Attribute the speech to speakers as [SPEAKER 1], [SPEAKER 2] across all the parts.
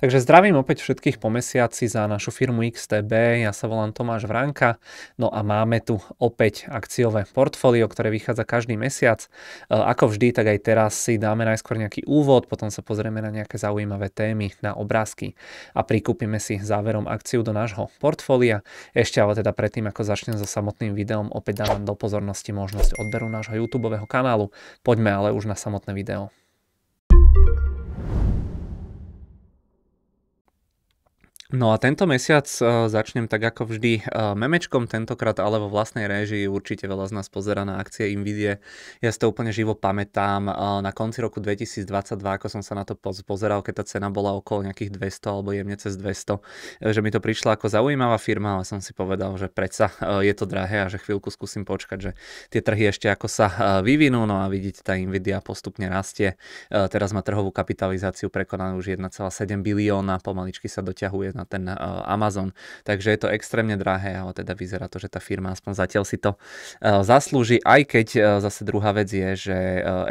[SPEAKER 1] Takže zdravím opäť všetkých po mesiaci za našu firmu XTB. Ja sa volám Tomáš Vranka. No a máme tu opäť akciové portfólio, ktoré vychádza každý mesiac. E, ako vždy, tak aj teraz si dáme najskôr nejaký úvod, potom sa pozrieme na nejaké zaujímavé témy, na obrázky a prikúpime si záverom akciu do nášho portfólia. Ešte ale teda predtým, ako začnem so samotným videom, opäť dávam do pozornosti možnosť odberu nášho YouTube kanálu. Poďme ale už na samotné video. No a tento mesiac uh, začnem tak ako vždy uh, memečkom, tentokrát ale vo vlastnej réžii určite veľa z nás pozera na akcie Nvidia. Ja si to úplne živo pamätám. Uh, na konci roku 2022, ako som sa na to pozeral, keď tá cena bola okolo nejakých 200 alebo jemne cez 200, že mi to prišla ako zaujímavá firma, ale som si povedal, že predsa je to drahé a že chvíľku skúsim počkať, že tie trhy ešte ako sa vyvinú. No a vidíte, tá Nvidia postupne rastie. Teraz má trhovú kapitalizáciu prekonanú už 1,7 bilióna, pomaličky sa doťahuje na ten eh, Amazon. Takže je to extrémne drahé, ale teda vyzerá to, že tá firma aspoň zatiaľ si to eh, zaslúži, aj keď eh, zase druhá vec je, že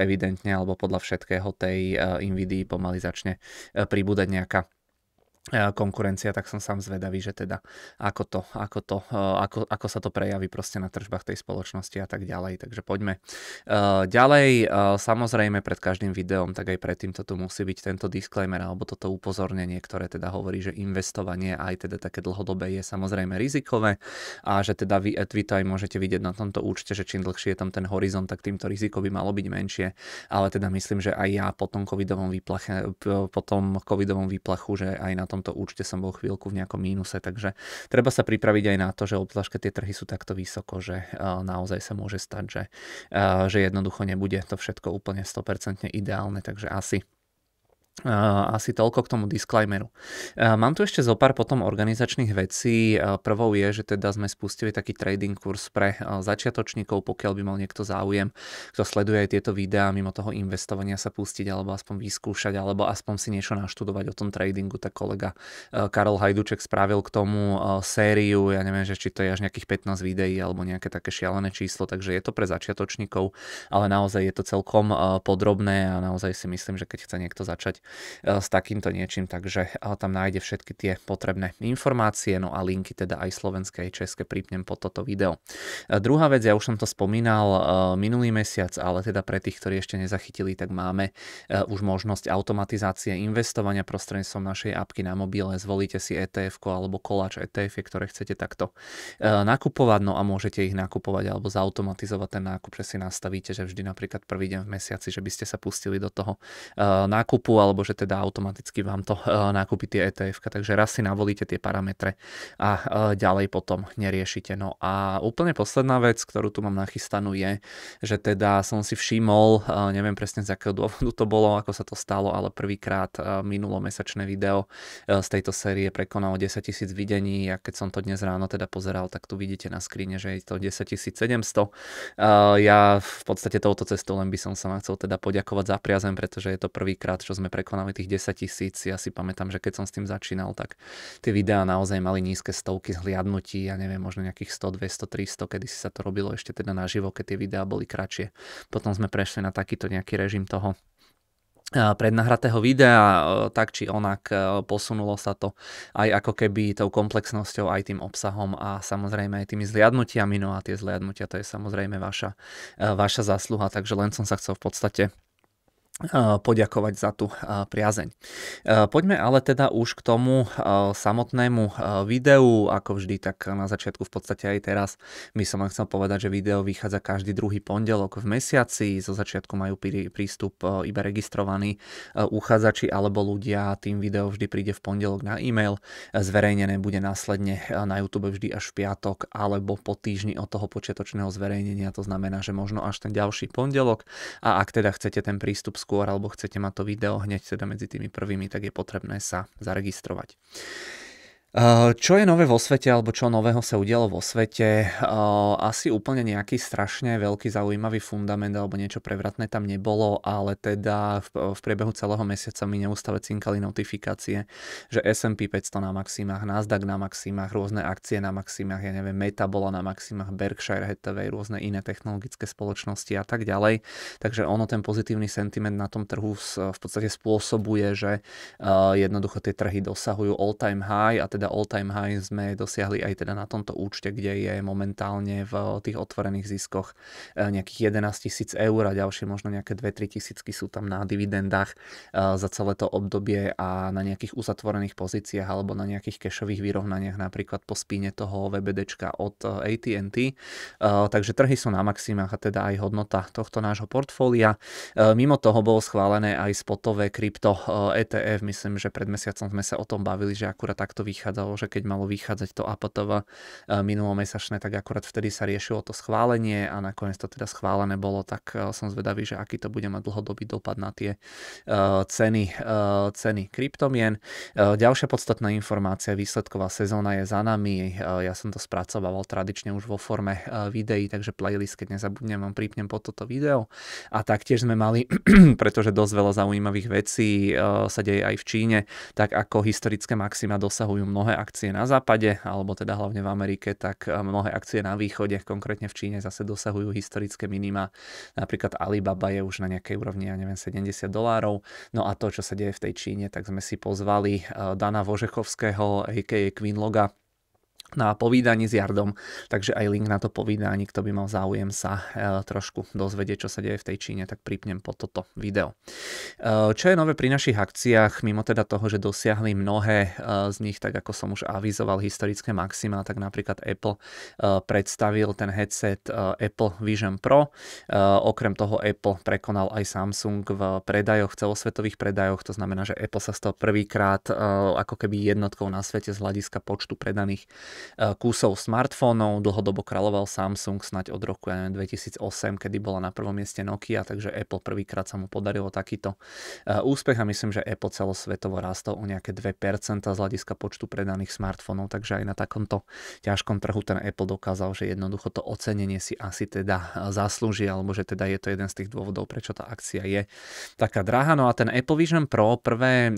[SPEAKER 1] evidentne alebo podľa všetkého tej invidii pomaly začne pribúdať nejaká E, konkurencia, tak som sám zvedavý, že teda ako to, ako to, e, ako, ako sa to prejaví proste na tržbách tej spoločnosti a tak ďalej, takže poďme. E, ďalej, samozrejme pred každým videom, tak aj predtým toto musí byť tento disclaimer alebo toto upozornenie, ktoré teda hovorí, že investovanie aj teda také dlhodobé je samozrejme rizikové a že teda vy, vy to aj môžete vidieť na tomto účte, že čím dlhšie je tam ten horizont, tak týmto riziko by malo byť menšie, ale teda myslím, že aj ja po tom covidovom výplachu, po tom covidovom výplachu, že aj na tom tomto účte som bol chvíľku v nejakom mínuse, takže treba sa pripraviť aj na to, že obzvlášť tie trhy sú takto vysoko, že e, naozaj sa môže stať, že, e, že jednoducho nebude to všetko úplne 100% ideálne, takže asi asi toľko k tomu disclaimeru. Mám tu ešte zo pár potom organizačných vecí. Prvou je, že teda sme spustili taký trading kurz pre začiatočníkov, pokiaľ by mal niekto záujem, kto sleduje aj tieto videá, mimo toho investovania sa pustiť, alebo aspoň vyskúšať, alebo aspoň si niečo naštudovať o tom tradingu, tak kolega Karol Hajduček spravil k tomu sériu, ja neviem, že či to je až nejakých 15 videí, alebo nejaké také šialené číslo, takže je to pre začiatočníkov, ale naozaj je to celkom podrobné a naozaj si myslím, že keď chce niekto začať E, s takýmto niečím, takže e, tam nájde všetky tie potrebné informácie, no a linky teda aj slovenské, aj české pripnem pod toto video. E, druhá vec, ja už som to spomínal minulý mesiac, ale teda pre tých, ktorí ešte nezachytili, tak máme už možnosť automatizácie investovania prostredníctvom našej apky na mobile. Zvolíte si ETF alebo koláč ETF, ktoré chcete takto nakupovať, no a môžete ich nakupovať alebo zautomatizovať ten nákup, že si nastavíte, že vždy napríklad prvý deň v mesiaci, že by ste sa pustili do toho nákupu alebo alebo že teda automaticky vám to e, nakúpi tie etf takže raz si navolíte tie parametre a e, ďalej potom neriešite. No a úplne posledná vec, ktorú tu mám nachystanú je, že teda som si všimol, e, neviem presne z akého dôvodu to bolo, ako sa to stalo, ale prvýkrát minulomesačné video z tejto série prekonalo 10 tisíc videní a keď som to dnes ráno teda pozeral, tak tu vidíte na skríne, že je to 10 700. Ja v podstate touto cestou len by som sa vám chcel teda poďakovať za priazen, pretože je to prvýkrát, čo sme prekonali tých 10 tisíc. Ja si pamätám, že keď som s tým začínal, tak tie videá naozaj mali nízke stovky zhliadnutí, ja neviem, možno nejakých 100, 200, 300, kedy si sa to robilo ešte teda naživo, keď tie videá boli kratšie. Potom sme prešli na takýto nejaký režim toho prednahratého videa, tak či onak posunulo sa to aj ako keby tou komplexnosťou, aj tým obsahom a samozrejme aj tými zliadnutiami, no a tie zliadnutia to je samozrejme vaša, vaša zásluha, takže len som sa chcel v podstate poďakovať za tú priazeň. Poďme ale teda už k tomu samotnému videu, ako vždy, tak na začiatku v podstate aj teraz by som vám chcel povedať, že video vychádza každý druhý pondelok v mesiaci, zo začiatku majú prístup iba registrovaní uchádzači alebo ľudia, tým video vždy príde v pondelok na e-mail, zverejnené bude následne na YouTube vždy až v piatok alebo po týždni od toho počiatočného zverejnenia, to znamená, že možno až ten ďalší pondelok a ak teda chcete ten prístup skôr alebo chcete mať to video hneď teda medzi tými prvými, tak je potrebné sa zaregistrovať. Eh, čo je nové vo svete, alebo čo nového sa udialo vo svete? Eh, asi úplne nejaký strašne veľký zaujímavý fundament alebo niečo prevratné tam nebolo, ale teda v, priebehu celého mesiaca mi neustále cinkali notifikácie, že S&P 500 na maximách, Nasdaq na maximách, rôzne akcie na maximách, ja neviem, Meta bola na maximách, Berkshire Hathaway, rôzne iné technologické spoločnosti a tak ďalej. Takže ono, ten pozitívny sentiment na tom trhu v podstate spôsobuje, že eh, jednoducho tie trhy dosahujú all-time high a teda teda all time high sme dosiahli aj teda na tomto účte, kde je momentálne v tých otvorených ziskoch e, nejakých 11 tisíc eur a ďalšie možno nejaké 2-3 tisícky sú tam na dividendách e, za celé to obdobie a na nejakých uzatvorených pozíciách alebo na nejakých kešových vyrovnaniach napríklad po spíne toho VBDčka od e, AT&T. Takže trhy sú na maximách a teda aj hodnota tohto nášho portfólia. Mimo toho bolo schválené aj spotové krypto ETF, myslím, že pred mesiacom sme sa o tom bavili, že akurát takto vychádza vychádzalo, že keď malo vychádzať to Apatova eh, minulomesačné, tak akurát vtedy sa riešilo to schválenie a nakoniec to teda schválené bolo, tak eh, som zvedavý, že aký to bude mať dlhodobý dopad na tie eh, ceny, ceny kryptomien. Ďalšia podstatná informácia, výsledková sezóna je za nami. Ja som to spracovával tradične už vo forme videí, takže playlist, keď nezabudnem, vám pripnem pod toto video. A taktiež sme mali, pretože dosť veľa zaujímavých vecí sa deje aj v Číne, tak ako historické maxima dosahujú mnoho mnohé akcie na západe, alebo teda hlavne v Amerike, tak eh, mnohé akcie na východe, konkrétne v Číne, zase dosahujú historické minima. Napríklad Alibaba je už na nejakej úrovni, ja neviem, 70 dolárov. No a to, čo sa deje v tej Číne, tak sme si pozvali eh, Dana Vožechovského, a.k.a. Loga, na no povídanie s Jardom, takže aj link na to povídanie, kto by mal záujem sa e, trošku dozvedieť, čo sa deje v tej Číne, tak pripnem pod toto video. E, čo je nové pri našich akciách, mimo teda toho, že dosiahli mnohé e, z nich, tak ako som už avizoval, historické maxima, tak napríklad Apple e, predstavil ten headset e, Apple Vision Pro, e, okrem toho Apple prekonal aj Samsung v predajoch, celosvetových predajoch, to znamená, že Apple sa stal prvýkrát ako keby jednotkou na svete z hľadiska počtu predaných Eh, kusov smartfónov, dlhodobo kráľoval Samsung snať od roku ja neviem, 2008, kedy bola na prvom mieste Nokia, takže Apple prvýkrát sa mu podarilo takýto eh, úspech a myslím, že Apple celosvetovo rastol o nejaké 2% z hľadiska počtu predaných smartfónov, takže aj na takomto ťažkom trhu ten Apple dokázal, že jednoducho to ocenenie si asi teda eh, zaslúži, alebo že teda je to jeden z tých dôvodov, prečo tá akcia je taká drahá. No a ten Apple Vision Pro, prvé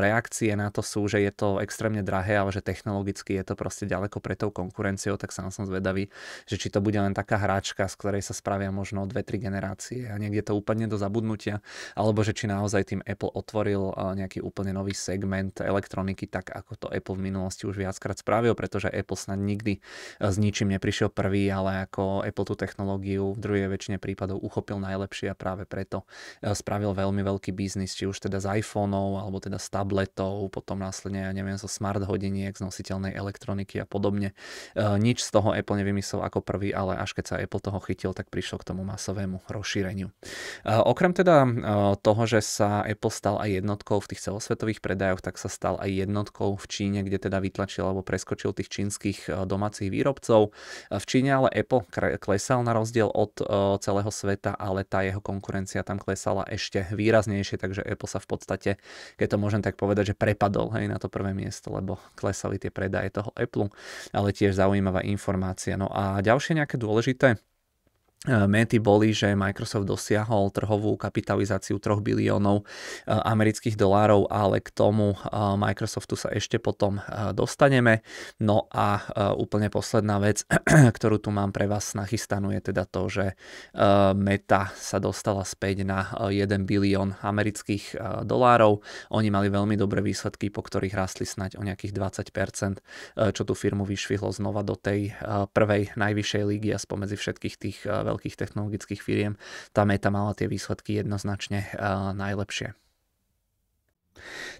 [SPEAKER 1] reakcie na to sú, že je to extrémne drahé, ale že technologicky je to proste ďalej ďaleko pred tou konkurenciou, tak sám som zvedavý, že či to bude len taká hráčka, z ktorej sa spravia možno 2-3 generácie a niekde to úplne do zabudnutia, alebo že či naozaj tým Apple otvoril nejaký úplne nový segment elektroniky, tak ako to Apple v minulosti už viackrát spravil, pretože Apple snad nikdy e, s ničím neprišiel prvý, ale ako Apple tú technológiu v druhej väčšine prípadov uchopil najlepšie a práve preto e, spravil veľmi veľký biznis, či už teda z iPhone, alebo teda s tabletov, potom následne, ja neviem, zo smart hodiniek, z nositeľnej elektroniky a podobne. E, nič z toho Apple nevymyslel ako prvý, ale až keď sa Apple toho chytil, tak prišlo k tomu masovému rozšíreniu. E, okrem teda e, toho, že sa Apple stal aj jednotkou v tých celosvetových predajoch, tak sa stal aj jednotkou v Číne, kde teda vytlačil alebo preskočil tých čínskych domácich výrobcov. V Číne ale Apple klesal na rozdiel od celého sveta, ale tá jeho konkurencia tam klesala ešte výraznejšie, takže Apple sa v podstate, keď to môžem tak povedať, že prepadol hej, na to prvé miesto, lebo klesali tie predaje toho Apple ale tiež zaujímavá informácia. No a ďalšie nejaké dôležité Eh, Mety boli, že Microsoft dosiahol trhovú kapitalizáciu 3 biliónov eh, amerických dolárov, ale k tomu eh, Microsoftu sa ešte potom dostaneme. No a úplne posledná vec, ktorú tu mám pre vás nachystanú, je teda to, že Meta sa dostala späť na 1 bilión amerických dolárov. Oni mali veľmi dobré výsledky, po ktorých rastli snať o nejakých 20%, čo tú firmu vyšvihlo znova do tej prvej najvyššej lígy a spomedzi všetkých tých veľkých veľkých technologických firiem, tá meta mala tie výsledky jednoznačne eh, najlepšie.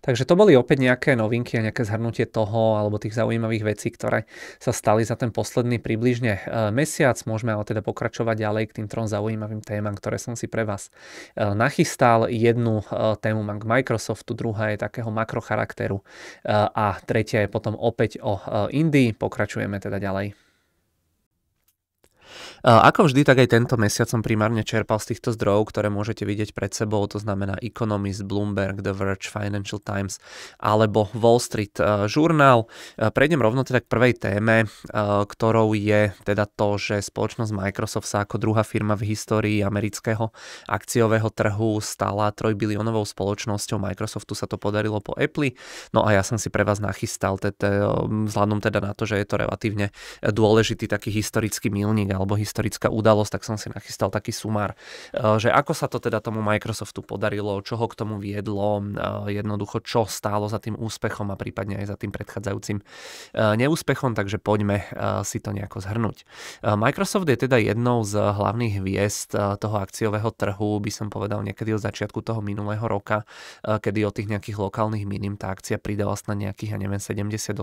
[SPEAKER 1] Takže to boli opäť nejaké novinky a nejaké zhrnutie toho alebo tých zaujímavých vecí, ktoré sa stali za ten posledný približne eh, mesiac. Môžeme ale teda pokračovať ďalej k tým trom zaujímavým témam, ktoré som si pre vás eh, nachystal. Jednu tému mám k Microsoftu, druhá je takého makrocharakteru a tretia je potom opäť o Indii. Pokračujeme teda ďalej. Eh, ako vždy, tak aj tento mesiac som primárne čerpal z týchto zdrojov, ktoré môžete vidieť pred sebou, to znamená Economist, Bloomberg, The Verge, Financial Times alebo Wall Street Journal. Eh, eh, prejdem rovno teda k prvej téme, ktorou je teda to, že spoločnosť Microsoft sa ako druhá firma v histórii amerického akciového trhu stala trojbiliónovou spoločnosťou. Microsoftu sa to podarilo po Apple. No a ja som si pre vás nachystal, vzhľadom teda na to, že je to relatívne dôležitý taký historický milník alebo historický historická udalosť, tak som si nachystal taký sumár, e, že ako sa to teda tomu Microsoftu podarilo, čo ho k tomu viedlo, e, jednoducho čo stálo za tým úspechom a prípadne aj za tým predchádzajúcim e, neúspechom, takže poďme si to nejako zhrnúť. Microsoft je teda jednou z hlavných hviezd toho akciového trhu, by som povedal niekedy od začiatku toho minulého roka, kedy od tých nejakých lokálnych minim tá akcia pridala na nejakých, ja neviem, 70-80%.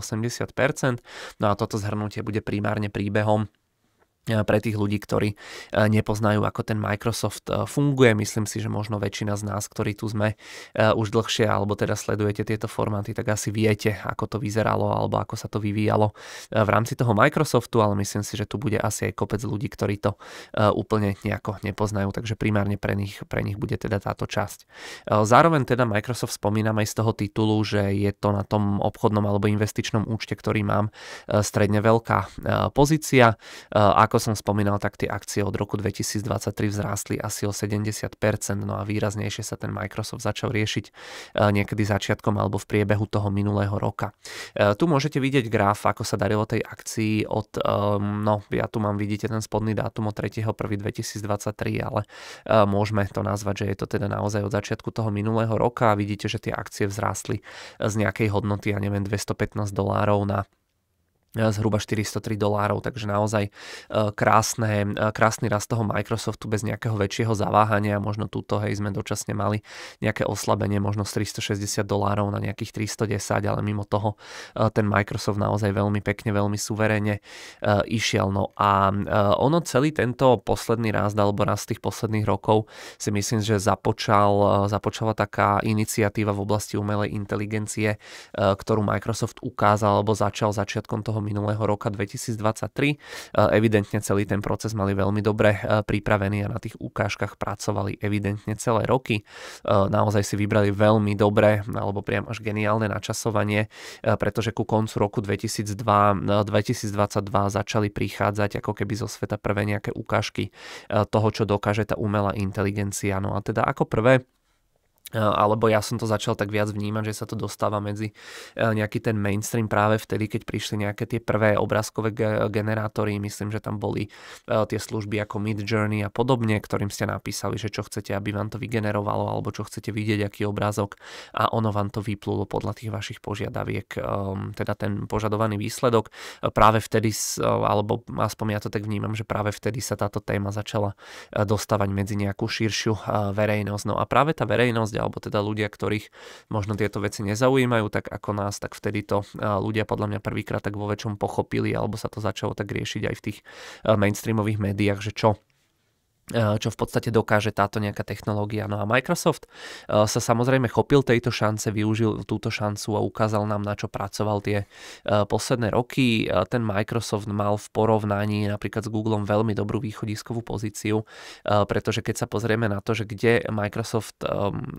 [SPEAKER 1] No a toto zhrnutie bude primárne príbehom E, pre tých ľudí, ktorí e, nepoznajú, ako ten Microsoft e, funguje. Myslím si, že možno väčšina z nás, ktorí tu sme už dlhšie, alebo teda sledujete tieto formáty, tak asi viete, ako to vyzeralo, alebo ako sa to vyvíjalo v rámci toho Microsoftu, ale myslím si, že tu bude asi aj kopec ľudí, ktorí to úplne nejako nepoznajú, takže primárne pre nich, pre nich bude teda táto časť. Zároveň teda Microsoft spomínam aj z toho titulu, že je to na tom obchodnom alebo investičnom účte, ktorý mám, stredne veľká pozícia. A ako som spomínal, tak tie akcie od roku 2023 vzrástli asi o 70%, no a výraznejšie sa ten Microsoft začal riešiť e, niekedy začiatkom alebo v priebehu toho minulého roka. E, tu môžete vidieť graf, ako sa darilo tej akcii od, ehm, no ja tu mám, vidíte ten spodný dátum od 3.1.2023, ale e, môžeme to nazvať, že je to teda naozaj od začiatku toho minulého roka a vidíte, že tie akcie vzrástli z nejakej hodnoty, ja neviem, 215 dolárov na E, zhruba 403 dolárov, takže naozaj e, krásne, e, krásny rast toho Microsoftu bez nejakého väčšieho zaváhania, možno túto hej sme dočasne mali nejaké oslabenie, možno z 360 dolárov na nejakých 310, ale mimo toho ten Microsoft naozaj veľmi pekne, veľmi suverene išiel. No a ono celý tento posledný rast, alebo rast tých posledných rokov si myslím, že započal, započala taká iniciatíva v oblasti umelej inteligencie, ktorú Microsoft ukázal alebo začal začiatkom toho minulého roka 2023. E, evidentne celý ten proces mali veľmi dobre e, pripravený a na tých ukážkach pracovali evidentne celé roky. E, naozaj si vybrali veľmi dobre, alebo priam až geniálne načasovanie, pretože ku koncu roku 2002, 2022 začali prichádzať ako keby zo sveta prvé nejaké ukážky toho, čo dokáže tá umelá inteligencia. No a teda ako prvé Eh, alebo ja som to začal tak viac vnímať, že sa to dostáva medzi eh, nejaký ten mainstream práve vtedy, keď prišli nejaké tie prvé obrázkové generátory, myslím, že tam boli eh, tie služby ako Mid Journey a podobne, ktorým ste napísali, že čo chcete, aby vám to vygenerovalo, alebo čo chcete vidieť, aký obrázok a ono vám to vyplulo podľa tých vašich požiadaviek, ehm, teda ten požadovaný výsledok. Práve vtedy, alebo aspoň ja to tak vnímam, že práve vtedy sa táto téma začala dostávať medzi nejakú širšiu verejnosť. No a práve tá verejnosť alebo teda ľudia, ktorých možno tieto veci nezaujímajú, tak ako nás, tak vtedy to e, ľudia podľa mňa prvýkrát tak vo väčšom pochopili alebo sa to začalo tak riešiť aj v tých e, mainstreamových médiách, že čo Eh, čo v podstate dokáže táto nejaká technológia. No a Microsoft eh, sa samozrejme chopil tejto šance, využil túto šancu a ukázal nám, na čo pracoval tie eh, posledné roky. Ten Microsoft mal v porovnaní napríklad s Googlem veľmi dobrú východiskovú pozíciu, pretože keď sa pozrieme na to, že kde Microsoft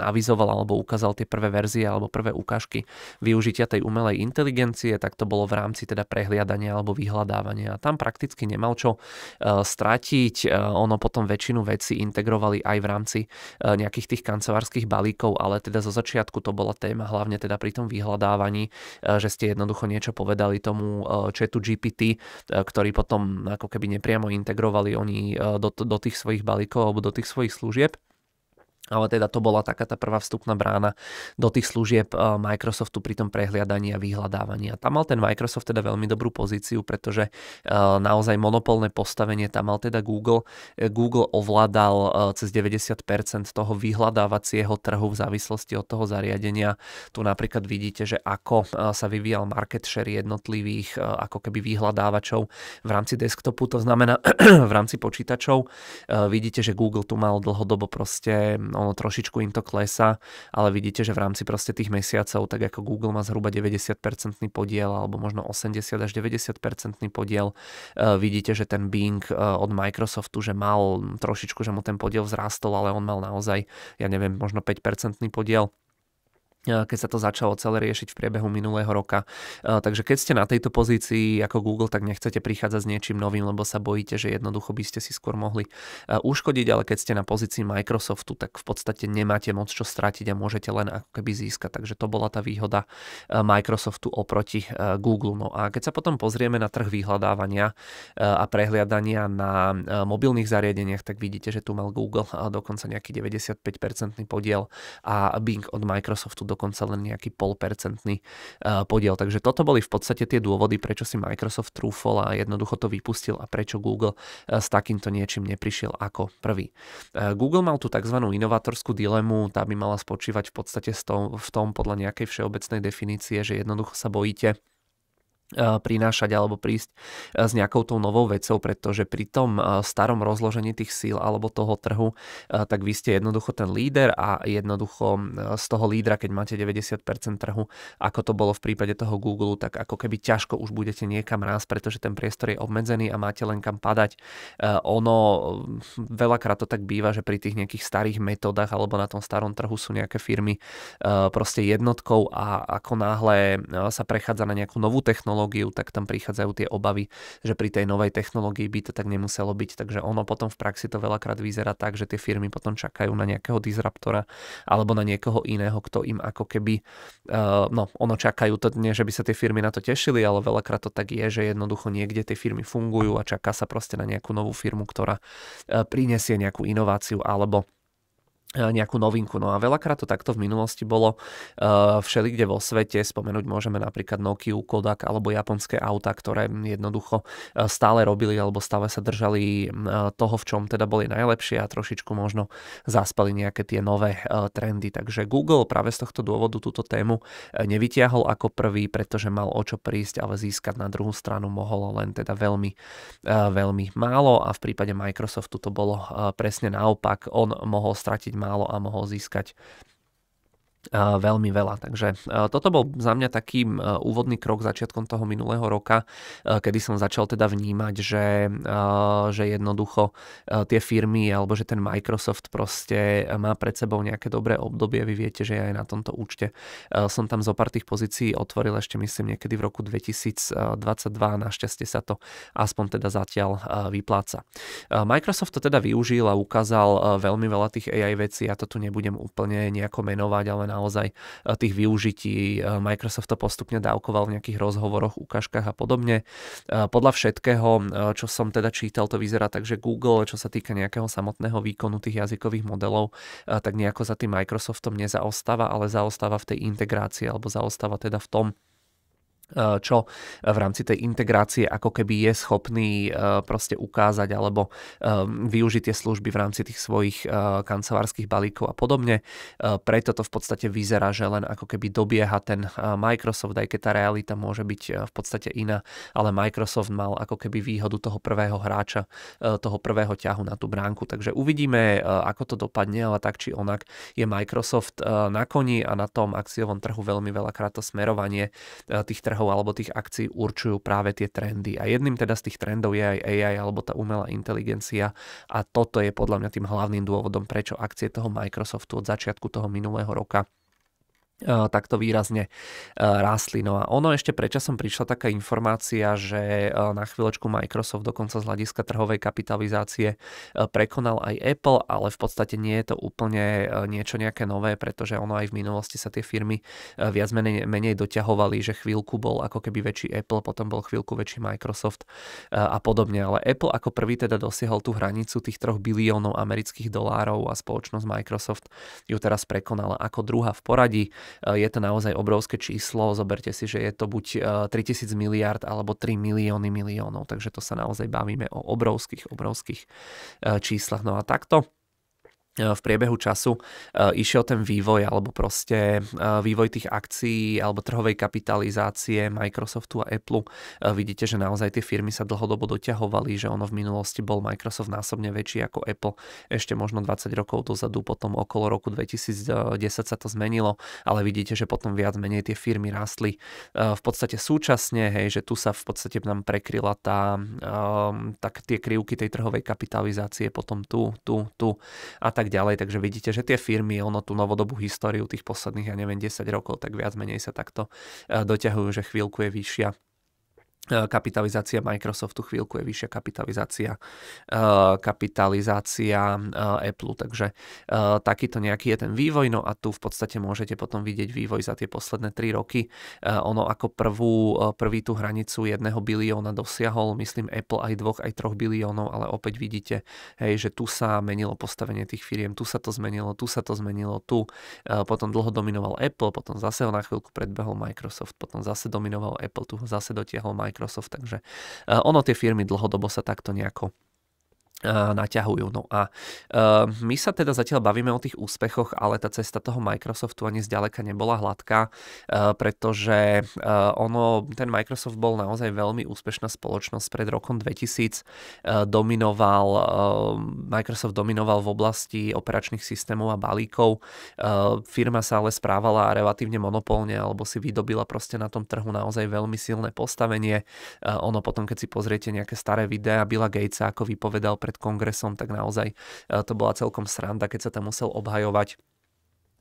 [SPEAKER 1] avizoval alebo ukázal tie prvé verzie alebo prvé ukážky využitia tej umelej inteligencie, tak to bolo v rámci teda prehliadania alebo vyhľadávania. A tam prakticky nemal čo stratiť. Ono potom väčšinou väčšinu vecí integrovali aj v rámci e, nejakých tých kancelárskych balíkov, ale teda zo začiatku to bola téma hlavne teda pri tom vyhľadávaní, e, že ste jednoducho niečo povedali tomu e, chatu GPT, ktorý potom ako keby nepriamo integrovali oni do, do tých svojich balíkov alebo do tých svojich služieb. Ale teda to bola taká tá prvá vstupná brána do tých služieb eh, Microsoftu pri tom prehliadaní a vyhľadávaní. A tam mal ten Microsoft teda veľmi dobrú pozíciu, pretože eh, naozaj monopolné postavenie tam mal teda Google. Eh, Google ovládal cez 90% toho vyhľadávacieho trhu v závislosti od toho zariadenia. Tu napríklad vidíte, že ako sa vyvíjal market share jednotlivých ako keby vyhľadávačov v rámci desktopu, to znamená v rámci počítačov. Vidíte, že Google tu mal dlhodobo proste hm, ono trošičku im to klesá, ale vidíte, že v rámci proste tých mesiacov, tak ako Google má zhruba 90% podiel, alebo možno 80 až 90% podiel, e, vidíte, že ten Bing e, od Microsoftu, že mal trošičku, že mu ten podiel vzrastol, ale on mal naozaj, ja neviem, možno 5% podiel E, keď sa to začalo celé riešiť v priebehu minulého roka. E, takže keď ste na tejto pozícii ako Google, tak nechcete prichádzať s niečím novým, lebo sa bojíte, že jednoducho by ste si skôr mohli e, uškodiť, ale keď ste na pozícii Microsoftu, tak v podstate nemáte moc čo stratiť a môžete len ako keby získať. Takže to bola tá výhoda Microsoftu oproti Google. No a keď sa potom pozrieme na trh vyhľadávania a prehliadania na mobilných zariadeniach, tak vidíte, že tu mal Google dokonca nejaký 95% podiel a Bing od Microsoftu dokonca len nejaký polpercentný eh, podiel. Takže toto boli v podstate tie dôvody, prečo si Microsoft trúfol a jednoducho to vypustil a prečo Google eh, s takýmto niečím neprišiel ako prvý. Eh, Google mal tú tzv. inovatorskú dilemu, tá by mala spočívať v podstate v tom podľa nejakej všeobecnej definície, že jednoducho sa bojíte prinášať alebo prísť s nejakou tou novou vecou, pretože pri tom starom rozložení tých síl alebo toho trhu, tak vy ste jednoducho ten líder a jednoducho z toho lídra, keď máte 90% trhu, ako to bolo v prípade toho Google, tak ako keby ťažko už budete niekam rásť, pretože ten priestor je obmedzený a máte len kam padať. Ono veľakrát to tak býva, že pri tých nejakých starých metodách alebo na tom starom trhu sú nejaké firmy proste jednotkou a ako náhle sa prechádza na nejakú novú technológiu, technológiu, tak tam prichádzajú tie obavy, že pri tej novej technológii by to tak nemuselo byť. Takže ono potom v praxi to veľakrát vyzerá tak, že tie firmy potom čakajú na nejakého disruptora alebo na niekoho iného, kto im ako keby, uh, no ono čakajú to, dne, že by sa tie firmy na to tešili, ale veľakrát to tak je, že jednoducho niekde tie firmy fungujú a čaká sa proste na nejakú novú firmu, ktorá uh, prinesie nejakú inováciu alebo E, nejakú novinku. No a veľakrát to takto v minulosti bolo uh, e, všelikde vo svete. Spomenúť môžeme napríklad Nokia, Kodak alebo japonské auta, ktoré jednoducho e, stále robili alebo stále sa držali toho, v čom teda boli najlepšie a trošičku možno zaspali nejaké tie nové trendy. Takže Google práve z tohto dôvodu túto tému nevytiahol ako prvý, pretože mal o čo prísť, ale získať na druhú stranu mohol len teda veľmi, veľmi málo a v prípade Microsoftu to bolo presne naopak. On mohol stratiť málo a mohol získať veľmi veľa. Takže toto bol za mňa taký úvodný krok začiatkom toho minulého roka, kedy som začal teda vnímať, že, že jednoducho tie firmy alebo že ten Microsoft proste má pred sebou nejaké dobré obdobie. Vy viete, že aj na tomto účte som tam zo pár tých pozícií otvoril ešte myslím niekedy v roku 2022 a našťastie sa to aspoň teda zatiaľ vypláca. Microsoft to teda využil a ukázal veľmi veľa tých AI vecí, ja to tu nebudem úplne nejako menovať, ale naozaj e, tých využití e, Microsoft to postupne dávkoval v nejakých rozhovoroch, ukážkach a podobne. E, podľa všetkého, čo som teda čítal, to vyzerá tak, že Google, čo sa týka nejakého samotného výkonu tých jazykových modelov, tak nejako za tým Microsoftom nezaostáva, ale zaostáva v tej integrácii alebo zaostáva teda v tom, Eh, čo eh, v rámci tej integrácie ako keby je schopný eh, proste ukázať alebo využiť tie služby v rámci tých svojich kancelárskych balíkov a podobne. Preto to v podstate vyzerá, že len ako keby dobieha ten Microsoft, aj keď tá realita môže byť v podstate iná, ale Microsoft mal ako keby výhodu toho prvého hráča, toho prvého ťahu na tú bránku. Takže uvidíme, ako to dopadne, ale tak či onak je Microsoft na koni a na tom akciovom trhu veľmi veľakrát to smerovanie tých trhov obsahov alebo tých akcií určujú práve tie trendy. A jedným teda z tých trendov je aj AI alebo tá umelá inteligencia a toto je podľa mňa tým hlavným dôvodom, prečo akcie toho Microsoftu od začiatku toho minulého roka E, takto výrazne e, rástli. No a ono ešte predčasom prišla taká informácia, že e, na chvíľočku Microsoft dokonca z hľadiska trhovej kapitalizácie prekonal aj Apple, ale v podstate nie je to úplne niečo nejaké nové, pretože ono aj v minulosti sa tie firmy viac menej, menej doťahovali, že chvíľku bol ako keby väčší Apple, potom bol chvíľku väčší Microsoft a podobne. Ale Apple ako prvý teda dosiahol tú hranicu tých troch biliónov amerických dolárov a spoločnosť Microsoft ju teraz prekonala ako druhá v poradí. Eh, je to naozaj obrovské číslo. Zoberte si, že je to buď 3000 eh, miliard alebo 3 milióny miliónov. Takže to sa naozaj bavíme o obrovských, obrovských eh, číslach. No a takto E, v priebehu času e, išiel ten vývoj alebo proste e, vývoj tých akcií alebo trhovej kapitalizácie Microsoftu a Apple. Vidíte, že naozaj tie firmy sa dlhodobo doťahovali, že ono v minulosti bol Microsoft násobne väčší ako Apple. Ešte možno 20 rokov dozadu, potom okolo roku 2010 sa to zmenilo, ale vidíte, že potom viac menej tie firmy rástli. v podstate súčasne, hej, že tu sa v podstate nám prekryla tá, tak tie krivky tej trhovej kapitalizácie, potom tu, tu, tu a tak tak ďalej. Takže vidíte, že tie firmy, ono tú novodobú históriu tých posledných, ja neviem, 10 rokov, tak viac menej sa takto e, doťahujú, že chvíľku je vyššia E, kapitalizácia Microsoftu chvíľku je vyššia kapitalizácia, e, kapitalizácia e, Apple, takže takýto nejaký je ten vývoj, no a tu v podstate môžete potom vidieť vývoj za tie posledné 3 roky. Ono ako prvú, prvý tú hranicu 1 bilióna dosiahol, myslím Apple aj 2, aj 3 biliónov, ale opäť vidíte, hej, že tu sa menilo postavenie tých firiem, tu sa to zmenilo, tu sa to zmenilo, tu potom dlho dominoval Apple, potom zase ho na chvíľku predbehol Microsoft, potom zase dominoval Apple, tu ho zase dotiahol Microsoft Microsoft, takže eh, ono tie firmy dlhodobo sa takto nejako Eh, naťahujú. No a uh, my sa teda zatiaľ bavíme o tých úspechoch, ale tá cesta toho Microsoftu ani zďaleka nebola hladká, uh, pretože uh, ono, ten Microsoft bol naozaj veľmi úspešná spoločnosť. Pred rokom 2000 dominoval, Microsoft dominoval v oblasti operačných systémov a balíkov. Firma sa ale správala relatívne monopolne, alebo si vydobila proste na tom trhu naozaj veľmi silné postavenie. Ono potom, keď si pozriete nejaké staré videá Billa Gatesa, ako vypovedal pre pred kongresom, tak naozaj e, to bola celkom sranda, keď sa tam musel obhajovať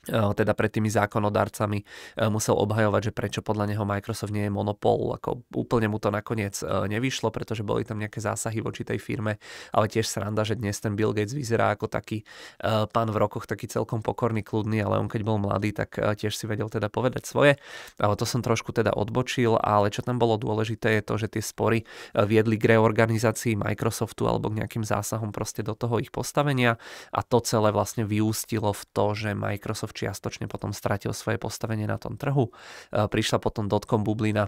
[SPEAKER 1] E, teda pred tými zákonodarcami e, musel obhajovať, že prečo podľa neho Microsoft nie je monopol, ako úplne mu to nakoniec e, nevyšlo, pretože boli tam nejaké zásahy voči tej firme, ale tiež sranda, že dnes ten Bill Gates vyzerá ako taký pán v rokoch, taký celkom pokorný, kľudný, ale on keď bol mladý, tak tiež si vedel teda povedať svoje. Ale to som trošku teda odbočil, ale čo tam bolo dôležité je to, že tie spory viedli k reorganizácii Microsoftu alebo k nejakým zásahom proste do toho ich postavenia a to celé vlastne vyústilo v to, že Microsoft čiastočne potom stratil svoje postavenie na tom trhu. E, prišla potom dotcom bublina,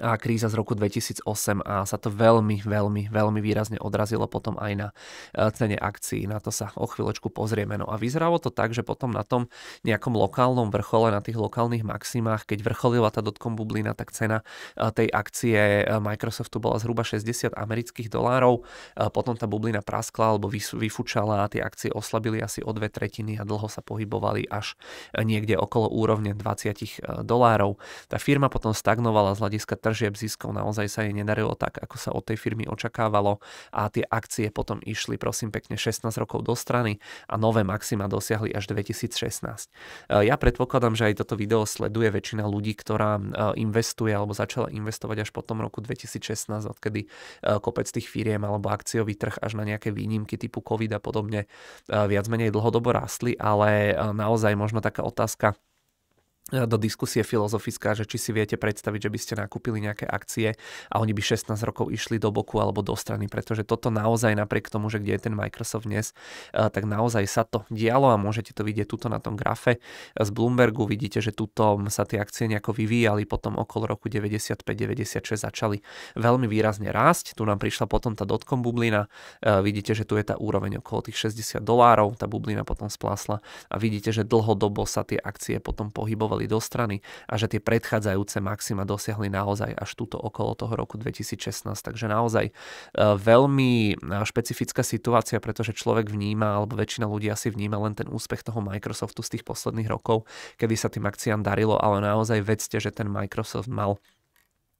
[SPEAKER 1] a kríza z roku 2008 a sa to veľmi, veľmi, veľmi výrazne odrazilo potom aj na e, cene akcií. Na to sa o chvíľočku pozrieme. No a vyzeralo to tak, že potom na tom nejakom lokálnom vrchole, na tých lokálnych maximách, keď vrcholila tá dotkom bublina, tak cena e, tej akcie e, Microsoftu bola zhruba 60 amerických dolárov. Potom tá bublina praskla alebo vyfučala a tie akcie oslabili asi o dve tretiny a dlho sa pohybovali až niekde okolo úrovne 20 dolárov. Tá firma potom stagnovala z hľadiska tržieb ziskov naozaj sa jej nedarilo tak, ako sa od tej firmy očakávalo a tie akcie potom išli prosím pekne 16 rokov do strany a nové maxima dosiahli až 2016. E, ja predpokladám, že aj toto video sleduje väčšina ľudí, ktorá e, investuje alebo začala investovať až po tom roku 2016, odkedy e, kopec tých firiem alebo akciový trh až na nejaké výnimky typu COVID a podobne viac menej dlhodobo rástli, ale naozaj možno taká otázka, E, do diskusie filozofická, že či si viete predstaviť, že by ste nakúpili nejaké akcie a oni by 16 rokov išli do boku alebo do strany, pretože toto naozaj napriek tomu, že kde je ten Microsoft dnes, e, tak naozaj sa to dialo a môžete to vidieť tuto na tom grafe z Bloombergu, vidíte, že tuto sa tie akcie nejako vyvíjali, potom okolo roku 95-96 začali veľmi výrazne rásť, tu nám prišla potom tá dotcom bublina, e, vidíte, že tu je tá úroveň okolo tých 60 dolárov, tá bublina potom splásla a vidíte, že dlhodobo sa tie akcie potom pohybovali dávali do strany a že tie predchádzajúce maxima dosiahli naozaj až tuto okolo toho roku 2016. Takže naozaj e, veľmi e, špecifická situácia, pretože človek vníma, alebo väčšina ľudí asi vníma len ten úspech toho Microsoftu z tých posledných rokov, kedy sa tým akciám darilo, ale naozaj vedzte, že ten Microsoft mal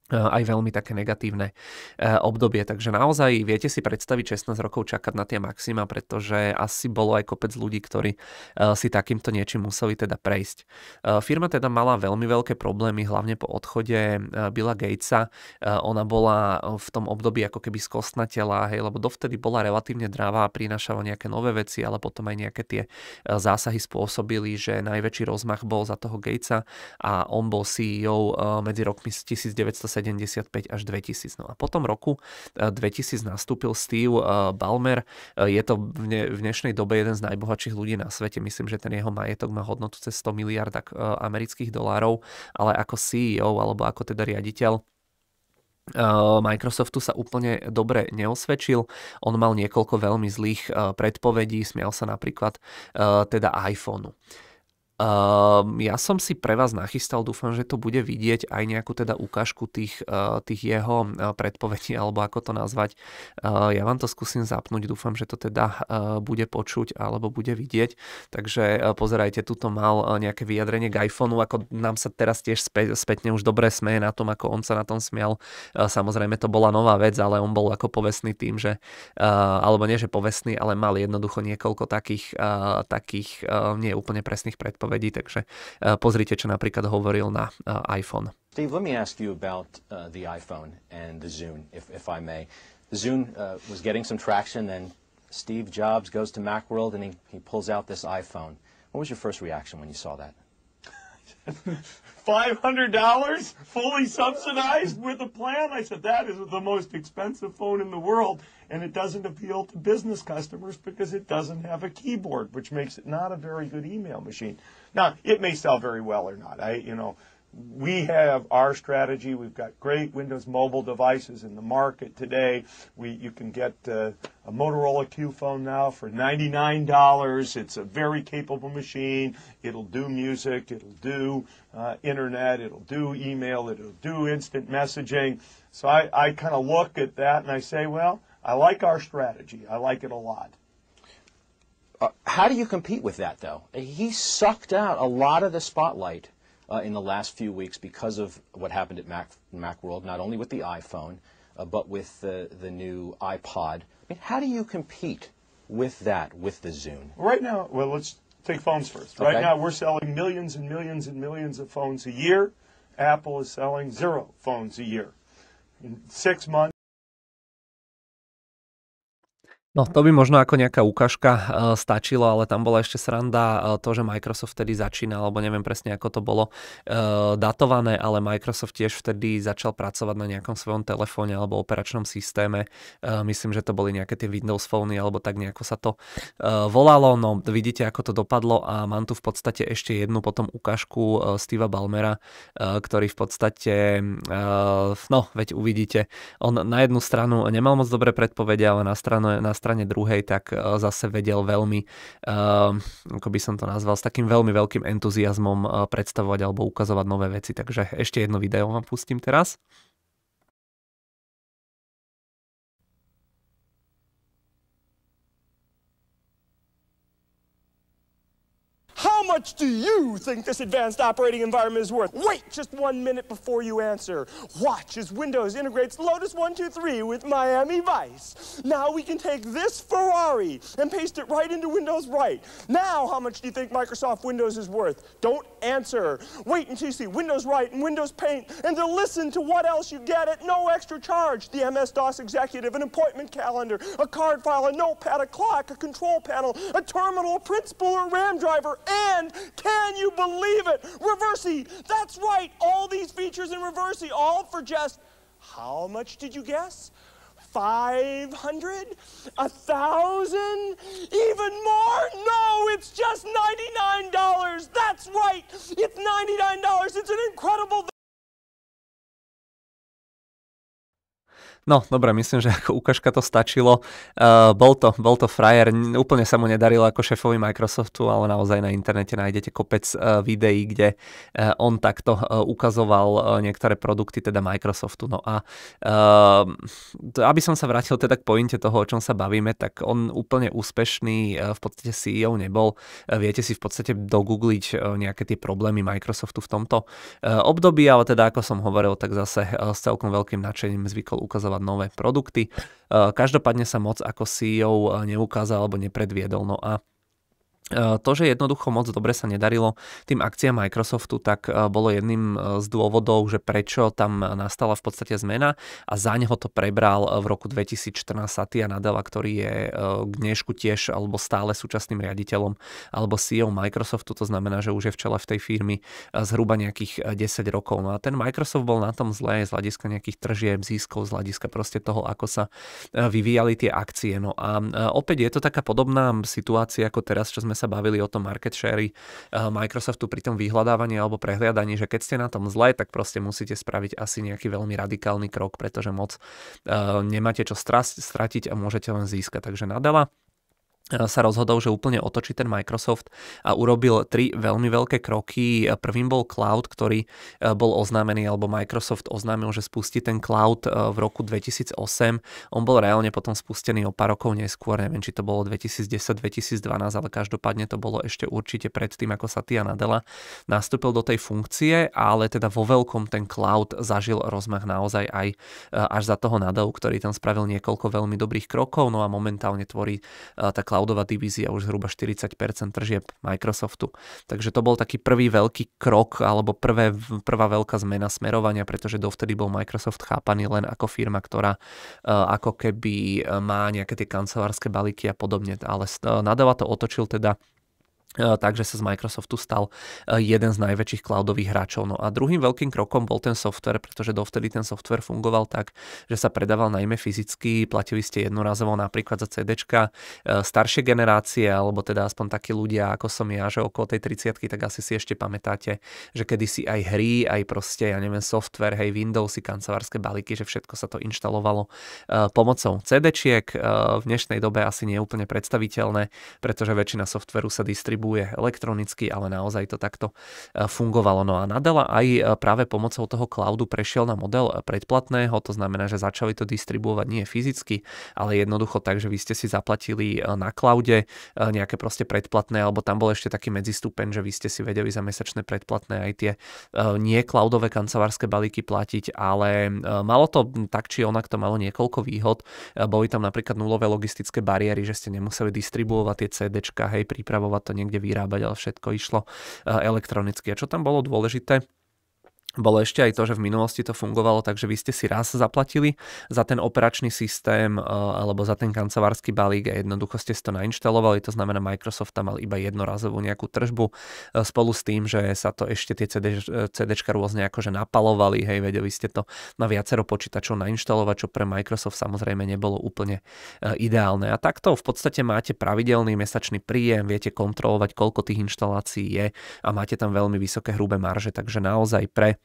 [SPEAKER 1] Eh, aj veľmi také negatívne eh, obdobie. Takže naozaj viete si predstaviť 16 rokov čakať na tie maxima, pretože asi bolo aj kopec ľudí, ktorí eh, si takýmto niečím museli teda prejsť. Firma teda mala veľmi veľké problémy, hlavne po odchode Billa Gatesa. Ona bola v tom období ako keby skostnatela, hej, lebo dovtedy bola relatívne dráva a prinášala nejaké nové veci, ale potom aj nejaké tie zásahy spôsobili, že najväčší rozmach bol za toho Gatesa a on bol CEO medzi rokmi 1970 75 až 2000. No a po tom roku 2000 e, nastúpil Steve e, Balmer. E, je to v dnešnej dobe jeden z najbohatších ľudí na svete. Myslím, že ten jeho majetok má hodnotu cez 100 miliard amerických dolárov, ale ako CEO alebo ako teda riaditeľ Microsoftu sa úplne dobre neosvedčil. On mal niekoľko veľmi zlých predpovedí, smial sa napríklad teda iPhoneu. Ehm, ja som si pre vás nachystal, dúfam, že to bude vidieť aj nejakú teda ukážku tých, uh, tých jeho uh, predpovedí, alebo ako to nazvať. Eh, ja vám to skúsim zapnúť, dúfam, že to teda bude počuť alebo bude vidieť. Takže pozerajte, tuto mal nejaké vyjadrenie k iPhoneu, ako nám sa teraz tiež spätne už dobre smeje na tom, ako on sa na tom smial. Samozrejme, to bola nová vec, ale on bol ako povestný tým, že, alebo nie, že povestný, ale mal jednoducho niekoľko takých, takých neúplne presných predpovedí odpovedí, takže eh, pozrite, čo napríklad hovoril na eh, iPhone. Steve, let me ask you about uh, the iPhone and the Zune, if, if I may. The Zune uh, was getting some traction, then Steve Jobs goes to Macworld and he, he pulls out this iPhone. What was your first reaction when you saw that? $500 fully subsidized with a plan? I said, that is the most expensive phone in the world, and it doesn't appeal to business customers because it doesn't have a keyboard, which makes it not a very good email machine. Now, it may sell very well or not. I, you know, we have our strategy. We've got great Windows mobile devices in the market today. We, you can get uh, a Motorola Q phone now for $99. It's a very capable machine. It'll do music. It'll do uh, internet. It'll do email. It'll do instant messaging. So I, I kind of look at that and I say, well, I like our strategy. I like it a lot. Uh, how do you compete with that, though? He sucked out a lot of the spotlight uh, in the last few weeks because of what happened at Mac, Macworld, not only with the iPhone, uh, but with the, the new iPod. I mean, how do you compete with that, with the Zune? Right now, well, let's take phones first. Right okay. now, we're selling millions and millions and millions of phones a year. Apple is selling zero phones a year. In six months, No to by možno ako nejaká ukážka e, stačilo, ale tam bola ešte sranda e, to, že Microsoft vtedy začínal, alebo neviem presne ako to bolo e, datované, ale Microsoft tiež vtedy začal pracovať na nejakom svojom telefóne alebo operačnom systéme. Myslím, že to boli nejaké tie Windows Phony alebo tak nejako sa to volalo. No vidíte, ako to dopadlo a mám tu v podstate ešte jednu potom ukážku Steva Balmera, ktorý v podstate, no veď uvidíte, on na jednu stranu nemal moc dobré predpovede, ale na stranu, na stranu strane druhej, tak e, zase vedel veľmi, e, ako by som to nazval, s takým veľmi veľkým entuziasmom e, predstavovať alebo ukazovať nové veci. Takže ešte jedno video vám pustím teraz. much do you think this advanced operating environment is worth? Wait just one minute before you answer. Watch as Windows integrates Lotus 123 with Miami Vice. Now we can take this Ferrari and paste it right into Windows Right. Now how much do you think Microsoft Windows is worth? Don't answer. Wait until you see Windows Right and Windows Paint and to listen to what else you get at no extra charge. The MS-DOS executive, an appointment calendar, a card file, a notepad, a clock, a control panel, a terminal, a principal, a RAM driver, and can you believe it? Reversi, that's right. All these features in Reversi, all for just, how much did you guess? 500? A thousand? Even more? No, it's just $99. That's right. It's $99. It's an incredible No, dobre, myslím, že ako ukážka to stačilo. Uh, bol, to, bol to frajer, úplne sa mu nedarilo ako šéfovi Microsoftu, ale naozaj na internete nájdete kopec uh, videí, kde uh, on takto uh, ukazoval uh, niektoré produkty teda Microsoftu. No a uh, to, aby som sa vrátil teda k pointe toho, o čom sa bavíme, tak on úplne úspešný uh, v podstate CEO nebol. Uh, viete si v podstate dogoogliť uh, nejaké tie problémy Microsoftu v tomto uh, období, ale teda ako som hovoril, tak zase uh, s celkom veľkým nadšením zvykol ukazovať nové produkty. Eh, každopádne sa moc ako CEO eh, neukázal alebo nepredviedol. No a E, to, že jednoducho moc dobre sa nedarilo tým akciám Microsoftu, tak e, bolo jedným e, z dôvodov, že prečo tam nastala v podstate zmena a za neho to prebral v roku 2014 Satya Nadella, ktorý je k dnešku tiež alebo stále súčasným riaditeľom alebo CEO Microsoftu, to znamená, že už je v čele v tej firmy zhruba nejakých 10 rokov. No a ten Microsoft bol na tom zle z hľadiska nejakých tržieb, získov, z hľadiska proste toho, ako sa vyvíjali tie akcie. No a opäť je to taká podobná situácia ako teraz, čo sme sa bavili o tom market share eh, Microsoftu pri tom vyhľadávaní alebo prehliadaní, že keď ste na tom zle, tak proste musíte spraviť asi nejaký veľmi radikálny krok, pretože moc eh, nemáte čo stratiť a môžete len získať. Takže nadala E, sa rozhodol, že úplne otočí ten Microsoft a urobil tri veľmi veľké kroky. E, prvým bol cloud, ktorý e, bol oznámený, alebo Microsoft oznámil, že spustí ten cloud v roku 2008. On bol reálne potom spustený o pár rokov neskôr, neviem, či to bolo 2010-2012, ale každopádne to bolo ešte určite predtým, ako Satya Nadella nastúpil do tej funkcie, ale teda vo veľkom ten cloud zažil rozmach naozaj aj až za toho Nadellu, ktorý tam spravil niekoľko veľmi dobrých krokov, no a momentálne tvorí tá cloud cloudová divízia už zhruba 40% tržieb Microsoftu. Takže to bol taký prvý veľký krok alebo prvé, prvá veľká zmena smerovania, pretože dovtedy bol Microsoft chápaný len ako firma, ktorá e, ako keby e, má nejaké tie kancelárske balíky a podobne. Ale e, nadáva to otočil teda E, takže sa z Microsoftu stal e, jeden z najväčších cloudových hráčov. No a druhým veľkým krokom bol ten software, pretože dovtedy ten software fungoval tak, že sa predával najmä fyzicky, platili ste jednorazovo napríklad za CD, e, staršie generácie, alebo teda aspoň takí ľudia, ako som ja, že okolo tej 30 tak asi si ešte pamätáte, že kedysi aj hry, aj proste, ja neviem, software, hej, Windowsy, kancelárske balíky, že všetko sa to inštalovalo pomocou CD-čiek, v dnešnej dobe asi nie je úplne predstaviteľné, pretože väčšina softveru sa distribuje farbuje elektronicky, ale naozaj to takto e, fungovalo. No a Nadella aj e, práve pomocou toho cloudu prešiel na model e, predplatného, to znamená, že začali to distribuovať nie fyzicky, ale jednoducho tak, že vy ste si zaplatili na cloude nejaké proste predplatné, alebo tam bol ešte taký medzistupeň, že vy ste si vedeli za mesačné predplatné aj tie nie cloudové kancelárske balíky platiť, ale malo to tak či onak to malo niekoľko výhod. Boli tam napríklad nulové logistické bariéry, že ste nemuseli distribuovať tie CDčka, hej, pripravovať to niekde vyrábať, ale všetko išlo eh, elektronicky. A čo tam bolo dôležité? Bolo ešte aj to, že v minulosti to fungovalo tak, že vy ste si raz zaplatili za ten operačný systém e, alebo za ten kancelársky balík a jednoducho ste si to nainštalovali, to znamená Microsoft tam mal iba jednorazovú nejakú tržbu e, spolu s tým, že sa to ešte tie CD, CDčka rôzne akože napalovali, hej, vedeli ste to na viacero počítačov nainštalovať, čo pre Microsoft samozrejme nebolo úplne e, ideálne. A takto v podstate máte pravidelný mesačný príjem, viete kontrolovať, koľko tých inštalácií je a máte tam veľmi vysoké hrubé marže, takže naozaj pre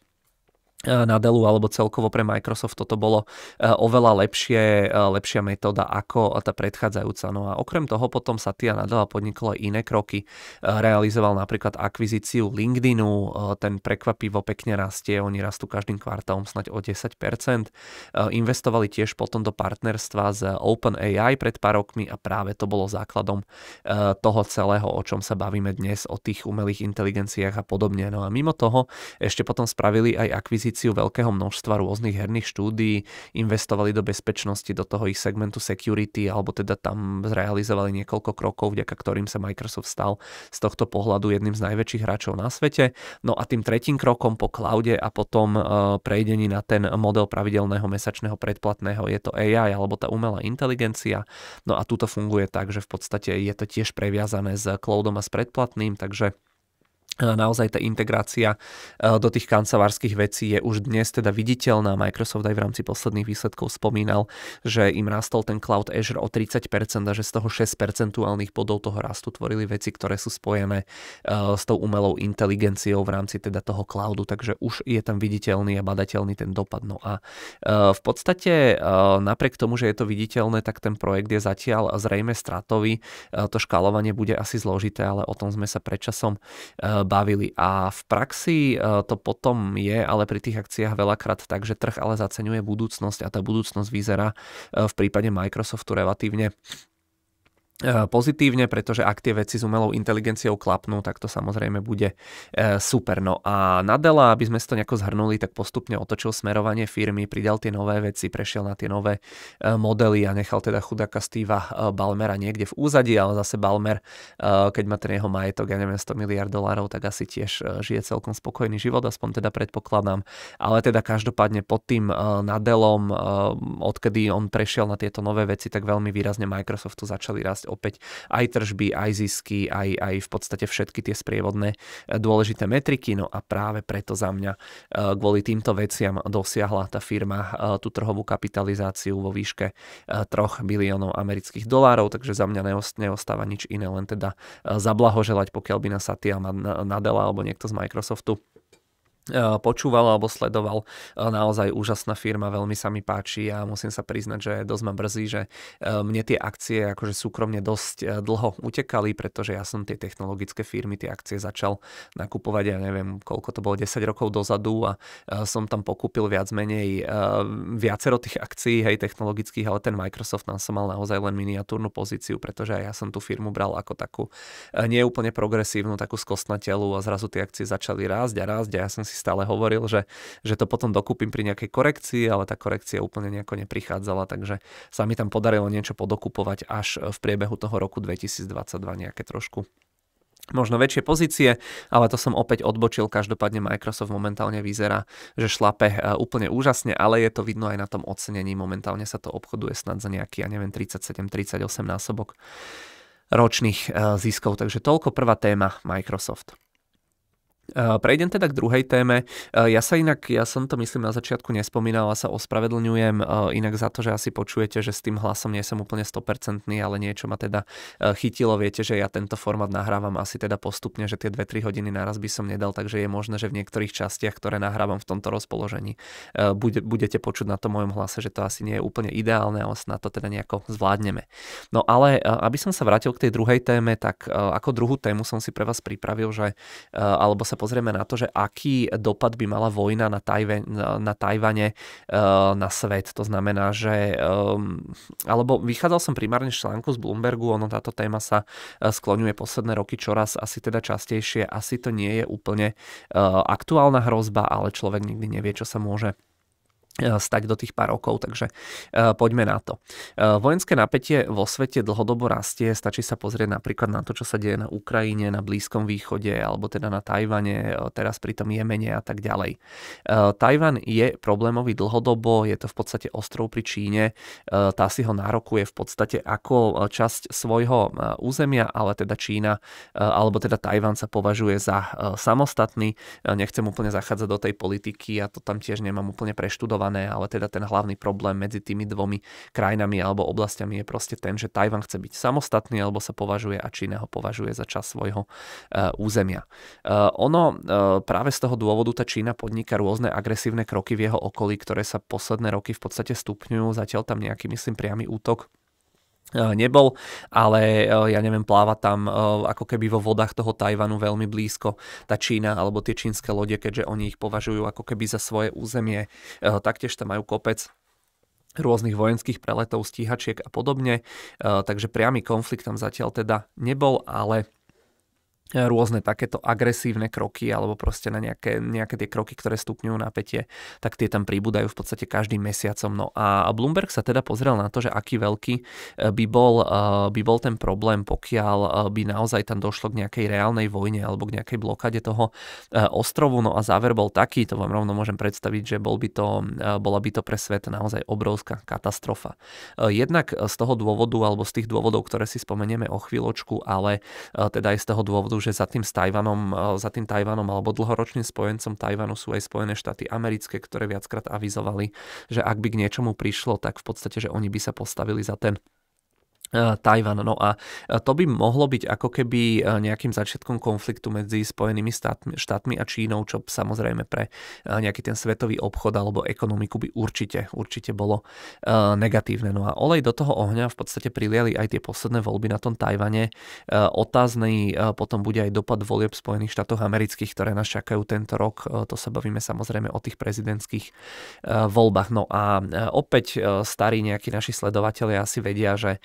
[SPEAKER 1] E, na Dellu alebo celkovo pre Microsoft toto bolo e, oveľa lepšie, e, lepšia metóda ako tá predchádzajúca. No a okrem toho potom Satya Nadella podnikol aj iné kroky. Realizoval napríklad akvizíciu LinkedInu, ten prekvapivo pekne rastie, oni rastú každým kvartálom snať o 10%. Investovali tiež potom do partnerstva z OpenAI pred pár rokmi a práve to bolo základom toho celého, o čom sa bavíme dnes, o tých umelých inteligenciách a podobne. No a mimo toho ešte potom spravili aj akvizíciu akvizíciu veľkého množstva rôznych herných štúdií, investovali do bezpečnosti, do toho ich segmentu security, alebo teda tam zrealizovali niekoľko krokov, vďaka ktorým sa Microsoft stal z tohto pohľadu jedným z najväčších hráčov na svete. No a tým tretím krokom po cloude a potom e, prejdení na ten model pravidelného mesačného predplatného je to AI alebo tá umelá inteligencia. No a tuto funguje tak, že v podstate je to tiež previazané s cloudom a s predplatným, takže naozaj tá integrácia e, do tých kancelárskych vecí je už dnes teda viditeľná. Microsoft aj v rámci posledných výsledkov spomínal, že im rastol ten cloud Azure o 30% a že z toho 6 percentuálnych bodov toho rastu tvorili veci, ktoré sú spojené e, s tou umelou inteligenciou v rámci teda toho cloudu, takže už je tam viditeľný a badateľný ten dopad. No a e, v podstate napriek tomu, že je to viditeľné, tak ten projekt je zatiaľ zrejme stratový. To škálovanie bude asi zložité, ale o tom sme sa predčasom bavili. A v praxi e, to potom je, ale pri tých akciách veľakrát tak, že trh ale zaceňuje budúcnosť a tá budúcnosť vyzerá e, v prípade Microsoftu relatívne Eh, pozitívne, pretože ak tie veci s umelou inteligenciou klapnú, tak to samozrejme bude eh, super. No a Nadella, aby sme si to nejako zhrnuli, tak postupne otočil smerovanie firmy, pridal tie nové veci, prešiel na tie nové eh, modely a nechal teda chudáka Steva Balmera niekde v úzadi, ale zase Balmer, keď má ten jeho majetok, ja neviem, 100 miliard dolárov, tak asi tiež žije celkom spokojný život, aspoň teda predpokladám. Ale teda každopádne pod tým Nadelom, odkedy on prešiel na tieto nové veci, tak veľmi výrazne Microsoftu začali rásť opäť aj tržby, aj zisky, aj, aj v podstate všetky tie sprievodné e, dôležité metriky. No a práve preto za mňa e, kvôli týmto veciam dosiahla tá firma e, tú trhovú kapitalizáciu vo výške 3 biliónov amerických dolárov, takže za mňa neostáva nič iné, len teda zablahoželať, pokiaľ by na Satya Nadella alebo niekto z Microsoftu E, počúval alebo sledoval. E, naozaj úžasná firma, veľmi sa mi páči a musím sa priznať, že dosť ma brzí, že e, mne tie akcie akože súkromne dosť dlho utekali, pretože ja som tie technologické firmy, tie akcie začal nakupovať, ja neviem, koľko to bolo, 10 rokov dozadu a som tam pokúpil viac menej viacero tých akcií, hej, technologických, ale ten Microsoft tam som mal naozaj len miniatúrnu pozíciu, pretože aj ja som tú firmu bral ako takú neúplne progresívnu, takú skostnatelú a zrazu tie akcie začali rásť a rásť a ja som si stále hovoril, že, že to potom dokúpim pri nejakej korekcii, ale tá korekcia úplne nejako neprichádzala, takže sa mi tam podarilo niečo podokupovať až v priebehu toho roku 2022 nejaké trošku možno väčšie pozície, ale to som opäť odbočil. Každopádne Microsoft momentálne vyzerá, že šlape e, úplne úžasne, ale je to vidno aj na tom ocenení. Momentálne sa to obchoduje snad za nejaký, ja neviem, 37-38 násobok ročných e, ziskov. Takže toľko prvá téma Microsoft. Eh, prejdem teda k druhej téme. Eh, ja sa inak, ja som to myslím na začiatku nespomínal a sa ospravedlňujem eh, inak za to, že asi počujete, že s tým hlasom nie som úplne 100%, ale niečo ma teda chytilo. Viete, že ja tento format nahrávam asi teda postupne, že tie 2-3 hodiny naraz by som nedal, takže je možné, že v niektorých častiach, ktoré nahrávam v tomto rozpoložení, budete počuť na tom mojom hlase, že to asi nie je úplne ideálne, ale na to teda nejako zvládneme. No ale aby som sa vrátil k tej druhej téme, tak ako druhú tému som si pre vás pripravil, že alebo sa pozrieme na to, že aký dopad by mala vojna na, Tajve, na Tajvane e, na svet. To znamená, že... Alebo vychádzal som primárne z článku z Bloombergu, ono táto téma sa e, skloňuje posledné roky čoraz asi teda častejšie. Asi to nie je úplne e, aktuálna hrozba, ale človek nikdy nevie, čo sa môže stať e, do tých pár rokov, takže e, poďme na to. E, vojenské napätie vo svete dlhodobo rastie, stačí sa pozrieť napríklad na to, čo sa deje na Ukrajine, na Blízkom východe, alebo teda na Tajvane, teraz pri tom Jemene a tak ďalej. Tajvan je problémový dlhodobo, je to v podstate ostrov pri Číne, tá si ho nárokuje v podstate ako časť svojho územia, ale teda Čína, alebo teda Tajvan sa považuje za samostatný, nechcem úplne zachádzať do tej politiky, ja to tam tiež nemám úplne preštudovať, očakávané, ale teda ten hlavný problém medzi tými dvomi krajinami alebo oblastiami je proste ten, že Tajvan chce byť samostatný alebo sa považuje a Čína ho považuje za čas svojho uh, územia. Uh, ono uh, práve z toho dôvodu tá Čína podniká rôzne agresívne kroky v jeho okolí, ktoré sa posledné roky v podstate stupňujú. Zatiaľ tam nejaký, myslím, priamy útok Eh, nebol, ale eh, ja neviem, pláva tam eh, ako keby vo vodách toho Tajvanu veľmi blízko tá Čína alebo tie čínske lode, keďže oni ich považujú ako keby za svoje územie. Taktiež tam majú kopec rôznych vojenských preletov, stíhačiek a podobne. Takže priamy konflikt tam zatiaľ teda nebol, ale rôzne takéto agresívne kroky alebo proste na nejaké, nejaké tie kroky, ktoré stupňujú napätie, tak tie tam pribúdajú v podstate každým mesiacom. No a Bloomberg sa teda pozrel na to, že aký veľký e, by bol, e, by bol ten problém, pokiaľ e, by naozaj tam došlo k nejakej reálnej vojne alebo k nejakej blokade toho ostrovu. No a záver bol taký, to vám rovno môžem predstaviť, že bol by to, bola by to pre svet naozaj obrovská katastrofa. Jednak z toho dôvodu alebo z tých dôvodov, ktoré si spomenieme o chvíľočku, ale teda aj z toho dôvodu, že za tým, Tajvanom, e, za tým Tajvanom alebo dlhoročným spojencom Tajvanu sú aj Spojené štáty americké, ktoré viackrát avizovali, že ak by k niečomu prišlo, tak v podstate, že oni by sa postavili za ten Tajvan. No a to by mohlo byť ako keby nejakým začiatkom konfliktu medzi Spojenými štátmi, štátmi a Čínou, čo samozrejme pre nejaký ten svetový obchod alebo ekonomiku by určite, určite bolo negatívne. No a olej do toho ohňa v podstate priliali aj tie posledné voľby na tom Tajvane. Otázny potom bude aj dopad volieb Spojených štátoch amerických, ktoré nás čakajú tento rok. To sa bavíme samozrejme o tých prezidentských voľbách. No a opäť starí nejakí naši sledovatelia asi vedia, že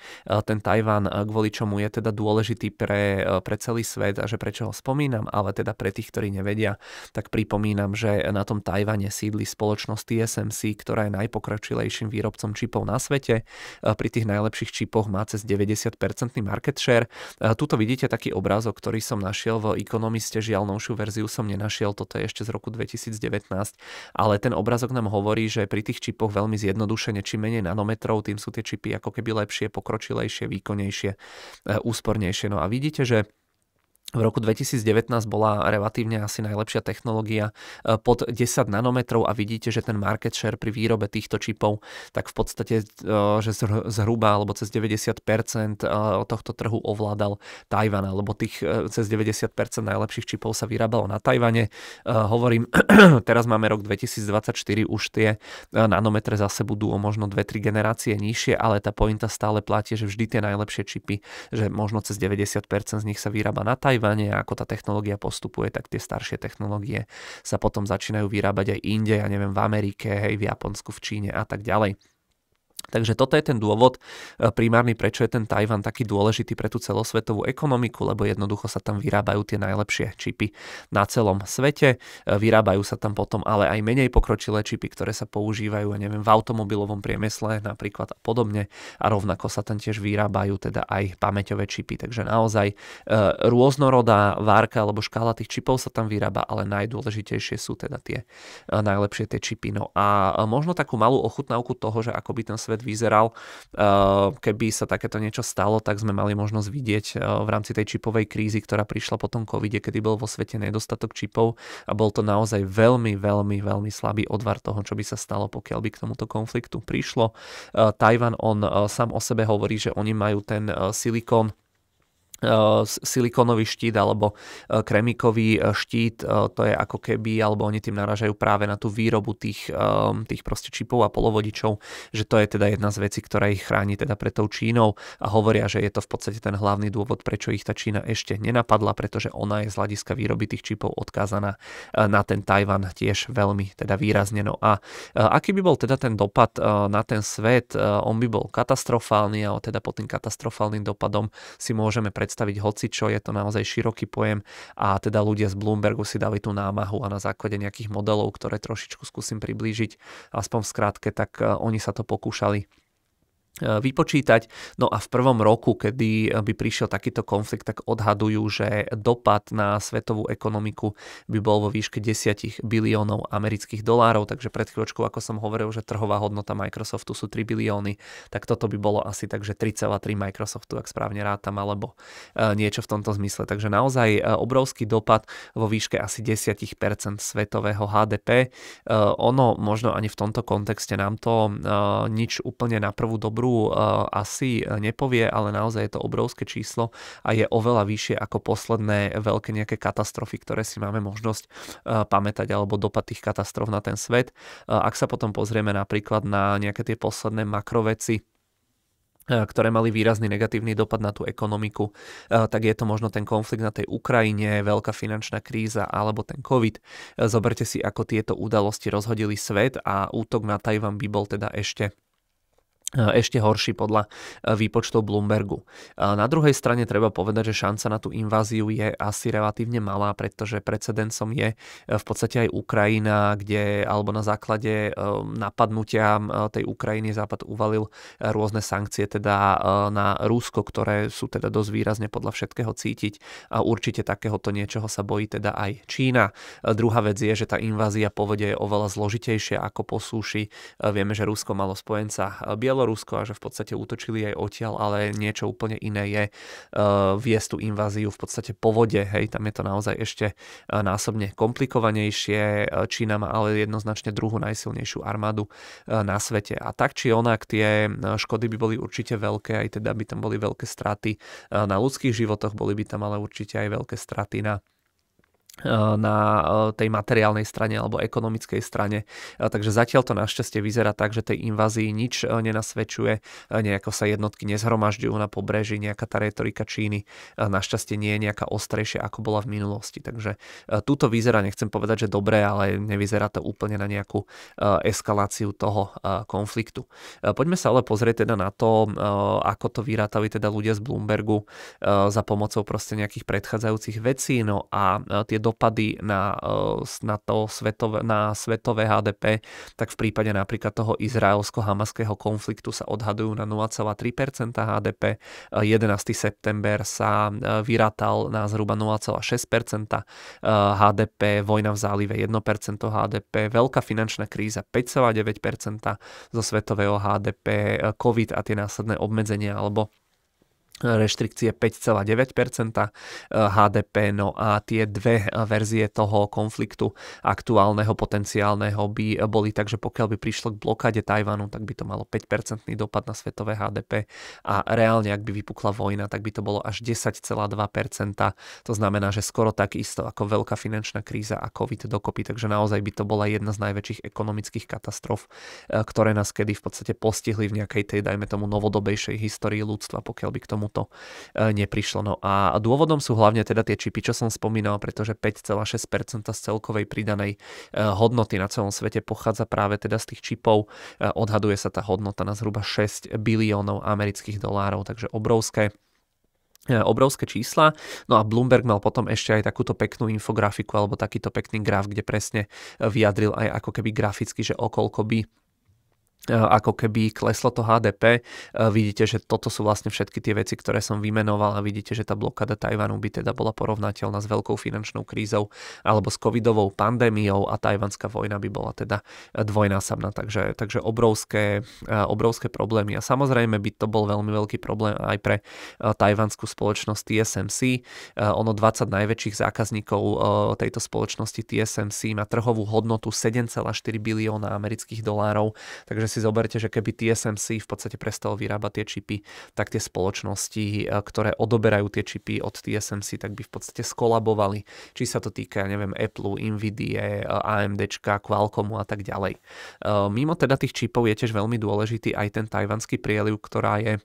[SPEAKER 1] ten Tajván eh, kvôli čomu je teda dôležitý pre, eh, pre celý svet a že prečo ho spomínam, ale teda pre tých, ktorí nevedia, tak pripomínam, že na tom Tajvane sídli spoločnosť TSMC, ktorá je najpokročilejším výrobcom čipov na svete. Eh, pri tých najlepších čipoch má cez 90% market share. Tuto vidíte taký obrázok, ktorý som našiel v ekonomiste, žiaľ novšiu verziu som nenašiel, toto je ešte z roku 2019, ale ten obrázok nám hovorí, že pri tých čipoch veľmi zjednodušene, či menej nanometrov, tým sú tie čipy ako keby lepšie, pokročilejšie rýchlejšie, výkonnejšie, e, úspornejšie. No a vidíte, že v roku 2019 bola relatívne asi najlepšia technológia e, pod 10 nanometrov a vidíte, že ten market share pri výrobe týchto čipov tak v podstate, e, že zhruba alebo cez 90% e, tohto trhu ovládal Tajvan, alebo tých cez 90% najlepších čipov sa vyrábalo na Tajvane. Hovorím, teraz máme rok 2024, už tie nanometre zase budú o možno 2-3 generácie nižšie, ale tá pointa stále platí, že vždy tie najlepšie čipy, že možno cez 90% z nich sa vyrába na Tajvane Tajvane a ako tá technológia postupuje, tak tie staršie technológie sa potom začínajú vyrábať aj inde, ja neviem, v Amerike, hej, v Japonsku, v Číne a tak ďalej. Takže toto je ten dôvod e, primárny, prečo je ten Tajvan taký dôležitý pre tú celosvetovú ekonomiku, lebo jednoducho sa tam vyrábajú tie najlepšie čipy na celom svete. E, vyrábajú sa tam potom ale aj menej pokročilé čipy, ktoré sa používajú, neviem, v automobilovom priemysle napríklad a podobne. A rovnako sa tam tiež vyrábajú teda aj pamäťové čipy. Takže naozaj e, rôznorodá várka alebo škála tých čipov sa tam vyrába, ale najdôležitejšie sú teda tie e, najlepšie tie čipy. No a e, možno takú malú ochutnávku toho, že ako by ten svet vyzeral. Eh, keby sa takéto niečo stalo, tak sme mali možnosť vidieť eh, v rámci tej čipovej krízy, ktorá prišla po tom covide, kedy bol vo svete nedostatok čipov a bol to naozaj veľmi, veľmi, veľmi slabý odvar toho, čo by sa stalo, pokiaľ by k tomuto konfliktu prišlo. Eh, Tajvan, on sám o sebe hovorí, že oni majú ten silikón silikónový štít alebo kremikový štít, to je ako keby, alebo oni tým naražajú práve na tú výrobu tých, tých proste čipov a polovodičov, že to je teda jedna z vecí, ktorá ich chráni teda pred tou Čínou a hovoria, že je to v podstate ten hlavný dôvod, prečo ich tá Čína ešte nenapadla, pretože ona je z hľadiska výroby tých čipov odkázaná na ten Tajvan tiež veľmi teda výrazne. No a aký by bol teda ten dopad na ten svet? On by bol katastrofálny a teda pod tým katastrofálnym dopadom si môžeme pred predstaviť hocičo, je to naozaj široký pojem a teda ľudia z Bloombergu si dali tú námahu a na základe nejakých modelov, ktoré trošičku skúsim priblížiť, aspoň v skratke, tak eh, oni sa to pokúšali E, vypočítať. No a v prvom roku, kedy by prišiel takýto konflikt, tak odhadujú, že dopad na svetovú ekonomiku by bol vo výške 10 biliónov amerických dolárov, takže pred chvíľočkou, ako som hovoril, že trhová hodnota Microsoftu sú 3 bilióny, tak toto by bolo asi takže 3,3 Microsoftu, ak správne rátam, alebo e, niečo v tomto zmysle. Takže naozaj e, obrovský dopad vo výške asi 10% svetového HDP. Ono možno ani v tomto kontexte nám to nič úplne na prvú dobrú ktorú eh, asi eh, nepovie, ale naozaj je to obrovské číslo a je oveľa vyššie ako posledné veľké nejaké katastrofy, ktoré si máme možnosť eh, pamätať alebo dopad tých katastrof na ten svet. Ak sa potom pozrieme napríklad na nejaké tie posledné makroveci, ktoré mali výrazný negatívny dopad na tú ekonomiku, tak je to možno ten konflikt na tej Ukrajine, veľká finančná kríza alebo ten COVID. Zoberte si, ako tieto udalosti rozhodili svet a útok na Tajvan by bol teda ešte E, ešte horší podľa e, výpočtov Bloombergu. E, na druhej strane treba povedať, že šanca na tú inváziu je asi relatívne malá, pretože precedensom je v podstate aj Ukrajina, kde alebo na základe napadnutia tej Ukrajiny Západ uvalil rôzne sankcie teda na Rusko, ktoré sú teda dosť výrazne podľa všetkého cítiť a určite takéhoto niečoho sa bojí teda aj Čína. Druhá vec je, že tá invázia povode je oveľa zložitejšia ako po súši. Vieme, že Rusko malo spojenca biel. Bielorusko a že v podstate útočili aj odtiaľ, ale niečo úplne iné je uh, eh, viesť tú inváziu v podstate po vode. Hej, tam je to naozaj ešte uh, násobne komplikovanejšie. Eh, Čína má ale jednoznačne druhú najsilnejšiu armádu uh, na svete. A tak či onak tie škody by boli určite veľké, aj teda by tam boli veľké straty na ľudských životoch, boli by tam ale určite aj veľké straty na E, na e, tej materiálnej strane alebo ekonomickej strane. E, takže zatiaľ to našťastie vyzerá tak, že tej invazii nič nenasvedčuje, nejako sa jednotky nezhromažďujú na pobreží, nejaká tá retorika Číny našťastie nie je nejaká ostrejšia, ako bola v minulosti. Takže túto vyzerá, nechcem povedať, že dobre, ale nevyzerá to úplne na nejakú eskaláciu toho konfliktu. Poďme sa ale pozrieť teda na to, ako to vyrátali teda ľudia z Bloombergu za pomocou proste nejakých predchádzajúcich vecí, no a tie dopady na, e, na, to svetové, na svetové HDP, tak v prípade napríklad toho izraelsko-hamaského konfliktu sa odhadujú na 0,3% HDP. 11. september sa e, vyratal na zhruba 0,6% e, HDP, vojna v zálive 1% HDP, veľká finančná kríza 5,9% zo svetového HDP, COVID a tie následné obmedzenia alebo reštrikcie 5,9% eh, HDP, no a tie dve eh, verzie toho konfliktu aktuálneho, potenciálneho by boli tak, že pokiaľ by prišlo k blokade Tajvanu, tak by to malo 5% dopad na svetové HDP a reálne, ak by vypukla vojna, tak by to bolo až 10,2%, to znamená, že skoro tak isto ako veľká finančná kríza a COVID dokopy, takže naozaj by to bola jedna z najväčších ekonomických katastrof, eh, ktoré nás kedy v podstate postihli v nejakej tej, dajme tomu, novodobejšej histórii ľudstva, pokiaľ by k tomu to e, neprišlo. No a dôvodom sú hlavne teda tie čipy, čo som spomínal, pretože 5,6% z celkovej pridanej e, hodnoty na celom svete pochádza práve teda z tých čipov. E, odhaduje sa tá hodnota na zhruba 6 biliónov amerických dolárov, takže obrovské obrovské čísla. No a Bloomberg mal potom ešte aj takúto peknú infografiku alebo takýto pekný graf, kde presne vyjadril aj ako keby graficky, že okolko by E, ako keby kleslo to HDP. E, vidíte, že toto sú vlastne všetky tie veci, ktoré som vymenoval a vidíte, že tá blokada Tajvanu by teda bola porovnateľná s veľkou finančnou krízou alebo s covidovou pandémiou a tajvanská vojna by bola teda dvojnásobná. Takže, takže obrovské, e, obrovské problémy. A samozrejme by to bol veľmi veľký problém aj pre tajvanskú spoločnosť TSMC. Ono 20 najväčších zákazníkov tejto spoločnosti TSMC má trhovú hodnotu 7,4 bilióna amerických dolárov. Takže si zoberte, že keby TSMC v podstate prestal vyrábať tie čipy, tak tie spoločnosti, e, ktoré odoberajú tie čipy od TSMC, tak by v podstate skolabovali. Či sa to týka, neviem, Apple, Nvidia, AMD, Qualcommu a tak ďalej. E, mimo teda tých čipov je tiež veľmi dôležitý aj ten tajvanský prieliv, ktorá je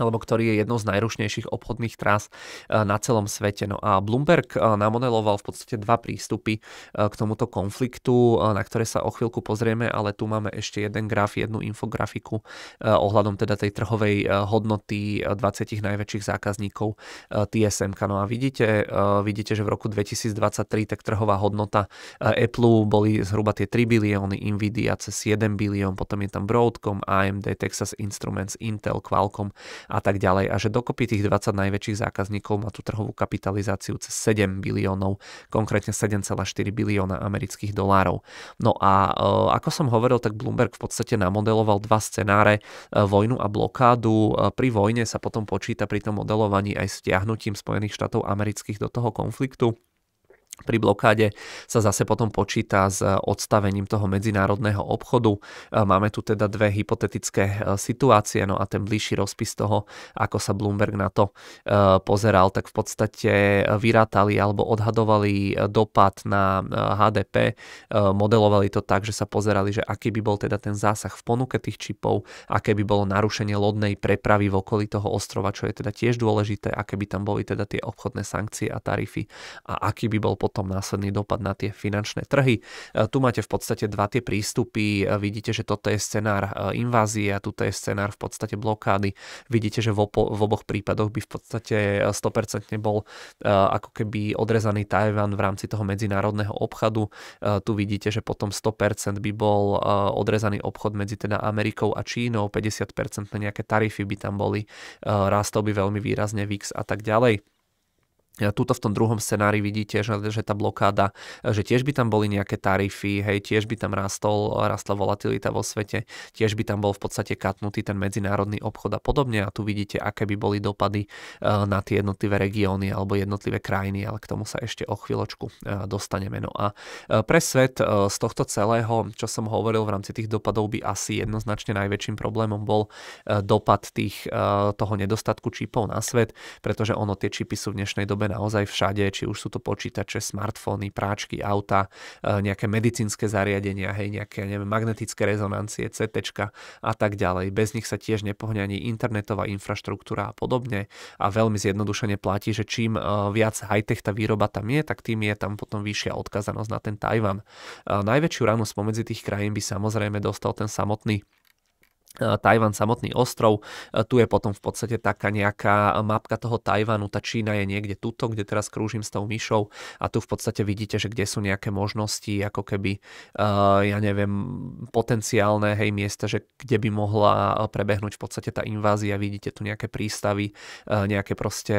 [SPEAKER 1] alebo ktorý je jednou z najrušnejších obchodných trás eh, na celom svete. No a Bloomberg eh, namodeloval v podstate dva prístupy eh, k tomuto konfliktu, na ktoré sa o chvíľku pozrieme, ale tu máme ešte jeden graf, jednu infografiku ohľadom teda tej trhovej hodnoty 20 najväčších zákazníkov TSM. No a vidíte, vidíte, že v roku 2023 tak trhová hodnota Apple boli zhruba tie 3 bilióny, Nvidia cez 7 bilión, potom je tam Broadcom, AMD, Texas Instruments, Intel, Qualcomm a tak ďalej. A že dokopy tých 20 najväčších zákazníkov má tú trhovú kapitalizáciu cez 7 biliónov, konkrétne 7,4 bilióna amerických dolárov. No a e, ako som hovoril, tak Bloomberg v podstate namodeloval dva scenáre, e, vojnu a blokádu. E, pri vojne sa potom počíta pri tom modelovaní aj stiahnutím Spojených štátov amerických do toho konfliktu pri blokáde sa zase potom počíta s odstavením toho medzinárodného obchodu. E, máme tu teda dve hypotetické e, situácie, no a ten bližší rozpis toho, ako sa Bloomberg na to e, pozeral, tak v podstate vyrátali alebo odhadovali dopad na HDP, modelovali to tak, že sa pozerali, že aký by bol teda ten zásah v ponuke tých čipov, aké by bolo narušenie lodnej prepravy v okolí toho ostrova, čo je teda tiež dôležité, aké by tam boli teda tie obchodné sankcie a tarify a aký by bol potom následný dopad na tie finančné trhy. E, tu máte v podstate dva tie prístupy. E, vidíte, že toto je scenár e, invázie a tuto je scenár v podstate blokády. Vidíte, že v, opo- v oboch prípadoch by v podstate 100% bol ako keby odrezaný Tajvan v rámci toho medzinárodného obchodu. Tu vidíte, že potom 100% by bol odrezaný obchod medzi teda Amerikou a Čínou, 50% na nejaké tarify by tam boli, rástol by veľmi výrazne VIX a tak ďalej. Tuto v tom druhom scenári vidíte, že, že tá blokáda, že tiež by tam boli nejaké tarify, hej, tiež by tam rastol, rastla volatilita vo svete, tiež by tam bol v podstate katnutý ten medzinárodný obchod a podobne a tu vidíte, aké by boli dopady e, na tie jednotlivé regióny alebo jednotlivé krajiny, ale k tomu sa ešte o chvíľočku e, dostaneme. No a e, pre svet z tohto celého, čo som hovoril v rámci tých dopadov, by asi jednoznačne najväčším problémom bol dopad tých, toho nedostatku čipov na svet, pretože ono tie čipy sú v dnešnej dobe máme naozaj všade, či už sú to počítače, smartfóny, práčky, auta, e, nejaké medicínske zariadenia, hej, nejaké neviem, magnetické rezonancie, CT a tak ďalej. Bez nich sa tiež nepohne ani internetová infraštruktúra a podobne. A veľmi zjednodušene platí, že čím e, viac high-tech tá výroba tam je, tak tým je tam potom vyššia odkazanosť na ten Tajvan. E, najväčšiu ranu spomedzi tých krajín by samozrejme dostal ten samotný E, Tajvan samotný ostrov, e, tu je potom v podstate taká nejaká mapka toho Tajvanu, tá Čína je niekde tuto, kde teraz krúžim s tou myšou a tu v podstate vidíte, že kde sú nejaké možnosti, ako keby, e, ja neviem, potenciálne hej miesta, že kde by mohla prebehnúť v podstate tá invázia, vidíte tu nejaké prístavy, nejaké proste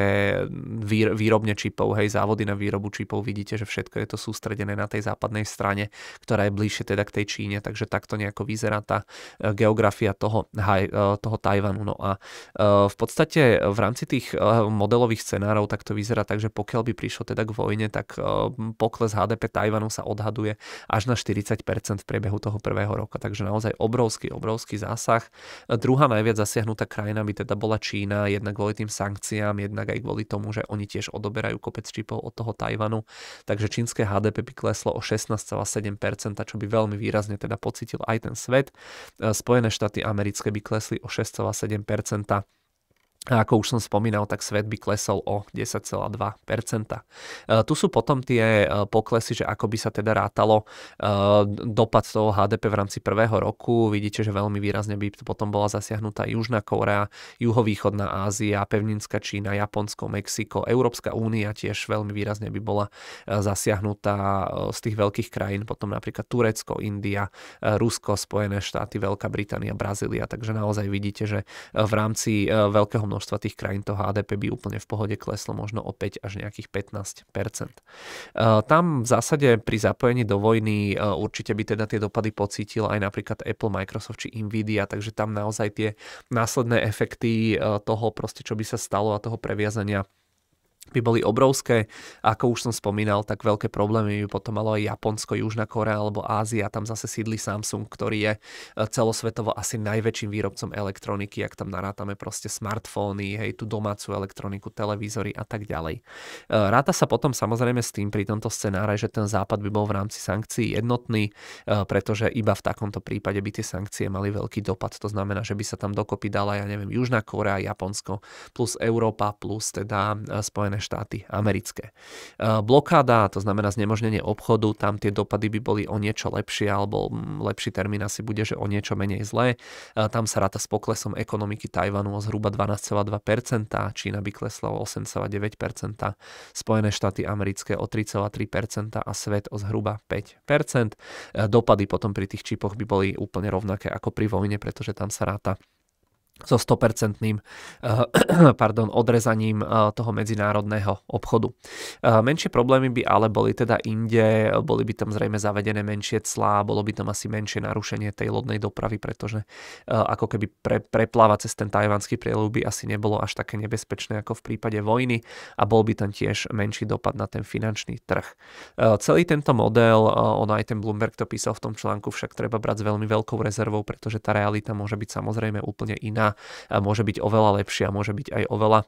[SPEAKER 1] výrobne čipov, hej, závody na výrobu čipov, vidíte, že všetko je to sústredené na tej západnej strane, ktorá je bližšie teda k tej Číne, takže takto nejako vyzerá tá geografia to toho, eh, toho Tajvanu. No a eh, v podstate v rámci tých eh, modelových scenárov tak to vyzerá tak, že pokiaľ by prišlo teda k vojne, tak pokles HDP Tajvanu sa odhaduje až na 40% v priebehu toho prvého roka. Takže naozaj obrovský, obrovský zásah. Druhá najviac zasiahnutá krajina by teda bola Čína, jednak kvôli tým sankciám, jednak aj kvôli tomu, že oni tiež odoberajú kopec čipov od toho Tajvanu. Takže čínske HDP by kleslo o 16,7%, čo by veľmi výrazne teda pocitil aj ten svet. Spojené štáty americké by klesli o 6,7% a ako už som spomínal, tak svet by klesol o 10,2%. E, tu sú potom tie e, poklesy, že ako by sa teda rátalo e, dopad toho HDP v rámci prvého roku. Vidíte, že veľmi výrazne by potom bola zasiahnutá Južná Kórea, Juhovýchodná Ázia, Pevninská Čína, Japonsko, Mexiko, Európska únia tiež veľmi výrazne by bola zasiahnutá z tých veľkých krajín, potom napríklad Turecko, India, Rusko, Spojené štáty, Veľká Británia, Brazília. Takže naozaj vidíte, že v rámci veľkého množstva tých krajín to HDP by úplne v pohode kleslo možno o 5 až nejakých 15 e, Tam v zásade pri zapojení do vojny e, určite by teda tie dopady pocítil aj napríklad Apple, Microsoft či Nvidia, takže tam naozaj tie následné efekty e, toho proste, čo by sa stalo a toho previazania by boli obrovské. Ako už som spomínal, tak veľké problémy by potom malo aj Japonsko, Južná Korea alebo Ázia. Tam zase sídli Samsung, ktorý je e, celosvetovo asi najväčším výrobcom elektroniky, ak tam narátame proste smartfóny, hej, tú domácu elektroniku, televízory a tak ďalej. E, ráta sa potom samozrejme s tým pri tomto scenáre, že ten západ by bol v rámci sankcií jednotný, e, pretože iba v takomto prípade by tie sankcie mali veľký dopad. To znamená, že by sa tam dokopy dala, ja neviem, Južná Korea, Japonsko, plus Európa, plus teda Spojené Spojené štáty americké. E, blokáda, to znamená znemožnenie obchodu, tam tie dopady by boli o niečo lepšie, alebo lepší termín asi bude, že o niečo menej zlé. E, tam sa ráta s poklesom ekonomiky Tajvanu o zhruba 12,2%, Čína by klesla o 8,9%, Spojené štáty americké o 3,3% a svet o zhruba 5%. E, dopady potom pri tých čipoch by boli úplne rovnaké ako pri vojne, pretože tam sa ráta so 100% eh, pardon, odrezaním eh, toho medzinárodného obchodu. Eh, menšie problémy by ale boli teda inde, boli by tam zrejme zavedené menšie clá, bolo by tam asi menšie narušenie tej lodnej dopravy, pretože ako keby pre, preplávať cez ten tajvanský prielov by asi nebolo až také nebezpečné ako v prípade vojny a bol by tam tiež menší dopad na ten finančný trh. Celý tento model, on aj ten Bloomberg to písal v tom článku, však treba brať s veľmi veľkou rezervou, pretože tá realita môže byť samozrejme úplne iná a môže byť oveľa lepšia, môže byť aj oveľa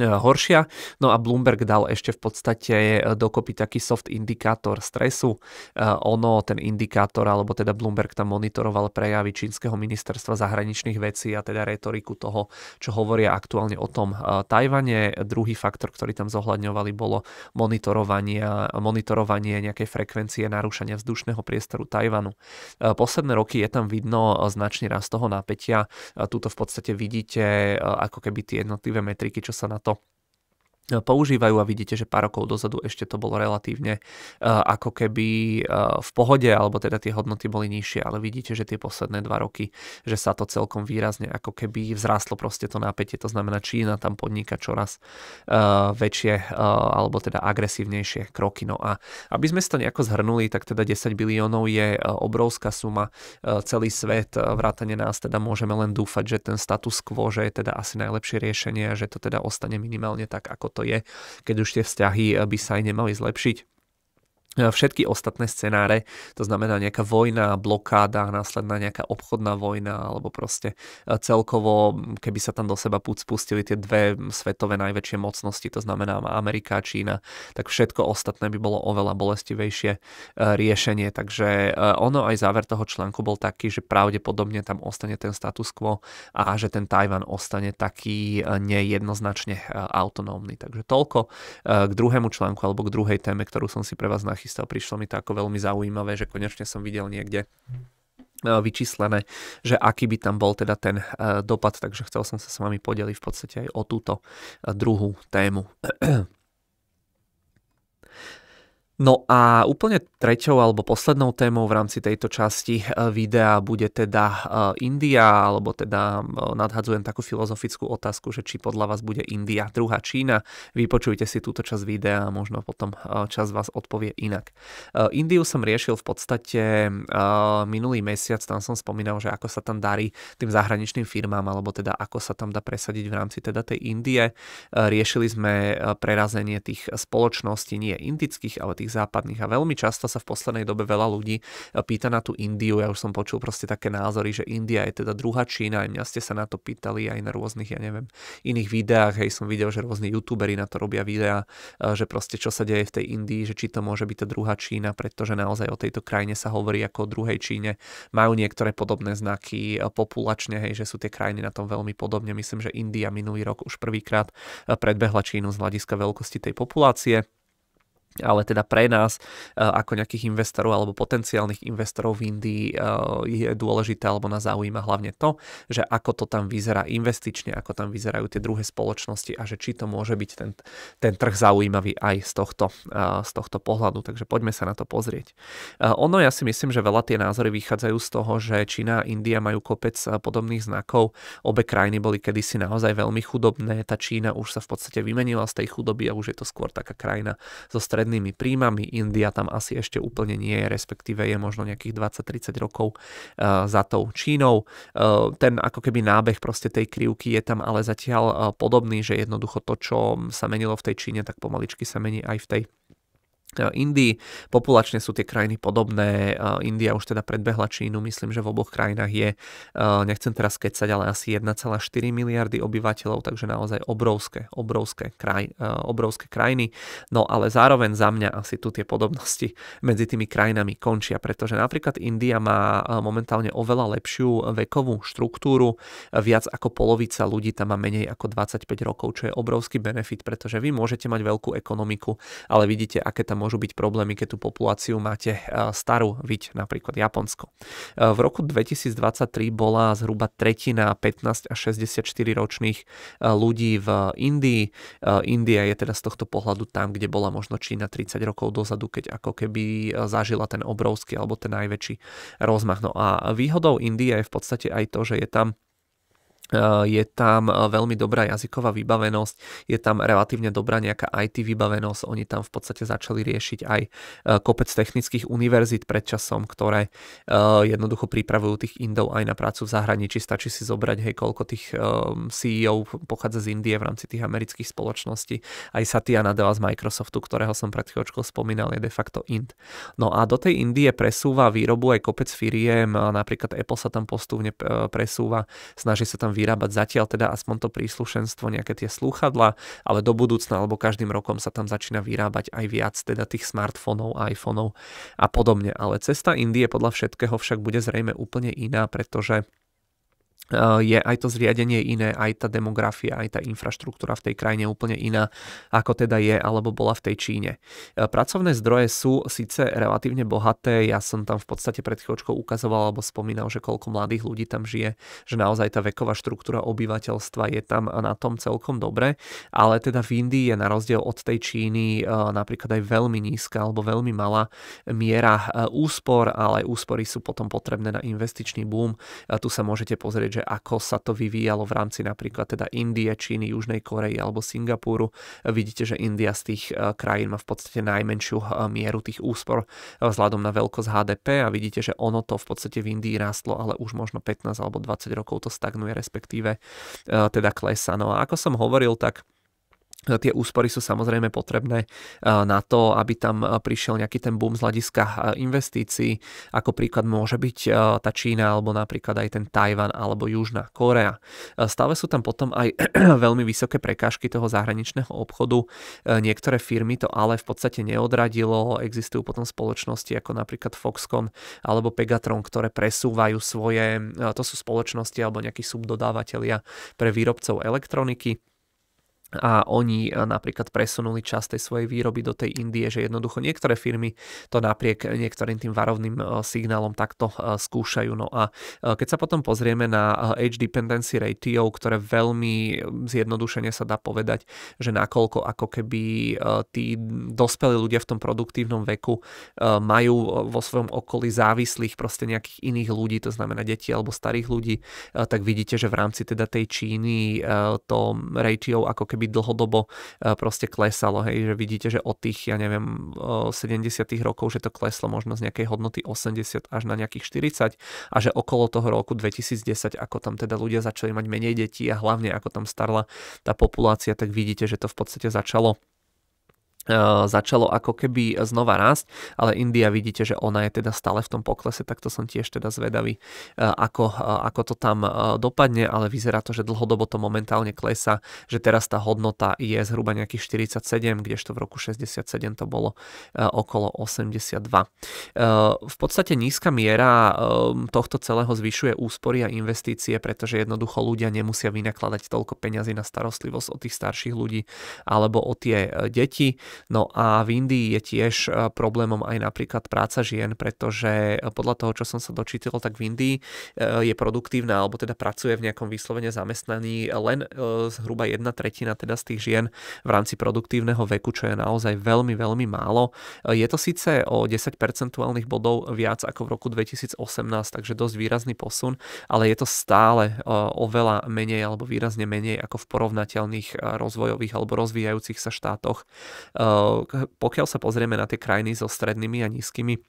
[SPEAKER 1] E, horšia. No a Bloomberg dal ešte v podstate e, dokopy taký soft indikátor stresu. E, ono, ten indikátor, alebo teda Bloomberg tam monitoroval prejavy čínskeho ministerstva zahraničných vecí a teda retoriku toho, čo hovoria aktuálne o tom Tajvane. Druhý faktor, ktorý tam zohľadňovali, bolo monitorovanie, monitorovanie nejakej frekvencie narúšania vzdušného priestoru Tajvanu. Posledné roky je tam vidno značný rast toho napätia. Tuto v podstate vidíte ako keby tie jednotlivé metriky, čo sa na då. používajú a vidíte, že pár rokov dozadu ešte to bolo relatívne eh, ako keby eh, v pohode, alebo teda tie hodnoty boli nižšie, ale vidíte, že tie posledné dva roky, že sa to celkom výrazne ako keby vzrástlo proste to napätie, to znamená Čína tam podniká čoraz eh, väčšie alebo teda agresívnejšie kroky. No a aby sme si to nejako zhrnuli, tak teda 10 biliónov je obrovská suma, celý svet vrátane nás teda môžeme len dúfať, že ten status quo, že je teda asi najlepšie riešenie a že to teda ostane minimálne tak, ako to je, keď už tie vzťahy eh, by sa aj nemali zlepšiť. E, všetky ostatné scenáre, to znamená nejaká vojna, blokáda, následná nejaká obchodná vojna, alebo proste e, celkovo, keby sa tam do seba spustili tie dve svetové najväčšie mocnosti, to znamená Amerika a Čína, tak všetko ostatné by bolo oveľa bolestivejšie e, riešenie. Takže ono aj záver toho článku bol taký, že pravdepodobne tam ostane ten status quo a že ten Tajvan ostane taký nejednoznačne autonómny. Takže toľko k druhému článku alebo k druhej téme, ktorú som si pre vás nachystal nachystal, prišlo mi to ako veľmi zaujímavé, že konečne som videl niekde e, vyčíslené, že aký by tam bol teda ten e, dopad, takže chcel som sa s vami podeliť v podstate aj o túto e, druhú tému. No a úplne treťou alebo poslednou témou v rámci tejto časti eh, videa bude teda eh, India, alebo teda eh, nadhadzujem takú filozofickú otázku, že či podľa vás bude India druhá Čína. Vypočujte si túto časť videa a možno potom čas vás odpovie inak. Indiu som riešil v podstate minulý mesiac, tam som spomínal, že ako sa tam darí tým zahraničným firmám, alebo teda ako sa tam dá presadiť v rámci teda tej Indie. Riešili sme prerazenie tých spoločností, nie indických, ale tých tých západných. A veľmi často sa v poslednej dobe veľa ľudí e, pýta na tú Indiu. Ja už som počul proste také názory, že India je teda druhá Čína. Aj mňa ste sa na to pýtali aj na rôznych, ja neviem, iných videách. Hej, som videl, že rôzni youtuberi na to robia videá, e, že proste čo sa deje v tej Indii, že či to môže byť tá druhá Čína, pretože naozaj o tejto krajine sa hovorí ako o druhej Číne. Majú niektoré podobné znaky e, populačne, hej, že sú tie krajiny na tom veľmi podobne. Myslím, že India minulý rok už prvýkrát predbehla Čínu z hľadiska veľkosti tej populácie ale teda pre nás e, ako nejakých investorov alebo potenciálnych investorov v Indii e, je dôležité alebo nás zaujíma hlavne to, že ako to tam vyzerá investične, ako tam vyzerajú tie druhé spoločnosti a že či to môže byť ten, ten trh zaujímavý aj z tohto, e, z tohto pohľadu. Takže poďme sa na to pozrieť. Ono ja si myslím, že veľa tie názory vychádzajú z toho, že Čína a India majú kopec podobných znakov. Obe krajiny boli kedysi naozaj veľmi chudobné. Tá Čína už sa v podstate vymenila z tej chudoby a už je to skôr taká krajina zo strednej strednými príjmami. India tam asi ešte úplne nie je, respektíve je možno nejakých 20-30 rokov eh, za tou Čínou. Eh, ten ako keby nábeh proste tej krivky je tam ale zatiaľ eh, podobný, že jednoducho to, čo sa menilo v tej Číne, tak pomaličky sa mení aj v tej Indii. Populačne sú tie krajiny podobné. E, India už teda predbehla Čínu, myslím, že v oboch krajinách je, e, nechcem teraz kecať, ale asi 1,4 miliardy obyvateľov, takže naozaj obrovské, obrovské, kraj, e, obrovské krajiny. No ale zároveň za mňa asi tu tie podobnosti medzi tými krajinami končia, pretože napríklad India má momentálne oveľa lepšiu vekovú štruktúru, viac ako polovica ľudí tam má menej ako 25 rokov, čo je obrovský benefit, pretože vy môžete mať veľkú ekonomiku, ale vidíte, aké tam môžu byť problémy, keď tú populáciu máte e, starú, viť napríklad Japonsko. E, v roku 2023 bola zhruba tretina 15 až 64 ročných e, ľudí v Indii. India je teda z tohto pohľadu tam, kde bola možno Čína 30 rokov dozadu, keď ako keby zažila ten obrovský alebo ten najväčší rozmach. No a výhodou Indie je v podstate aj to, že je tam Eh, je tam eh, veľmi dobrá jazyková vybavenosť, je tam relatívne dobrá nejaká IT vybavenosť, oni tam v podstate začali riešiť aj eh, kopec technických univerzít pred časom, ktoré jednoducho pripravujú tých Indov aj na prácu v zahraničí, stačí si zobrať, hej, koľko tých CEO pochádza z Indie v rámci tých amerických spoločností, aj Satya Nadella z Microsoftu, ktorého som pred chvíľočkou spomínal, je de facto Ind. No a do tej Indie presúva výrobu aj kopec firiem, napríklad Apple sa tam postupne presúva, snaží sa tam vyrábať zatiaľ teda aspoň to príslušenstvo, nejaké tie slúchadla, ale do budúcna alebo každým rokom sa tam začína vyrábať aj viac teda tých smartfónov, iPhoneov a podobne. Ale cesta Indie podľa všetkého však bude zrejme úplne iná, pretože Eh, je aj to zriadenie iné, aj tá demografia, aj tá infraštruktúra v tej krajine úplne iná, ako teda je alebo bola v tej Číne. Eh, pracovné zdroje sú síce relatívne bohaté, ja som tam v podstate pred chvíľočkou ukazoval alebo spomínal, že koľko mladých ľudí tam žije, že naozaj tá veková štruktúra obyvateľstva je tam na tom celkom dobre, ale teda v Indii je na rozdiel od tej Číny eh, napríklad aj veľmi nízka alebo veľmi malá miera úspor, ale úspory sú potom potrebné na investičný boom. Tu sa môžete pozrieť pozrieť, že ako sa to vyvíjalo v rámci napríklad teda Indie, Číny, Južnej Korei alebo Singapúru. Vidíte, že India z tých e, krajín má v podstate najmenšiu e, mieru tých úspor e, vzhľadom na veľkosť HDP a vidíte, že ono to v podstate v Indii rástlo, ale už možno 15 alebo 20 rokov to stagnuje, respektíve teda klesa. No a ako som hovoril, tak Tie úspory sú samozrejme potrebné na to, aby tam prišiel nejaký ten boom z hľadiska investícií. Ako príklad môže byť tá Čína alebo napríklad aj ten Tajvan alebo Južná Korea. Stále sú tam potom aj veľmi vysoké prekážky toho zahraničného obchodu. Niektoré firmy to ale v podstate neodradilo. Existujú potom spoločnosti ako napríklad Foxconn alebo Pegatron, ktoré presúvajú svoje, to sú spoločnosti alebo nejakí subdodávateľia pre výrobcov elektroniky a oni eh, napríklad presunuli časť tej svojej výroby do tej Indie, že jednoducho niektoré firmy to napriek niektorým tým varovným eh, signálom takto eh, skúšajú. No a keď sa potom pozrieme na age dependency ratio, ktoré veľmi zjednodušene sa dá povedať, že nakoľko ako keby tí dospelí ľudia v tom produktívnom veku majú vo svojom okolí závislých proste nejakých iných ľudí, to znamená deti alebo starých ľudí, tak vidíte, že v rámci teda tej Číny to ratio ako keby by dlhodobo e, proste klesalo, hej, že vidíte, že od tých, ja neviem, 70 e, rokov, že to kleslo možno z nejakej hodnoty 80 až na nejakých 40 a že okolo toho roku 2010, ako tam teda ľudia začali mať menej detí a hlavne ako tam starla tá populácia, tak vidíte, že to v podstate začalo začalo ako keby znova rásť, ale India vidíte, že ona je teda stále v tom poklese, tak to som tiež teda zvedavý, ako, ako to tam dopadne, ale vyzerá to, že dlhodobo to momentálne klesa, že teraz tá hodnota je zhruba nejakých 47, kdežto v roku 67 to bolo okolo 82. V podstate nízka miera hm, tohto celého zvyšuje úspory a investície, pretože jednoducho ľudia nemusia vynakladať toľko peňazí na starostlivosť o tých starších ľudí alebo o tie e, deti No a v Indii je tiež e, problémom aj napríklad práca žien, pretože e, podľa toho, čo som sa dočítal, tak v Indii e, je produktívna, alebo teda pracuje v nejakom vyslovene zamestnaní len zhruba jedna tretina teda z tých žien v rámci produktívneho veku, čo je naozaj veľmi, veľmi málo. Je to síce o 10 percentuálnych bodov viac ako v roku 2018, takže dosť výrazný posun, ale je to stále oveľa menej alebo výrazne menej ako v porovnateľných rozvojových alebo rozvíjajúcich sa štátoch pokiaľ sa pozrieme na tie krajiny so strednými a nízkymi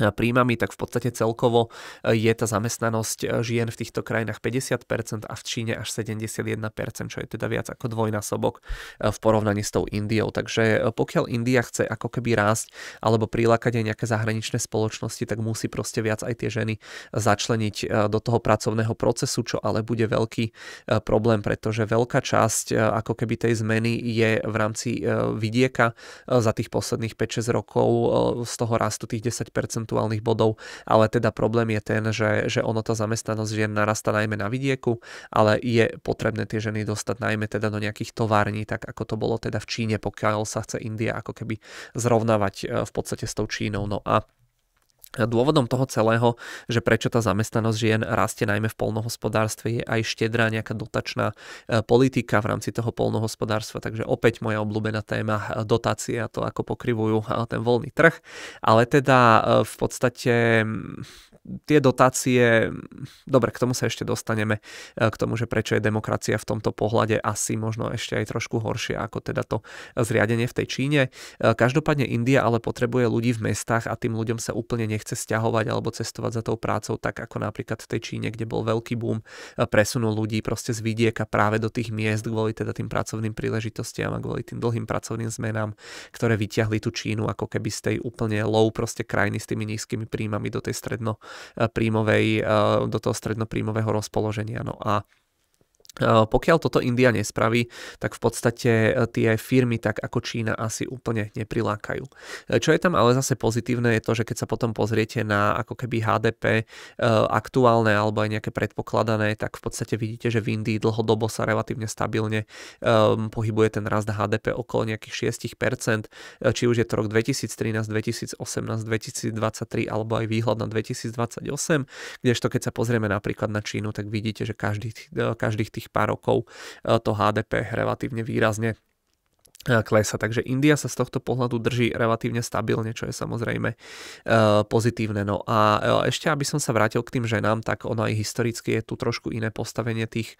[SPEAKER 1] E, príjmami, tak v podstate celkovo e, je tá zamestnanosť e, žien v týchto krajinách 50% a v Číne až 71%, čo je teda viac ako dvojnásobok v porovnaní s tou Indiou. Takže pokiaľ India chce ako keby rásť alebo prilákať aj nejaké zahraničné spoločnosti, tak musí proste viac aj tie ženy začleniť do toho pracovného procesu, čo ale bude veľký problém, pretože veľká časť ako keby tej zmeny je v rámci vidieka za tých posledných 5-6 rokov z toho rastu tých 10% percentuálnych bodov, ale teda problém je ten, že, že ono tá zamestnanosť žien narasta najmä na vidieku, ale je potrebné tie ženy dostať najmä teda do nejakých tovární, tak ako to bolo teda v Číne, pokiaľ sa chce India ako keby zrovnávať e, v podstate s tou Čínou. No a Dôvodom toho celého, že prečo tá zamestnanosť žien rastie najmä v polnohospodárstve, je aj štedrá nejaká dotačná e, politika v rámci toho polnohospodárstva. Takže opäť moja obľúbená téma e, dotácie a to, ako pokrivujú e, ten voľný trh. Ale teda v podstate tie dotácie, dobre, k tomu sa ešte dostaneme, e, k tomu, že prečo je demokracia v tomto pohľade asi možno ešte aj trošku horšia ako teda to zriadenie v tej Číne. E, každopádne India ale potrebuje ľudí v mestách a tým ľuďom sa úplne nechce stiahovať alebo cestovať za tou prácou, tak ako napríklad v tej Číne, kde bol veľký boom, e, presunul ľudí proste z vidieka práve do tých miest kvôli teda tým pracovným príležitostiam a kvôli tým dlhým pracovným zmenám, ktoré vyťahli tú Čínu ako keby z tej úplne low proste krajiny s tými nízkymi príjmami do tej stredno príjmovej, eh, do toho strednopríjmového rozpoloženia. No a Eh, pokiaľ toto India nespraví, tak v podstate eh, tie firmy tak ako Čína asi úplne neprilákajú. Eh, čo je tam ale zase pozitívne je to, že keď sa potom pozriete na ako keby HDP aktuálne alebo aj nejaké predpokladané, tak v podstate vidíte, že v Indii dlhodobo sa relatívne stabilne ehm, pohybuje ten rast HDP okolo nejakých 6%, či už je to rok 2013, 2018, 2023 alebo aj výhľad na 2028, kdežto keď sa pozrieme napríklad na Čínu, tak vidíte, že každý, každých tých pár rokov e, to HDP relatívne výrazne E, klesa. Takže India sa z tohto pohľadu drží relatívne stabilne, čo je samozrejme e, pozitívne. No a e, ešte, aby som sa vrátil k tým ženám, tak ono aj historicky je tu trošku iné postavenie tých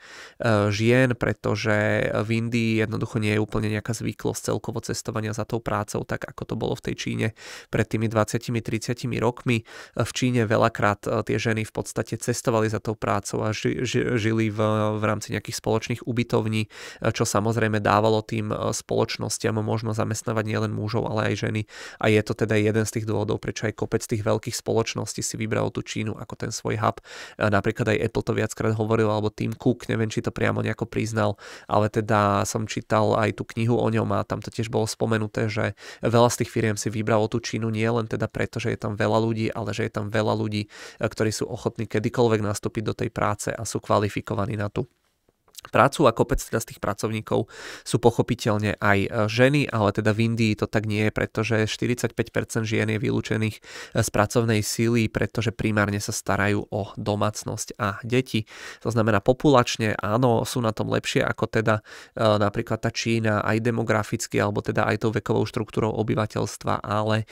[SPEAKER 1] žien, pretože v Indii jednoducho nie je úplne nejaká zvyklosť celkovo cestovania za tou prácou, tak ako to bolo v tej Číne pred tými 20-30 rokmi. V Číne veľakrát tie ženy v podstate cestovali za tou prácou a žili v, v rámci nejakých spoločných ubytovní, čo samozrejme dávalo tým spoločným spoločnostiam možno zamestnávať nielen mužov, ale aj ženy. A je to teda jeden z tých dôvodov, prečo aj kopec tých veľkých spoločností si vybralo tú Čínu ako ten svoj hub. Napríklad aj Apple to viackrát hovoril, alebo Tim Cook, neviem, či to priamo nejako priznal, ale teda som čítal aj tú knihu o ňom a tam to tiež bolo spomenuté, že veľa z tých firiem si vybralo tú Čínu nie len teda preto, že je tam veľa ľudí, ale že je tam veľa ľudí, ktorí sú ochotní kedykoľvek nastúpiť do tej práce a sú kvalifikovaní na tú prácu a kopec teda z tých pracovníkov sú pochopiteľne aj e, ženy, ale teda v Indii to tak nie je, pretože 45% žien je vylúčených e, z pracovnej síly, pretože primárne sa starajú o domácnosť a deti. To znamená populačne, áno, sú na tom lepšie ako teda e, napríklad tá Čína aj demograficky, alebo teda aj tou vekovou štruktúrou obyvateľstva, ale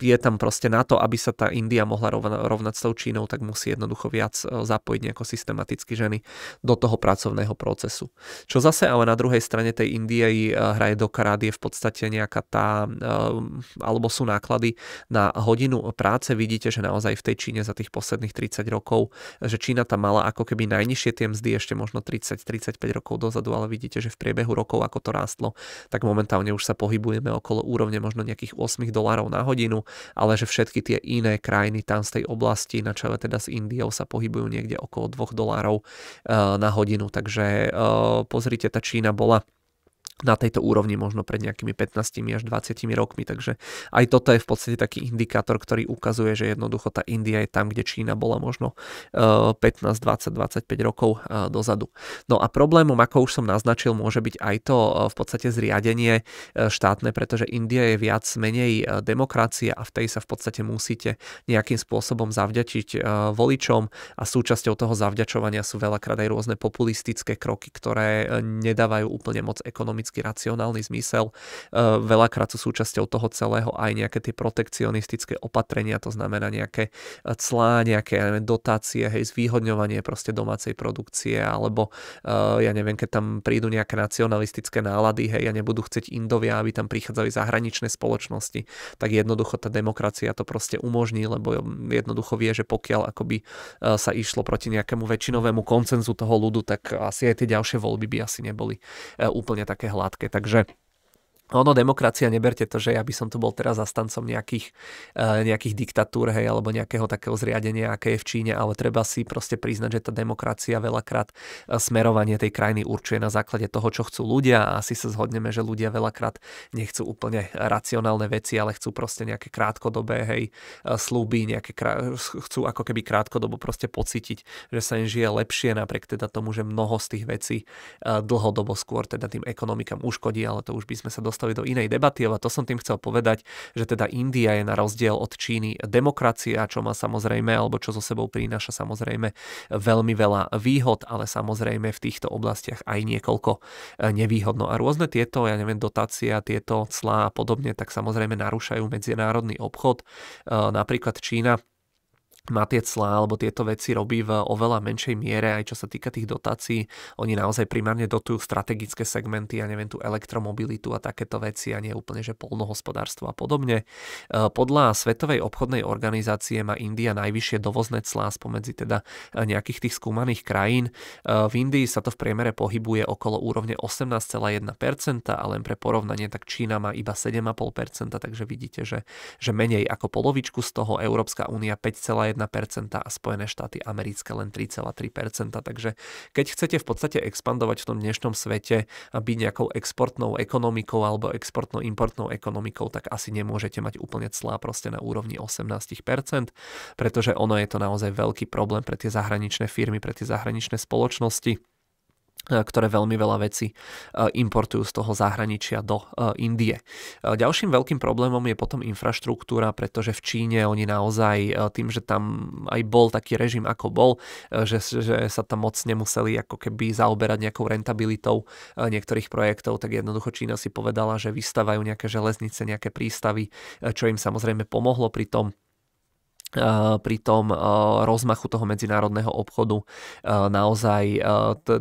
[SPEAKER 1] je tam proste na to, aby sa tá India mohla rovnať s tou Čínou, tak musí jednoducho viac zapojiť nejako systematicky ženy do toho pracovníka pracovného procesu. Čo zase ale na druhej strane tej Indie eh, hraje do karády je v podstate nejaká tá, eh, alebo sú náklady na hodinu práce. Vidíte, že naozaj v tej Číne za tých posledných 30 rokov, že Čína tam mala ako keby najnižšie tie mzdy ešte možno 30-35 rokov dozadu, ale vidíte, že v priebehu rokov, ako to rástlo, tak momentálne už sa pohybujeme okolo úrovne možno nejakých 8 dolárov na hodinu, ale že všetky tie iné krajiny tam z tej oblasti, na čele teda s Indiou, sa pohybujú niekde okolo 2 dolárov eh, na hodinu. Takže eh, pozrite, tá Čína bola na tejto úrovni možno pred nejakými 15 až 20 rokmi. Takže aj toto je v podstate taký indikátor, ktorý ukazuje, že jednoducho tá India je tam, kde Čína bola možno 15, 20, 25 rokov eh, dozadu. No a problémom, ako už som naznačil, môže byť aj to eh, v podstate zriadenie eh, štátne, pretože India je viac menej demokracia a v tej sa v podstate musíte nejakým spôsobom zavďačiť voličom a súčasťou toho zavďačovania sú veľakrát aj rôzne populistické kroky, ktoré nedávajú úplne moc ekonomické logický, racionálny zmysel. E, veľakrát sú súčasťou toho celého aj nejaké tie protekcionistické opatrenia, to znamená nejaké e, clá, nejaké ja neviem, dotácie, hej, zvýhodňovanie proste domácej produkcie, alebo e, ja neviem, keď tam prídu nejaké nacionalistické nálady, hej, a nebudú chcieť Indovia, aby tam prichádzali zahraničné spoločnosti, tak jednoducho tá demokracia to proste umožní, lebo jednoducho vie, že pokiaľ akoby sa išlo proti nejakému väčšinovému koncenzu toho ľudu, tak asi aj tie ďalšie voľby by asi neboli úplne také hlavné. палаткой. Także ono demokracia, neberte to, že ja by som tu bol teraz zastancom nejakých, e, nejakých diktatúr, hej, alebo nejakého takého zriadenia, aké je v Číne, ale treba si proste priznať, že tá demokracia veľakrát e, smerovanie tej krajiny určuje na základe toho, čo chcú ľudia a asi sa zhodneme, že ľudia veľakrát nechcú úplne racionálne veci, ale chcú proste nejaké krátkodobé, hej, e, slúby, nejaké krá... chcú ako keby krátkodobo proste pocítiť, že sa im žije lepšie napriek teda tomu, že mnoho z tých vecí dlhodobo skôr teda tým ekonomikám uškodí, ale to už by sme sa dostali dostali do inej debaty, ale to som tým chcel povedať, že teda India je na rozdiel od Číny demokracia, čo má samozrejme, alebo čo so sebou prináša samozrejme veľmi veľa výhod, ale samozrejme v týchto oblastiach aj niekoľko e, nevýhodno. A rôzne tieto, ja neviem, dotácia, tieto clá a podobne, tak samozrejme narúšajú medzinárodný obchod. E, napríklad Čína má tie clá alebo tieto veci robí v oveľa menšej miere, aj čo sa týka tých dotácií. Oni naozaj primárne dotujú strategické segmenty, ja neviem, tú elektromobilitu a takéto veci a nie úplne, že polnohospodárstvo a podobne. E, podľa Svetovej obchodnej organizácie má India najvyššie dovozné clá spomedzi teda e, nejakých tých skúmaných krajín. E, v Indii sa to v priemere pohybuje okolo úrovne 18,1% a len pre porovnanie tak Čína má iba 7,5%, takže vidíte, že, že menej ako polovičku z toho Európska únia 5,1 a Spojené štáty americké len 3,3%. Takže keď chcete v podstate expandovať v tom dnešnom svete a byť nejakou exportnou ekonomikou alebo exportno-importnou ekonomikou, tak asi nemôžete mať úplne clá proste na úrovni 18%, pretože ono je to naozaj veľký problém pre tie zahraničné firmy, pre tie zahraničné spoločnosti E, ktoré veľmi veľa vecí e, importujú z toho zahraničia do e, Indie. Ďalším veľkým problémom je potom infraštruktúra, pretože v Číne oni naozaj tým, že tam aj bol taký režim, ako bol, že, že sa tam moc nemuseli ako keby zaoberať nejakou rentabilitou niektorých projektov, tak jednoducho Čína si povedala, že vystavajú nejaké železnice, nejaké prístavy, čo im samozrejme pomohlo pri tom pri tom rozmachu toho medzinárodného obchodu naozaj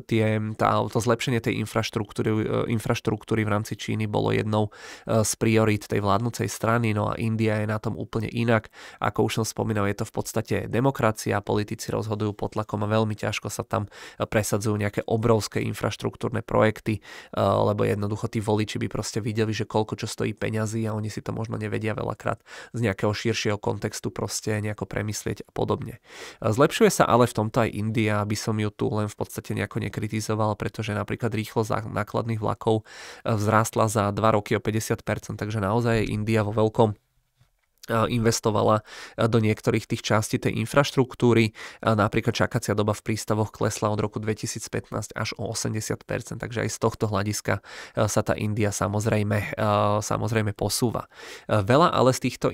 [SPEAKER 1] tie, tá, to zlepšenie tej infraštruktúry, infraštruktúry v rámci Číny bolo jednou z priorít tej vládnucej strany, no a India je na tom úplne inak. Ako už som spomínal, je to v podstate demokracia, politici rozhodujú pod tlakom a veľmi ťažko sa tam presadzujú nejaké obrovské infraštruktúrne projekty, lebo jednoducho tí voliči by proste videli, že koľko čo stojí peňazí a oni si to možno nevedia veľakrát z nejakého širšieho kontextu proste nejako premyslieť a podobne. Zlepšuje sa ale v tomto aj India, aby som ju tu len v podstate nejako nekritizoval, pretože napríklad rýchlosť nákladných vlakov eh, vzrástla za 2 roky o 50%, takže naozaj je India vo veľkom E, investovala e, do niektorých tých častí tej infraštruktúry. E, napríklad čakacia doba v prístavoch klesla od roku 2015 až o 80%, takže aj z tohto hľadiska sa tá India samozrejme, samozrejme posúva. Veľa ale z týchto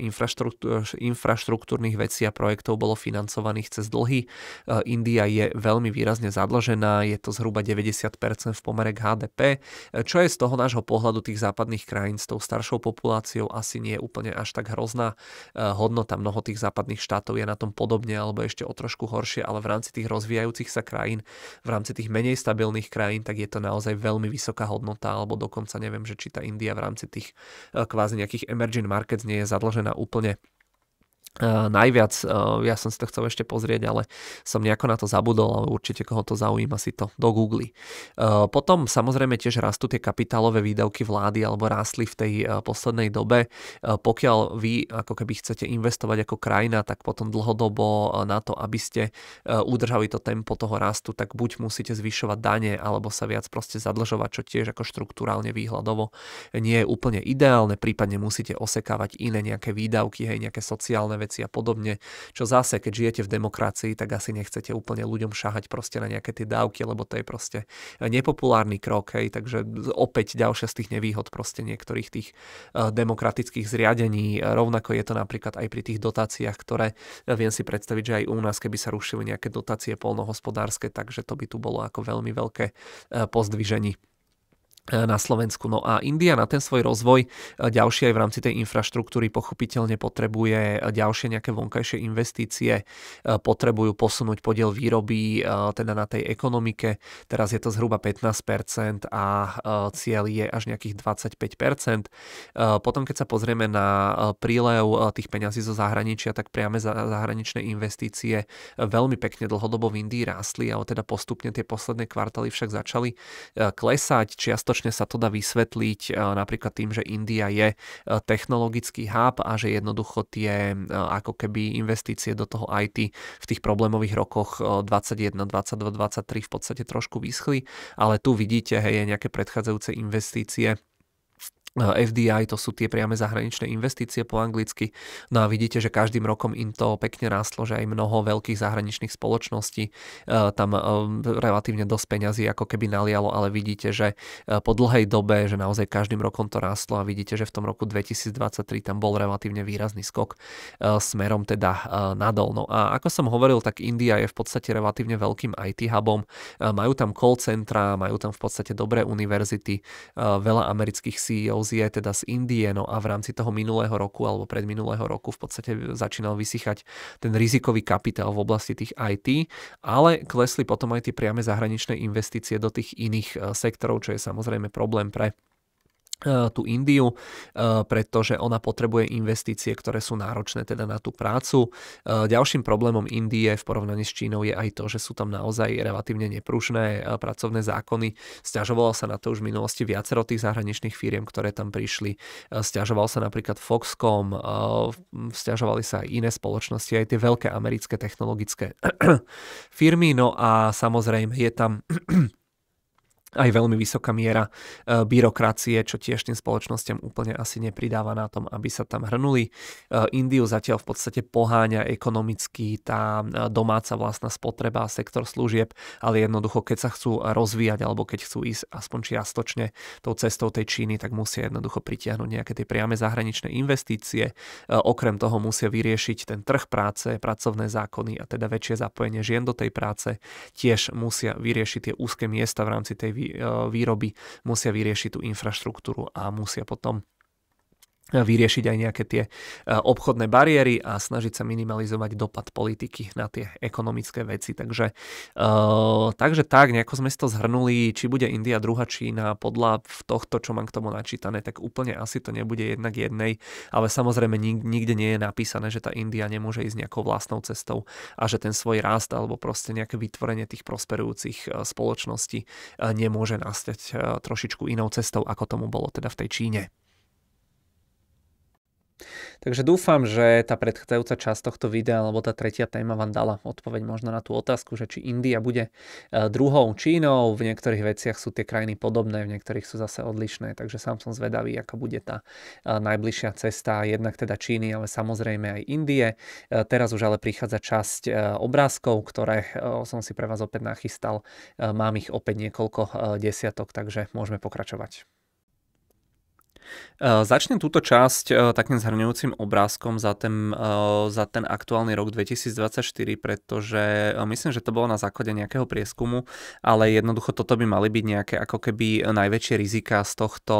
[SPEAKER 1] infraštruktúrnych vecí a projektov bolo financovaných cez dlhy. India je veľmi výrazne zadlžená, je to zhruba 90% v pomere k HDP, čo je z toho nášho pohľadu tých západných krajín s tou staršou populáciou asi nie je úplne až tak hrozná E, hodnota. Mnoho tých západných štátov je na tom podobne alebo ešte o trošku horšie, ale v rámci tých rozvíjajúcich sa krajín, v rámci tých menej stabilných krajín, tak je to naozaj veľmi vysoká hodnota, alebo dokonca neviem, že či tá India v rámci tých e, kvázi nejakých emerging markets nie je zadlžená úplne najviac. Ja som si to chcel ešte pozrieť, ale som nejako na to zabudol, ale určite koho to zaujíma si to do Google. Potom samozrejme tiež rastú tie kapitálové výdavky vlády alebo rástli v tej poslednej dobe. Pokiaľ vy ako keby chcete investovať ako krajina, tak potom dlhodobo na to, aby ste udržali to tempo toho rastu, tak buď musíte zvyšovať dane alebo sa viac proste zadlžovať, čo tiež ako štruktúrálne výhľadovo nie je úplne ideálne, prípadne musíte osekávať iné nejaké výdavky, hej, nejaké sociálne veci veci a podobne, čo zase, keď žijete v demokracii, tak asi nechcete úplne ľuďom šahať proste na nejaké tie dávky, lebo to je proste nepopulárny krok, hej, takže opäť ďalšia z tých nevýhod proste niektorých tých e, demokratických zriadení. Rovnako je to napríklad aj pri tých dotáciách, ktoré e, viem si predstaviť, že aj u nás, keby sa rušili nejaké dotácie polnohospodárske, takže to by tu bolo ako veľmi veľké e, pozdviženie. E, na Slovensku. No a India na ten svoj rozvoj e, ďalšie aj v rámci tej infraštruktúry pochopiteľne potrebuje e, ďalšie nejaké vonkajšie investície, potrebujú posunúť podiel výroby teda na tej ekonomike. Teraz je to zhruba 15% a cieľ je až nejakých 25%. Potom keď sa pozrieme na prílev tých peňazí zo zahraničia, tak priame zahraničné investície veľmi pekne dlhodobo v Indii rástli, ale teda postupne tie posledné kvartály však začali klesať čiasto skutočne sa to dá vysvetliť e, napríklad tým, že India je e, technologický hub a že jednoducho tie e, ako keby investície do toho IT v tých problémových rokoch 21, 22, 23 v podstate trošku vyschli, ale tu vidíte, hej, nejaké predchádzajúce investície FDI to sú tie priame zahraničné investície po anglicky. No a vidíte, že každým rokom im to pekne rástlo, že aj mnoho veľkých zahraničných spoločností e, tam e, relatívne dosť peňazí ako keby nalialo, ale vidíte, že e, po dlhej dobe, že naozaj každým rokom to rástlo a vidíte, že v tom roku 2023 tam bol relatívne výrazný skok smerom teda nadol. No a ako som hovoril, tak India je v podstate relatívne veľkým IT hubom. Majú tam call centra, majú tam v podstate dobré univerzity, veľa amerických CEO kauzy teda z Indie, no a v rámci toho minulého roku alebo predminulého roku v podstate začínal vysychať ten rizikový kapitál v oblasti tých IT, ale klesli potom aj tie priame zahraničné investície do tých iných eh, sektorov, čo je samozrejme problém pre E, tú Indiu, e, pretože ona potrebuje investície, ktoré sú náročné teda na tú prácu. E, ďalším problémom Indie v porovnaní s Čínou je aj to, že sú tam naozaj relatívne neprúšné pracovné zákony. Sťažovalo sa na to už v minulosti viacero tých zahraničných firiem, ktoré tam prišli. Sťažoval sa napríklad Foxcom, sťažovali sa aj iné spoločnosti, aj tie veľké americké technologické firmy. No a samozrejme je tam aj veľmi vysoká miera e, byrokracie, čo tiež tým spoločnosťam úplne asi nepridáva na tom, aby sa tam hrnuli. E, Indiu zatiaľ v podstate poháňa ekonomicky tá e, domáca vlastná spotreba a sektor služieb, ale jednoducho, keď sa chcú rozvíjať alebo keď chcú ísť aspoň čiastočne tou cestou tej Číny, tak musia jednoducho pritiahnuť nejaké tie priame zahraničné investície. Okrem toho musia vyriešiť ten trh práce, pracovné zákony a teda väčšie zapojenie žien do tej práce. Tiež musia vyriešiť tie úzke miesta v rámci tej Eh, výroby musia vyriešiť tú infraštruktúru a musia potom vyriešiť aj nejaké tie e, obchodné bariéry a snažiť sa minimalizovať dopad politiky na tie ekonomické veci. Takže, uh, takže tak, nejako sme si to zhrnuli, či bude India druhá Čína, podľa tohto, čo mám k tomu načítané, tak úplne asi to nebude jednak jednej, ale samozrejme nik- nikde nie je napísané, že tá India nemôže ísť nejakou vlastnou cestou a že ten svoj rast alebo proste nejaké vytvorenie tých prosperujúcich e, spoločností nemôže nastať trošičku inou cestou, ako tomu bolo teda v tej Číne. Takže dúfam, že tá predchádzajúca časť tohto videa, alebo tá tretia téma vám dala odpoveď možno na tú otázku, že či India bude e, druhou Čínou, v niektorých veciach sú tie krajiny podobné, v niektorých sú zase odlišné, takže sám som zvedavý, ako bude tá e, najbližšia cesta, jednak teda Číny, ale samozrejme aj Indie. E, teraz už ale prichádza časť obrázkov, ktoré som si pre vás opäť nachystal. Mám ich opäť niekoľko desiatok, takže môžeme pokračovať. Eh, začnem túto časť eh, takým zhrňujúcim obrázkom za ten, eh, za ten aktuálny rok 2024, pretože myslím, že to bolo na základe nejakého prieskumu, ale jednoducho toto by mali byť nejaké ako keby najväčšie rizika z tohto,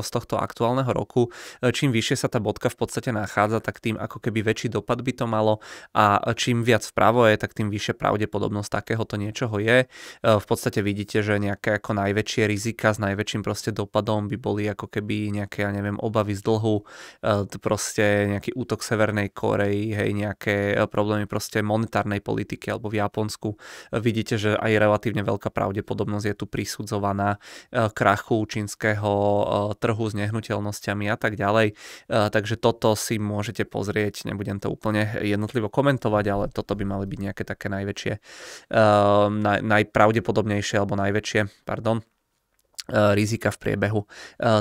[SPEAKER 1] z tohto aktuálneho roku. Čím vyššie sa tá bodka v podstate nachádza, tak tým ako keby väčší dopad by to malo a čím viac vpravo je, tak tým vyššia pravdepodobnosť takéhoto niečoho je. V podstate vidíte, že nejaké ako najväčšie rizika s najväčším proste dopadom by boli ako keby keby nejaké, ja neviem, obavy z dlhu, e, proste nejaký útok Severnej Korei, hej, nejaké e, problémy proste monetárnej politiky alebo v Japonsku. E, vidíte, že aj relatívne veľká pravdepodobnosť je tu prisudzovaná krachu čínskeho trhu s nehnuteľnosťami a tak ďalej. Takže toto si môžete pozrieť, nebudem to úplne jednotlivo komentovať, ale toto by mali byť nejaké také najväčšie, najpravdepodobnejšie alebo najväčšie, pardon, E, rizika v priebehu e,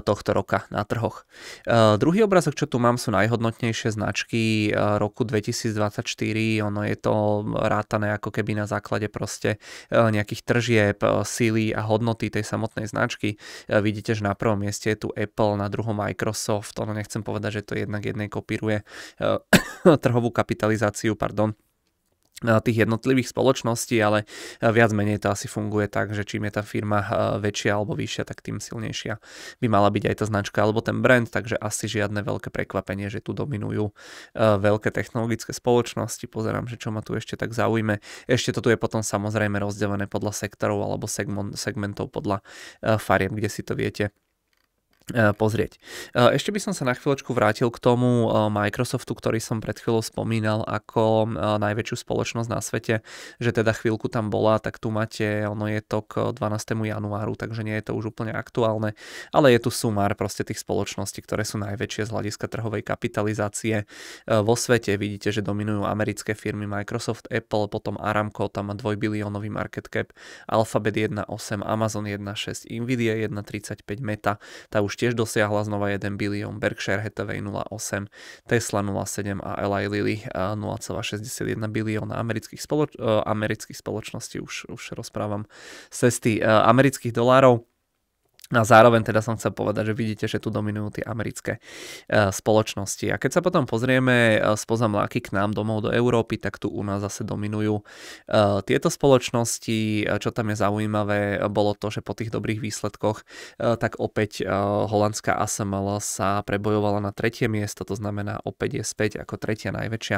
[SPEAKER 1] tohto roka na trhoch. E, druhý obrazok, čo tu mám, sú najhodnotnejšie značky roku 2024. Ono je to rátané ako keby na základe proste nejakých tržieb, síly a hodnoty tej samotnej značky. Vidíte, že na prvom mieste je tu Apple, na druhom Microsoft. Ono nechcem povedať, že to jednak jednej kopíruje trhovú kapitalizáciu, pardon tých jednotlivých spoločností, ale e, viac menej to asi funguje tak, že čím je tá firma e, väčšia alebo vyššia, tak tým silnejšia by mala byť aj tá značka alebo ten brand, takže asi žiadne veľké prekvapenie, že tu dominujú e, veľké technologické spoločnosti. Pozerám, že čo ma tu ešte tak zaujme. Ešte to tu je potom samozrejme rozdelené podľa sektorov alebo segmentov podľa fariem, kde si to viete E, pozrieť. E, ešte by som sa na chvíľočku vrátil k tomu e, Microsoftu, ktorý som pred chvíľou spomínal ako najväčšiu spoločnosť na svete, že teda chvíľku tam bola, tak tu máte, ono je to k 12. januáru, takže nie je to už úplne aktuálne, ale je tu sumár proste tých spoločností, ktoré sú najväčšie z hľadiska trhovej kapitalizácie vo svete. Vidíte, že dominujú americké firmy Microsoft, Apple, potom Aramco, tam má dvojbiliónový market cap, Alphabet 1.8, Amazon 1.6, Nvidia 1.35, Meta, tá už tiež dosiahla znova 1 bilión, Berkshire Hathaway 0,8, Tesla 0,7 a Eli Lilly 0,61 bilióna amerických, spoloč- eh, amerických spoločností, už, už rozprávam, cesty eh, amerických dolárov. No a zároveň teda som chcel povedať, že vidíte, že tu dominujú tie americké e, spoločnosti. A keď sa potom pozrieme e, spoza mláky k nám domov do Európy, tak tu u nás zase dominujú e, tieto spoločnosti. Čo tam je zaujímavé, bolo to, že po tých dobrých výsledkoch tak opäť holandská ASML sa prebojovala na tretie miesto, to znamená opäť je späť ako tretia najväčšia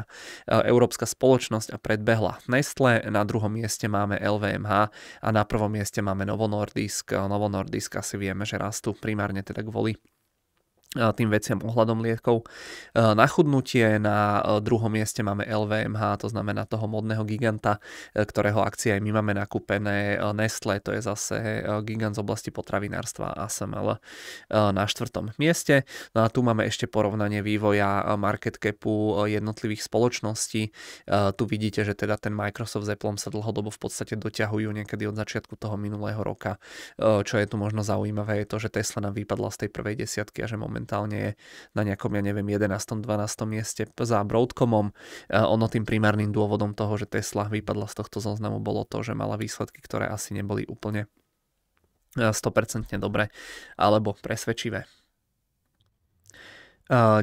[SPEAKER 1] európska spoločnosť a predbehla Nestle. Na druhom mieste máme LVMH a na prvom mieste máme Novo Nordisk. Novo Nordisk asi vieme, že rastú primárne teda kvôli tým veciam ohľadom liekov. E, na chudnutie na e, druhom mieste máme LVMH, to znamená toho modného giganta, e, ktorého akcie aj my máme nakúpené. Nestle, to je zase gigant z oblasti potravinárstva ASML na štvrtom mieste. No a tu máme ešte porovnanie vývoja market capu jednotlivých spoločností. Tu vidíte, že teda ten Microsoft s Apple sa dlhodobo v podstate doťahujú niekedy od začiatku toho minulého roka. Čo je tu možno zaujímavé je to, že Tesla nám vypadla z tej prvej desiatky a že moment momentálne je na nejakom, ja neviem, 11. 12. mieste za Broadcomom. E, ono tým primárnym dôvodom toho, že Tesla vypadla z tohto zoznamu, bolo to, že mala výsledky, ktoré asi neboli úplne 100% e, dobre alebo presvedčivé.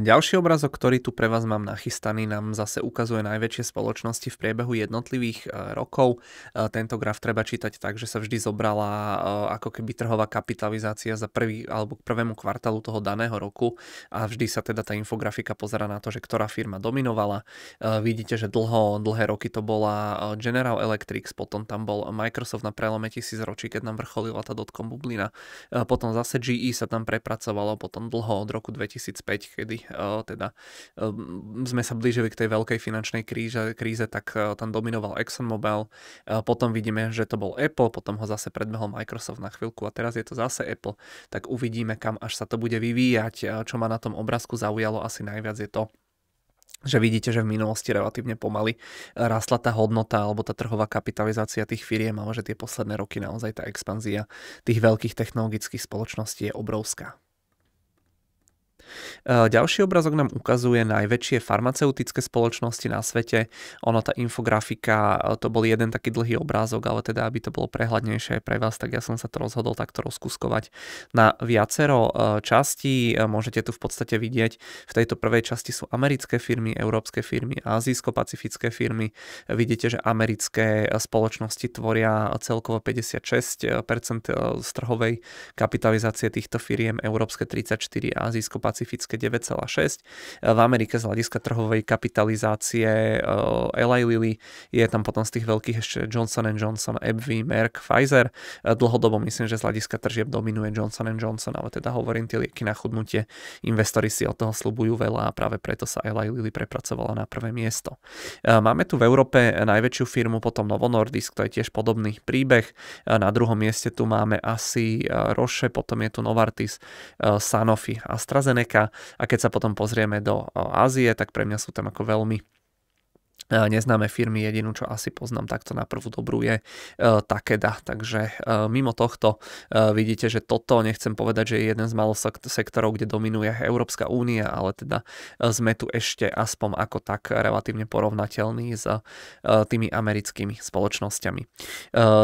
[SPEAKER 1] Ďalší obrazok, ktorý tu pre vás mám nachystaný, nám zase ukazuje najväčšie spoločnosti v priebehu jednotlivých e, rokov. E, tento graf treba čítať tak, že sa vždy zobrala e, ako keby trhová kapitalizácia za prvý alebo k prvému kvartálu toho daného roku a vždy sa teda tá infografika pozera na to, že ktorá firma dominovala. Vidíte, že dlho, dlhé roky to bola General Electric, potom tam bol Microsoft na prelome tisíc ročí, keď nám vrcholila tá dotcom bublina. Potom zase GE sa tam prepracovalo, potom dlho od roku 2005 kedy eh, teda eh, sme sa blížili k tej veľkej finančnej kríze, kríze tak eh, tam dominoval ExxonMobil, potom vidíme, že to bol Apple, potom ho zase predbehol Microsoft na chvíľku a teraz je to zase Apple, tak uvidíme, kam až sa to bude vyvíjať. Čo ma na tom obrázku zaujalo asi najviac je to, že vidíte, že v minulosti relatívne pomaly rastla tá hodnota alebo tá trhová kapitalizácia tých firiem, ale že tie posledné roky naozaj tá expanzia tých veľkých technologických spoločností je obrovská. E, ďalší obrazok nám ukazuje najväčšie farmaceutické spoločnosti na svete. Ono, tá infografika, e, to bol jeden taký dlhý obrázok, ale teda, aby to bolo prehľadnejšie aj pre vás, tak ja som sa to rozhodol takto rozkuskovať na viacero e, častí. Môžete tu v podstate vidieť, v tejto prvej časti sú americké firmy, európske firmy, azijsko-pacifické firmy. Vidíte, že americké spoločnosti tvoria celkovo 56% z trhovej kapitalizácie týchto firiem, európske 34 a azijsko-pacifické Pacifické 9,6. V Amerike z hľadiska trhovej kapitalizácie eh, Eli Lilly je tam potom z tých veľkých ešte Johnson Johnson, AbbVie, Merck, Pfizer. Eh, dlhodobo myslím, že z hľadiska tržieb dominuje Johnson Johnson, ale teda hovorím, tie lieky na chudnutie, investori si od toho slubujú veľa a práve preto sa Eli Lilly prepracovala na prvé miesto. Eh, máme tu v Európe najväčšiu firmu potom Novo Nordisk, to je tiež podobný príbeh. Na druhom mieste tu máme asi Roche, potom je tu Novartis, Sanofi, AstraZeneca Afrika a keď sa potom pozrieme do Ázie, tak pre mňa sú tam ako veľmi E, neznáme firmy, jedinú, čo asi poznám takto na prvú dobrú je e, Takeda. Takže e, mimo tohto vidíte, že toto nechcem povedať, že je jeden z malých sektorov, kde dominuje Európska únia, ale teda sme tu ešte aspoň ako tak relatívne porovnateľní s tými americkými spoločnosťami.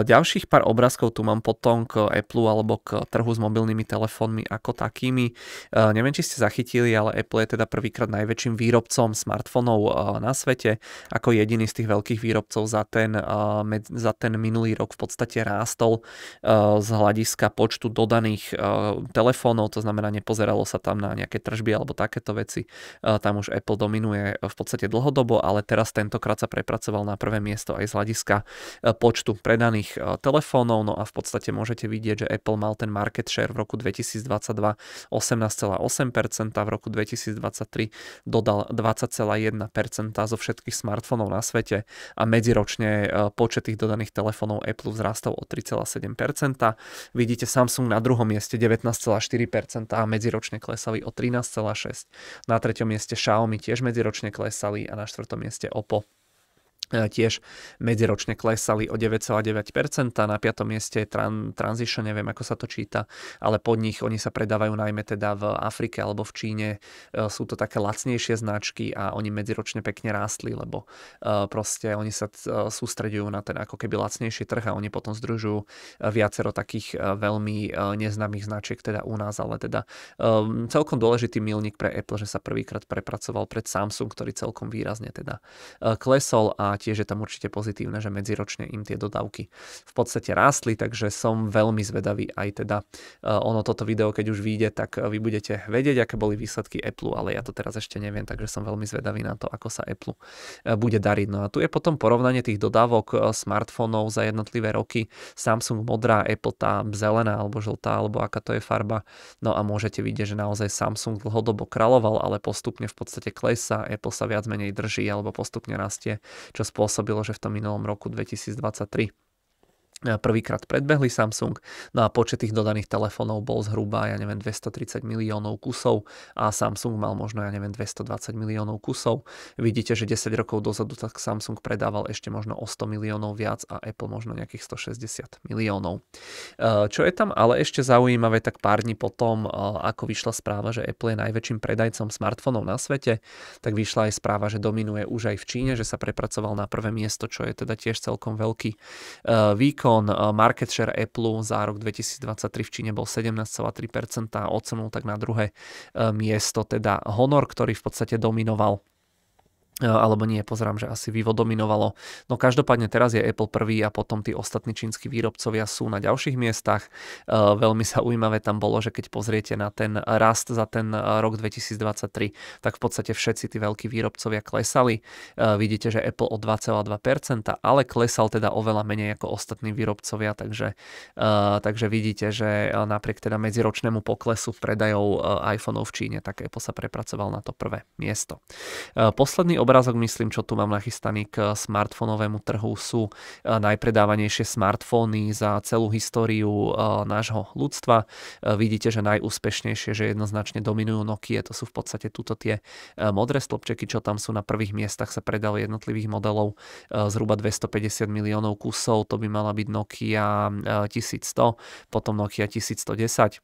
[SPEAKER 1] Ďalších pár obrázkov tu mám potom k Apple alebo k trhu s mobilnými telefónmi ako takými. Neviem, či ste zachytili, ale Apple je teda prvýkrát najväčším výrobcom smartfónov na svete ako jediný z tých veľkých výrobcov za ten, za ten minulý rok v podstate rástol z hľadiska počtu dodaných telefónov, to znamená nepozeralo sa tam na nejaké tržby alebo takéto veci. Tam už Apple dominuje e, v podstate dlhodobo, ale teraz tentokrát sa prepracoval na prvé miesto aj z hľadiska e, počtu predaných e, telefónov, no a v podstate môžete vidieť, že Apple mal ten market share v roku 2022 18,8%, v roku 2023 dodal 20,1% zo všetkých smart smartfónov na svete a medziročne e, počet tých dodaných telefónov Apple vzrastol o 3,7%. Vidíte Samsung na druhom mieste 19,4% a medziročne klesali o 13,6%. Na treťom mieste Xiaomi tiež medziročne klesali a na štvrtom mieste Oppo E, tiež medziročne klesali o 9,9%, na piatom mieste je tran, Transition, neviem ako sa to číta, ale pod nich oni sa predávajú najmä teda v Afrike alebo v Číne, e, sú to také lacnejšie značky a oni medziročne pekne rástli, lebo e, proste oni sa sústredujú na ten ako keby lacnejší trh a oni potom združujú viacero takých veľmi neznámych značiek teda u nás, ale teda celkom dôležitý milník pre Apple, že sa prvýkrát prepracoval pred Samsung, ktorý celkom výrazne teda klesol a tiež je tam určite pozitívne, že medziročne im tie dodávky v podstate rástli, takže som veľmi zvedavý aj teda eh, ono toto video, keď už vyjde, tak eh, vy budete vedieť, aké boli výsledky Apple, ale ja to teraz ešte neviem, takže som veľmi zvedavý na to, ako sa Apple eh, bude dariť. No a tu je potom porovnanie tých dodávok smartfónov za jednotlivé roky. Samsung modrá, Apple tá zelená alebo žltá, alebo aká to je farba. No a môžete vidieť, že naozaj Samsung dlhodobo kraloval, ale postupne v podstate klesá, Apple sa viac menej drží alebo postupne rastie, čo spôsobilo, že v tom minulom roku 2023 E, prvýkrát predbehli Samsung, no a počet tých dodaných telefónov bol zhruba, ja neviem, 230 miliónov kusov a Samsung mal možno, ja neviem, 220 miliónov kusov. Vidíte, že 10 rokov dozadu tak Samsung predával ešte možno o 100 miliónov viac a Apple možno nejakých 160 miliónov. E, čo je tam ale ešte zaujímavé, tak pár dní potom, e, ako vyšla správa, že Apple je najväčším predajcom smartfónov na svete, tak vyšla aj správa, že dominuje už aj v Číne, že sa prepracoval na prvé miesto, čo je teda tiež celkom veľký výkon výkon eh, market share Apple za rok 2023 v Číne bol 17,3% a ocenul tak na druhé eh, miesto teda Honor, ktorý v podstate dominoval E, alebo nie, pozerám, že asi Vivo dominovalo. No každopádne teraz je Apple prvý a potom tí ostatní čínsky výrobcovia sú na ďalších miestach. E, veľmi sa ujímavé tam bolo, že keď pozriete na ten rast za ten e, rok 2023, tak v podstate všetci tí veľkí výrobcovia klesali. Vidíte, že Apple o 2,2%, ale klesal teda oveľa menej ako ostatní výrobcovia, takže, takže vidíte, že napriek teda medziročnému poklesu predajov iPhoneov v Číne, tak Apple sa prepracoval na to prvé miesto. Posledný obrázok, myslím, čo tu mám nachystaný k smartfónovému trhu, sú e, najpredávanejšie smartfóny za celú históriu e, nášho ľudstva. E, vidíte, že najúspešnejšie, že jednoznačne dominujú Nokia, to sú v podstate tuto tie modré stĺpčeky, čo tam sú na prvých miestach, sa predali jednotlivých modelov zhruba 250 miliónov kusov, to by mala byť Nokia 1100, potom Nokia 1110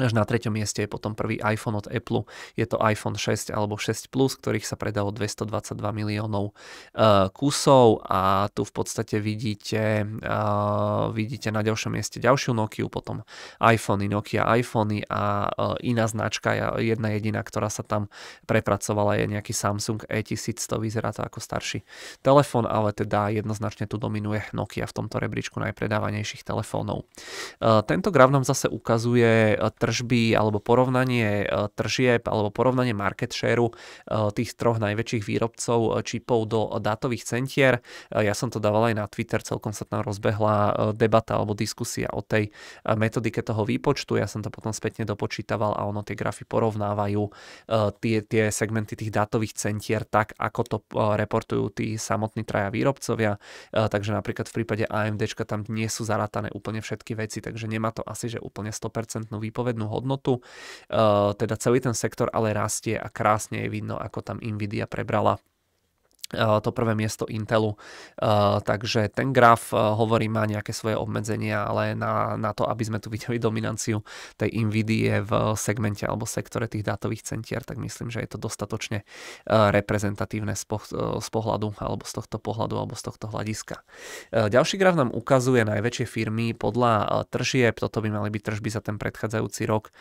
[SPEAKER 1] až na treťom mieste je potom prvý iPhone od Apple. Je to iPhone 6 alebo 6 Plus, ktorých sa predalo 222 miliónov eh, kusov a tu v podstate vidíte, eh, vidíte na ďalšom mieste ďalšiu Nokia potom iPhone, Nokia iPhony a eh, iná značka, jedna jediná, ktorá sa tam prepracovala je nejaký Samsung E1100, vyzerá to ako starší telefón, ale teda jednoznačne tu dominuje Nokia v tomto rebríčku najpredávanejších telefónov. Tento graf nám zase ukazuje tržby alebo porovnanie e, tržieb alebo porovnanie market shareu e, tých troch najväčších výrobcov e, čipov do dátových centier. Ja som to dával aj na Twitter, celkom sa tam rozbehla debata alebo diskusia o tej metodike toho výpočtu. Ja som to potom spätne dopočítaval a ono tie grafy porovnávajú tie, tie segmenty tých dátových centier tak, ako to reportujú tí samotní traja výrobcovia. Takže napríklad v prípade AMD tam nie sú zarátané úplne všetky veci, takže nemá to asi že úplne 100% výpoveď výpovednú hodnotu. Eh, teda celý ten sektor ale rastie a krásne je vidno, ako tam Nvidia prebrala Eh, to prvé miesto Intelu. Eh, takže ten graf, eh, hovorí, má nejaké svoje obmedzenia, ale na, na to, aby sme tu videli dominanciu tej NVIDIA v segmente alebo sektore tých dátových centier, tak myslím, že je to dostatočne reprezentatívne z, z pohľadu alebo z tohto pohľadu alebo z tohto hľadiska. Ďalší graf nám ukazuje najväčšie firmy podľa tržieb, toto by mali byť tržby za ten predchádzajúci rok,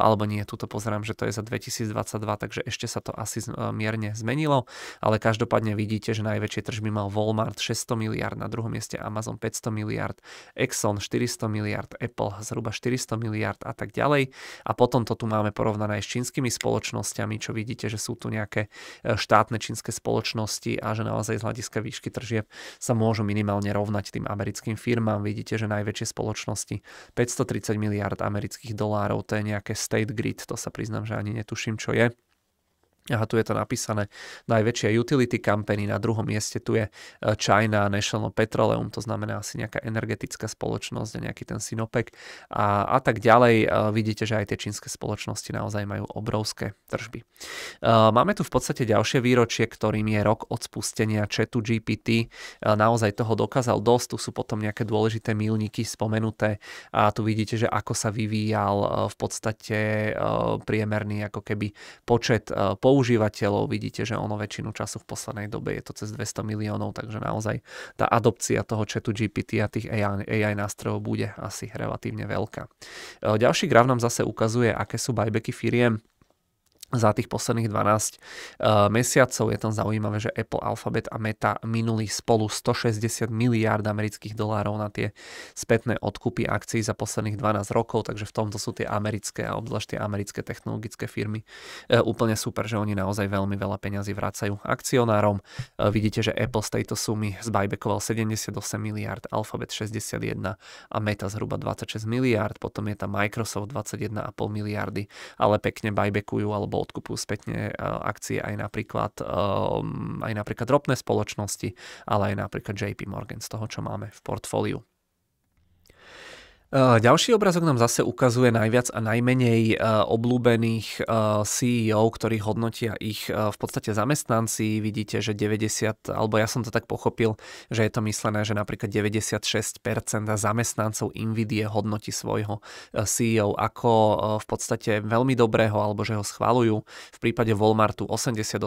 [SPEAKER 1] alebo nie, tuto pozerám, že to je za 2022, takže ešte sa to asi mierne zmenilo, ale každopádne každopádne vidíte, že najväčšie tržby mal Walmart 600 miliard, na druhom mieste Amazon 500 miliard, Exxon 400 miliard, Apple zhruba 400 miliard a tak ďalej. A potom to tu máme porovnané aj s čínskymi spoločnosťami, čo vidíte, že sú tu nejaké e, štátne čínske spoločnosti a že naozaj z hľadiska výšky tržieb sa môžu minimálne rovnať tým americkým firmám. Vidíte, že najväčšie spoločnosti 530 miliard amerických dolárov, to je nejaké state grid, to sa priznám, že ani netuším, čo je. Aha, tu je to napísané. Najväčšia utility company, na druhom mieste tu je eh, China National Petroleum, to znamená asi nejaká energetická spoločnosť a nejaký ten Sinopec a, a tak ďalej. Eh, vidíte, že aj tie čínske spoločnosti naozaj majú obrovské tržby. Eh, máme tu v podstate ďalšie výročie, ktorým je rok od spustenia chatu GPT. Naozaj toho dokázal dosť, tu sú potom nejaké dôležité milníky spomenuté a tu vidíte, že ako sa vyvíjal v podstate priemerný ako keby počet po používateľov, vidíte, že ono väčšinu času v poslednej dobe je to cez 200 miliónov, takže naozaj tá adopcia toho chatu GPT a tých AI, AI nástrojov bude asi relatívne veľká. E, ďalší graf nám zase ukazuje, aké sú buybacky firiem za tých posledných 12 uh, eh, mesiacov. Je tam zaujímavé, že Apple, Alphabet a Meta minuli spolu 160 miliárd amerických dolárov na tie spätné odkupy akcií za posledných 12 rokov, takže v tomto sú tie americké a obzvlášť tie americké technologické firmy uh, úplne super, že oni naozaj veľmi veľa peňazí vracajú akcionárom. Uh, vidíte, že Apple z tejto sumy zbajbekoval 78 miliárd, Alphabet 61 a Meta zhruba 26 miliárd, potom je tam Microsoft 21,5 miliardy, ale pekne bajbekujú alebo odkupujú spätne e, akcie aj napríklad, e, aj napríklad ropné spoločnosti, ale aj napríklad JP Morgan z toho, čo máme v portfóliu. Eh, ďalší obrazok nám zase ukazuje najviac a najmenej eh, oblúbených eh, CEO, ktorí hodnotia ich v podstate zamestnanci. Vidíte, že 90, alebo ja som to tak pochopil, že je to myslené, že napríklad 96% zamestnancov invidie hodnotí svojho CEO ako v podstate veľmi dobrého, alebo že ho schvalujú. V prípade Walmartu 88%,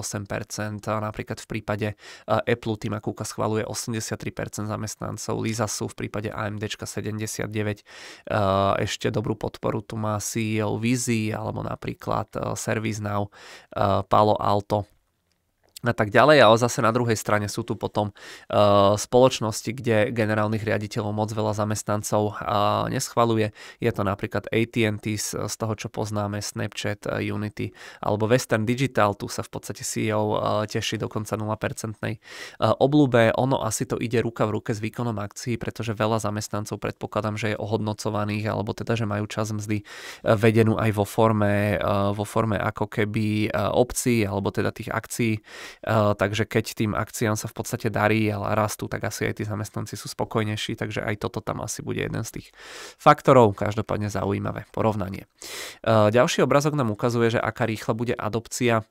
[SPEAKER 1] a napríklad v prípade Apple Tima Kuka schvaluje 83% zamestnancov, sú v prípade AMD 79%, ešte dobrú podporu tu má CEO Vizi alebo napríklad eh, ServiceNow eh, Palo Alto a tak ďalej, ale zase na druhej strane sú tu potom uh, spoločnosti, kde generálnych riaditeľov moc veľa zamestnancov uh, neschvaluje. Je to napríklad AT&T z, z toho, čo poznáme, Snapchat, uh, Unity alebo Western Digital, tu sa v podstate CEO uh, teší dokonca 0% uh, oblúbe. Ono asi to ide ruka v ruke s výkonom akcií, pretože veľa zamestnancov predpokladám, že je ohodnocovaných alebo teda, že majú čas mzdy uh, vedenú aj vo forme, uh, vo forme ako keby uh, obcí alebo teda tých akcií Eh, takže keď tým akciám sa v podstate darí, a rastú, tak asi aj tí zamestnanci sú spokojnejší, takže aj toto tam asi bude jeden z tých faktorov, každopádne zaujímavé porovnanie. Eh, ďalší obrazok nám ukazuje, že aká rýchla bude adopcia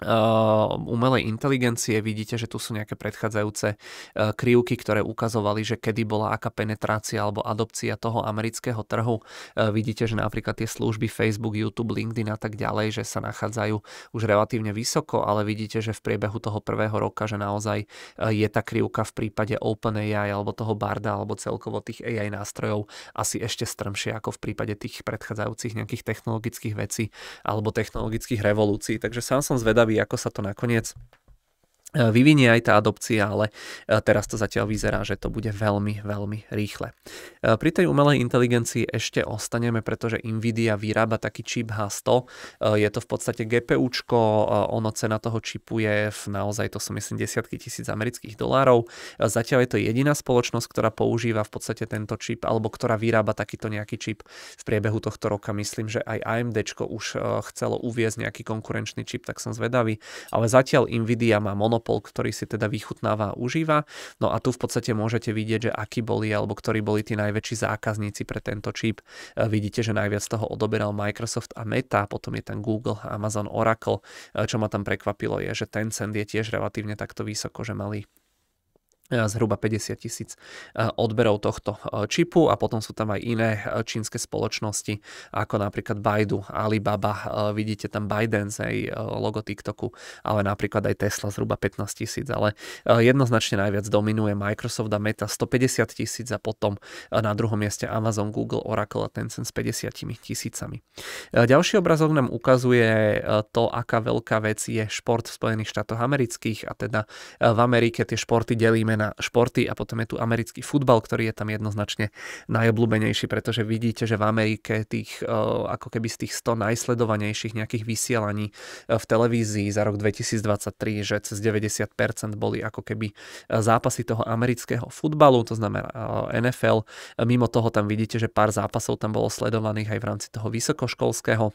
[SPEAKER 1] Ehm, umelej inteligencie vidíte, že tu sú nejaké predchádzajúce e, krivky, ktoré ukazovali, že kedy bola aká penetrácia alebo adopcia toho amerického trhu. E, vidíte, že napríklad tie služby Facebook, YouTube, LinkedIn a tak ďalej, že sa nachádzajú už relatívne vysoko, ale vidíte, že v priebehu toho prvého roka, že naozaj e, je tá krivka v prípade OpenAI alebo toho Barda alebo celkovo tých AI nástrojov asi ešte strmšie ako v prípade tých predchádzajúcich nejakých technologických vecí alebo technologických revolúcií. Takže sám som zvedavý, zvedavý, ako sa to nakoniec E, vyvinie aj tá adopcia, ale e, teraz to zatiaľ vyzerá, že to bude veľmi, veľmi rýchle. E, pri tej umelej inteligencii ešte ostaneme, pretože Nvidia vyrába taký čip H100. Je to v podstate GPUčko, ono cena toho čipu je v, naozaj, to sú myslím desiatky tisíc amerických dolárov. Zatiaľ je to jediná spoločnosť, ktorá používa v podstate tento čip, alebo ktorá vyrába takýto nejaký čip v priebehu tohto roka. Myslím, že aj AMD už chcelo uviezť nejaký konkurenčný čip, tak som zvedavý, ale zatiaľ Nvidia má monopol monopol, ktorý si teda vychutnáva a užíva. No a tu v podstate môžete vidieť, že akí boli alebo ktorí boli tí najväčší zákazníci pre tento čip. E, vidíte, že najviac toho odoberal Microsoft a Meta, potom je tam Google, Amazon, Oracle. E, čo ma tam prekvapilo je, že Tencent je tiež relatívne takto vysoko, že mali E, zhruba 50 tisíc e, odberov tohto e, čipu a potom sú tam aj iné čínske spoločnosti ako napríklad Baidu, Alibaba, vidíte tam ByteDance, aj logo TikToku, ale napríklad aj Tesla zhruba 15 tisíc, ale jednoznačne najviac dominuje Microsoft a Meta 150 tisíc a potom na druhom mieste Amazon, Google, Oracle a Tencent s 50 tisícami. Ďalší obrazok nám ukazuje to, aká veľká vec je šport v Spojených štátoch amerických a teda v Amerike tie športy delíme na športy a potom je tu americký futbal, ktorý je tam jednoznačne najobľúbenejší, pretože vidíte, že v Amerike tých, eh, ako keby z tých 100 najsledovanejších nejakých vysielaní eh, v televízii za rok 2023, že cez 90% boli ako keby eh, zápasy toho amerického futbalu, to znamená NFL. Mimo toho tam vidíte, že pár zápasov tam bolo sledovaných aj v rámci toho vysokoškolského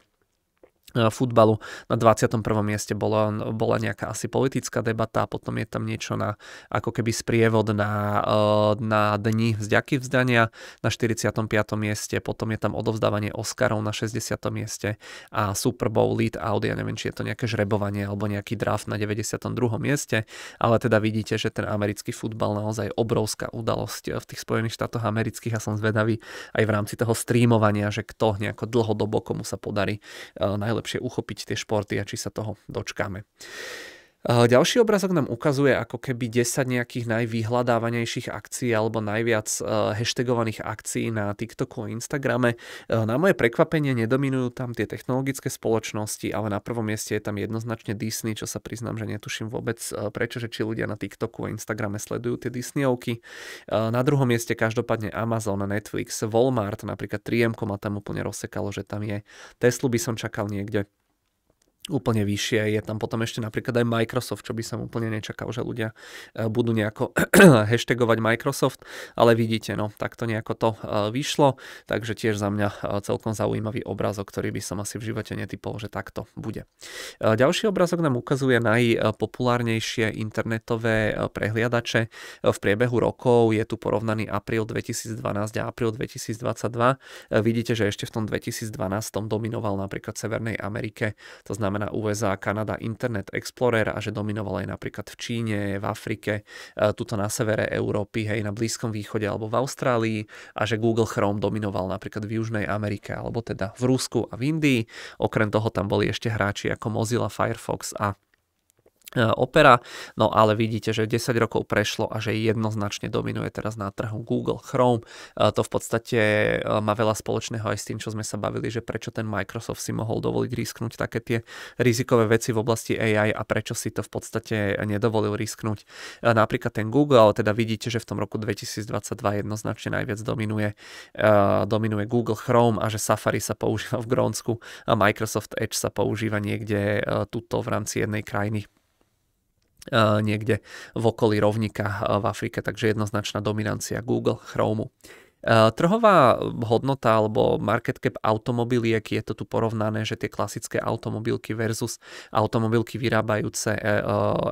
[SPEAKER 1] E, futbalu. Na 21. mieste bola, bola nejaká asi politická debata, potom je tam niečo na ako keby sprievod na, e, na dni vzďaky vzdania na 45. mieste, potom je tam odovzdávanie Oscarov na 60. mieste a Super Bowl Lead Audi, ja neviem, či je to nejaké žrebovanie alebo nejaký draft na 92. mieste, ale teda vidíte, že ten americký futbal naozaj obrovská udalosť v tých Spojených štátoch amerických a som zvedavý aj v rámci toho streamovania, že kto nejako dlhodobo komu sa podarí e, najlepšie lepšie uchopiť tie športy a či sa toho dočkáme. Eh, ďalší obrázok nám ukazuje ako keby 10 nejakých najvyhľadávanejších akcií alebo najviac eh, hashtagovaných akcií na TikToku a Instagrame. Eh, na moje prekvapenie nedominujú tam tie technologické spoločnosti, ale na prvom mieste je tam jednoznačne Disney, čo sa priznám, že netuším vôbec prečo, že či ľudia na TikToku a Instagrame sledujú tie Disneyovky. Na druhom mieste každopádne Amazon, Netflix, Walmart, napríklad 3M ma tam úplne rozsekalo, že tam je. Teslu by som čakal niekde úplne vyššie. Je tam potom ešte napríklad aj Microsoft, čo by som úplne nečakal, že ľudia e, budú nejako hashtagovať Microsoft, ale vidíte, no, takto nejako to e, vyšlo, takže tiež za mňa e, celkom zaujímavý obrázok, ktorý by som asi v živote netypol, že takto bude. Ďalší obrázok nám ukazuje najpopulárnejšie internetové prehliadače v priebehu rokov. Je tu porovnaný apríl 2012 a apríl 2022. Vidíte, že ešte v tom 2012 dominoval napríklad v Severnej Amerike, to znamená znamená USA, Kanada, Internet Explorer a že dominoval aj napríklad v Číne, v Afrike, e, tuto na severe Európy, hej, na Blízkom východe alebo v Austrálii a že Google Chrome dominoval napríklad v Južnej Amerike alebo teda v Rusku a v Indii. Okrem toho tam boli ešte hráči ako Mozilla, Firefox a E, opera, no ale vidíte, že 10 rokov prešlo a že jednoznačne dominuje teraz na trhu Google Chrome. E, to v podstate e, má veľa spoločného aj s tým, čo sme sa bavili, že prečo ten Microsoft si mohol dovoliť risknúť také tie rizikové veci v oblasti AI a prečo si to v podstate nedovolil risknúť. Napríklad ten Google, ale teda vidíte, že v tom roku 2022 jednoznačne najviac dominuje, dominuje Google Chrome a že Safari sa používa v Grónsku a Microsoft Edge sa používa niekde tuto v rámci jednej krajiny E, niekde v okolí rovníka e, v Afrike, takže jednoznačná dominancia Google, Chromu. Eh, trhová hodnota alebo market cap automobiliek je to tu porovnané, že tie klasické automobilky versus automobilky vyrábajúce eh, eh,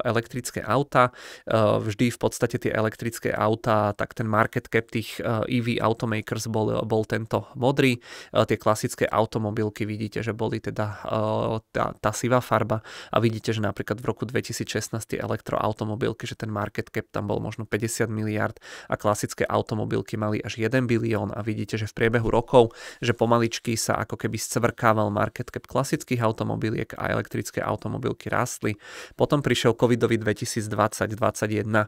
[SPEAKER 1] elektrické auta. Vždy v podstate tie elektrické auta, tak ten market cap tých EV e automakers bol, bol tento modrý. Tie klasické automobilky vidíte, že boli teda tá, tá sivá farba a vidíte, že napríklad v roku 2016 tie elektroautomobilky, že ten market cap tam bol možno 50 miliard a klasické automobilky mali až 1 1 bilión a vidíte, že v priebehu rokov, že pomaličky sa ako keby scvrkával market cap klasických automobiliek a elektrické automobilky rástli. Potom prišiel covidový 2020-2021 e,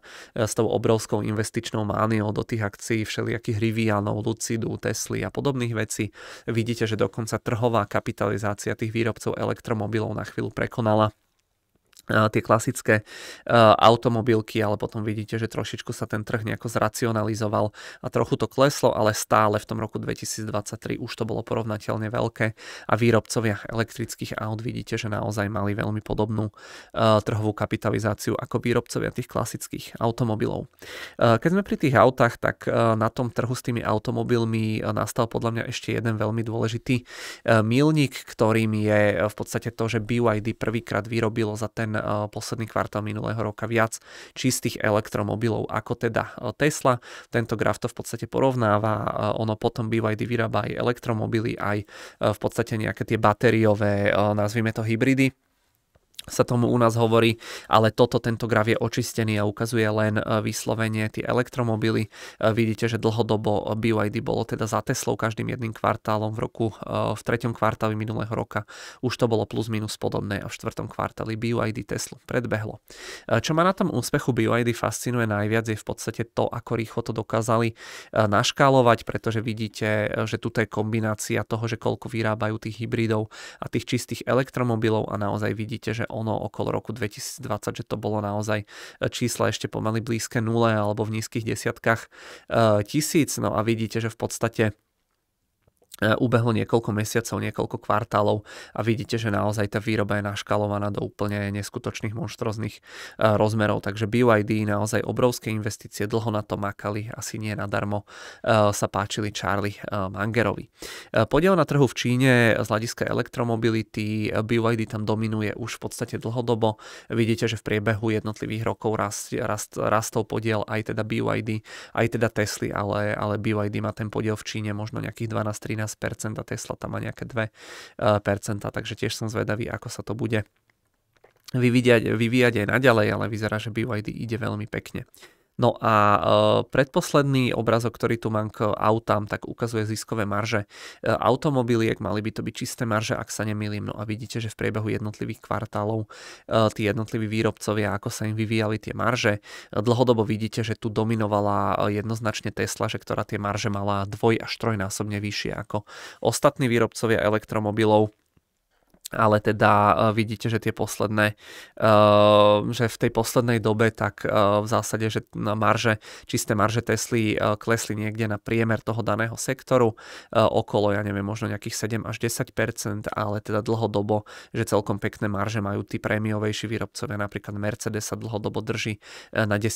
[SPEAKER 1] s tou obrovskou investičnou mániou do tých akcií všelijakých Rivianov, Lucidu, Tesly a podobných vecí. Vidíte, že dokonca trhová kapitalizácia tých výrobcov elektromobilov na chvíľu prekonala tie klasické automobilky, ale potom vidíte, že trošičku sa ten trh nejako zracionalizoval a trochu to kleslo, ale stále v tom roku 2023 už to bolo porovnateľne veľké a výrobcovia elektrických aut vidíte, že naozaj mali veľmi podobnú trhovú kapitalizáciu ako výrobcovia tých klasických automobilov. keď sme pri tých autách, tak na tom trhu s tými automobilmi nastal podľa mňa ešte jeden veľmi dôležitý milník, ktorým je v podstate to, že BYD prvýkrát vyrobilo za ten Eh, posledný kvartál minulého roka viac čistých elektromobilov ako teda eh, Tesla. Tento graf to v podstate porovnáva, eh, ono potom BYD vyrába aj elektromobily, aj v podstate nejaké tie batériové, nazvime to hybridy sa tomu u nás hovorí, ale toto, tento graf je očistený a ukazuje len e, vyslovenie tie elektromobily. E, vidíte, že dlhodobo BYD bolo teda za Teslou každým jedným kvartálom v roku, e, v treťom kvartáli minulého roka už to bolo plus minus podobné a v štvrtom kvartáli BYD Teslu predbehlo. Čo ma na tom úspechu BYD fascinuje najviac je v podstate to, ako rýchlo to dokázali naškálovať, pretože vidíte, že tu je kombinácia toho, že koľko vyrábajú tých hybridov a tých čistých elektromobilov a naozaj vidíte, že ono okolo roku 2020, že to bolo naozaj e, čísla ešte pomaly blízke nule alebo v nízkych desiatkách e, tisíc. No a vidíte, že v podstate E, ubehlo niekoľko mesiacov, niekoľko kvartálov a vidíte, že naozaj tá výroba je naškalovaná do úplne neskutočných monštrozných e, rozmerov. Takže BYD naozaj obrovské investície, dlho na to makali, asi nie nadarmo e, sa páčili Charlie Mangerovi. Podiel na trhu v Číne z hľadiska elektromobility BYD tam dominuje už v podstate dlhodobo. Vidíte, že v priebehu jednotlivých rokov rast, rast, rastol podiel aj teda BYD, aj teda Tesly, ale, ale BYD má ten podiel v Číne možno nejakých 12-13 13% a Tesla tam má nejaké 2%, eh, takže tiež som zvedavý, ako sa to bude vyvíjať, vyvíjať aj naďalej, ale vyzerá, že BYD ide veľmi pekne. No a e, predposledný obrazok, ktorý tu mám k autám, tak ukazuje ziskové marže e, automobiliek. Mali by to byť čisté marže, ak sa nemýlim. No a vidíte, že v priebehu jednotlivých kvartálov e, tí jednotliví výrobcovia, ako sa im vyvíjali tie marže. Dlhodobo vidíte, že tu dominovala jednoznačne Tesla, že ktorá tie marže mala dvoj až trojnásobne vyššie ako ostatní výrobcovia elektromobilov ale teda e, vidíte, že tie posledné, e, že v tej poslednej dobe tak e, v zásade, že marže, čisté marže Tesly klesli niekde na priemer toho daného sektoru okolo, ja neviem, možno nejakých 7 až 10 ale teda dlhodobo, že celkom pekné marže majú tí prémiovejší výrobcovia, napríklad Mercedes sa dlhodobo drží na 10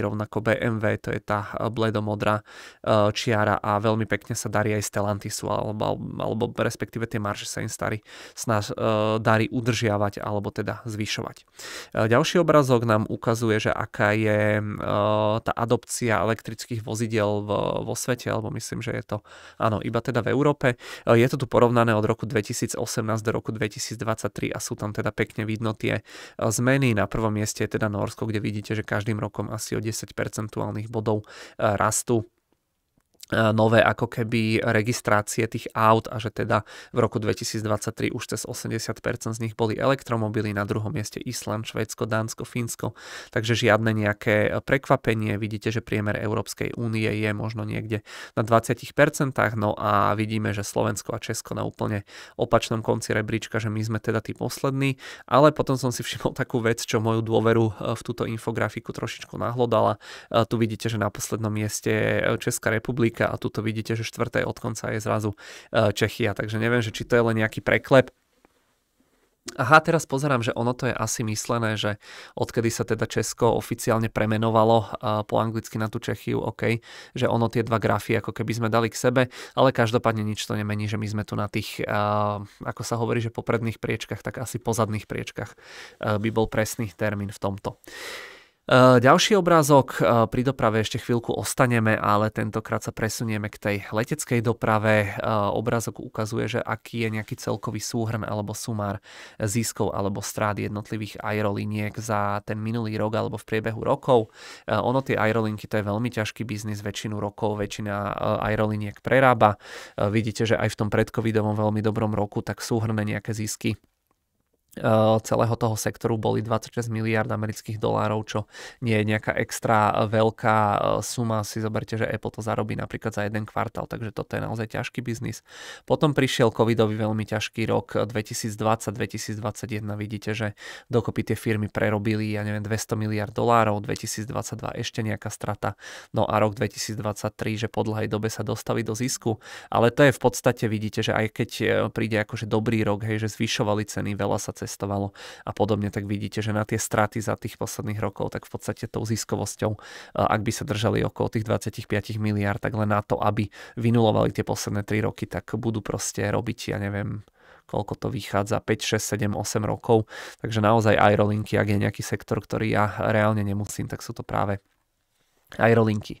[SPEAKER 1] rovnako BMW, to je tá bledomodrá čiara a veľmi pekne sa darí aj Stellantisu, alebo, alebo respektíve tie marže sa im starí snaž, e, darí udržiavať alebo teda zvyšovať. E, ďalší obrazok nám ukazuje, že aká je e, tá adopcia elektrických vozidel vo svete, alebo myslím, že je to áno, iba teda v Európe. Je to tu porovnané od roku 2018 do roku 2023 a sú tam teda pekne vidno tie zmeny. Na prvom mieste je teda Norsko, kde vidíte, že každým rokom asi o 10 percentuálnych bodov rastú E, nové ako keby registrácie tých aut a že teda v roku 2023 už cez 80% z nich boli elektromobily, na druhom mieste Island, Švédsko, Dánsko, Fínsko, takže žiadne nejaké prekvapenie, vidíte, že priemer Európskej únie je možno niekde na 20%, no a vidíme, že Slovensko a Česko na úplne opačnom konci rebríčka, že my sme teda tí poslední, ale potom som si všimol takú vec, čo moju dôveru e, v túto infografiku trošičku nahlodala. E, tu vidíte, že na poslednom mieste Česká republika Amerika a tuto vidíte, že štvrté od konca je zrazu e, Čechia, takže neviem, že či to je len nejaký preklep. Aha, teraz pozerám, že ono to je asi myslené, že odkedy sa teda Česko oficiálne premenovalo e, po anglicky na tú Čechiu, OK, že ono tie dva grafy ako keby sme dali k sebe, ale každopádne nič to nemení, že my sme tu na tých, e, ako sa hovorí, že popredných priečkach, tak asi pozadných priečkach by bol presný termín v tomto. Eh, ďalší obrázok, eh, pri doprave ešte chvíľku ostaneme, ale tentokrát sa presunieme k tej leteckej doprave. Eh, obrázok ukazuje, že aký je nejaký celkový súhrn alebo sumár ziskov alebo strát jednotlivých aerolíniek za ten minulý rok alebo v priebehu rokov. Ono tie aerolinky to je veľmi ťažký biznis, väčšinu rokov väčšina aerolíniek prerába. Vidíte, že aj v tom predcovidovom veľmi dobrom roku tak súhrne nejaké zisky Eh, celého toho sektoru boli 26 miliard amerických dolárov, čo nie je nejaká extra veľká eh, suma. Si zoberte, že Apple to zarobí napríklad za jeden kvartál, takže toto je naozaj ťažký biznis. Potom prišiel covidový veľmi ťažký rok 2020-2021. Eh, vidíte, že dokopy tie firmy prerobili, ja neviem, 200 miliard dolárov, 2022 ešte nejaká strata, no a rok 2023, že po dlhej dobe sa dostali do zisku, ale to je v podstate, vidíte, že aj keď príde akože dobrý rok, hej, že zvyšovali ceny, veľa sa cez investovalo a podobne, tak vidíte, že na tie straty za tých posledných rokov, tak v podstate tou ziskovosťou, e, ak by sa držali okolo tých 25 miliard, tak len na to, aby vynulovali tie posledné 3 roky, tak budú proste robiť, ja neviem, koľko to vychádza, 5, 6, 7, 8 rokov. Takže naozaj aerolinky, ak je nejaký sektor, ktorý ja reálne nemusím, tak sú to práve aerolinky. E,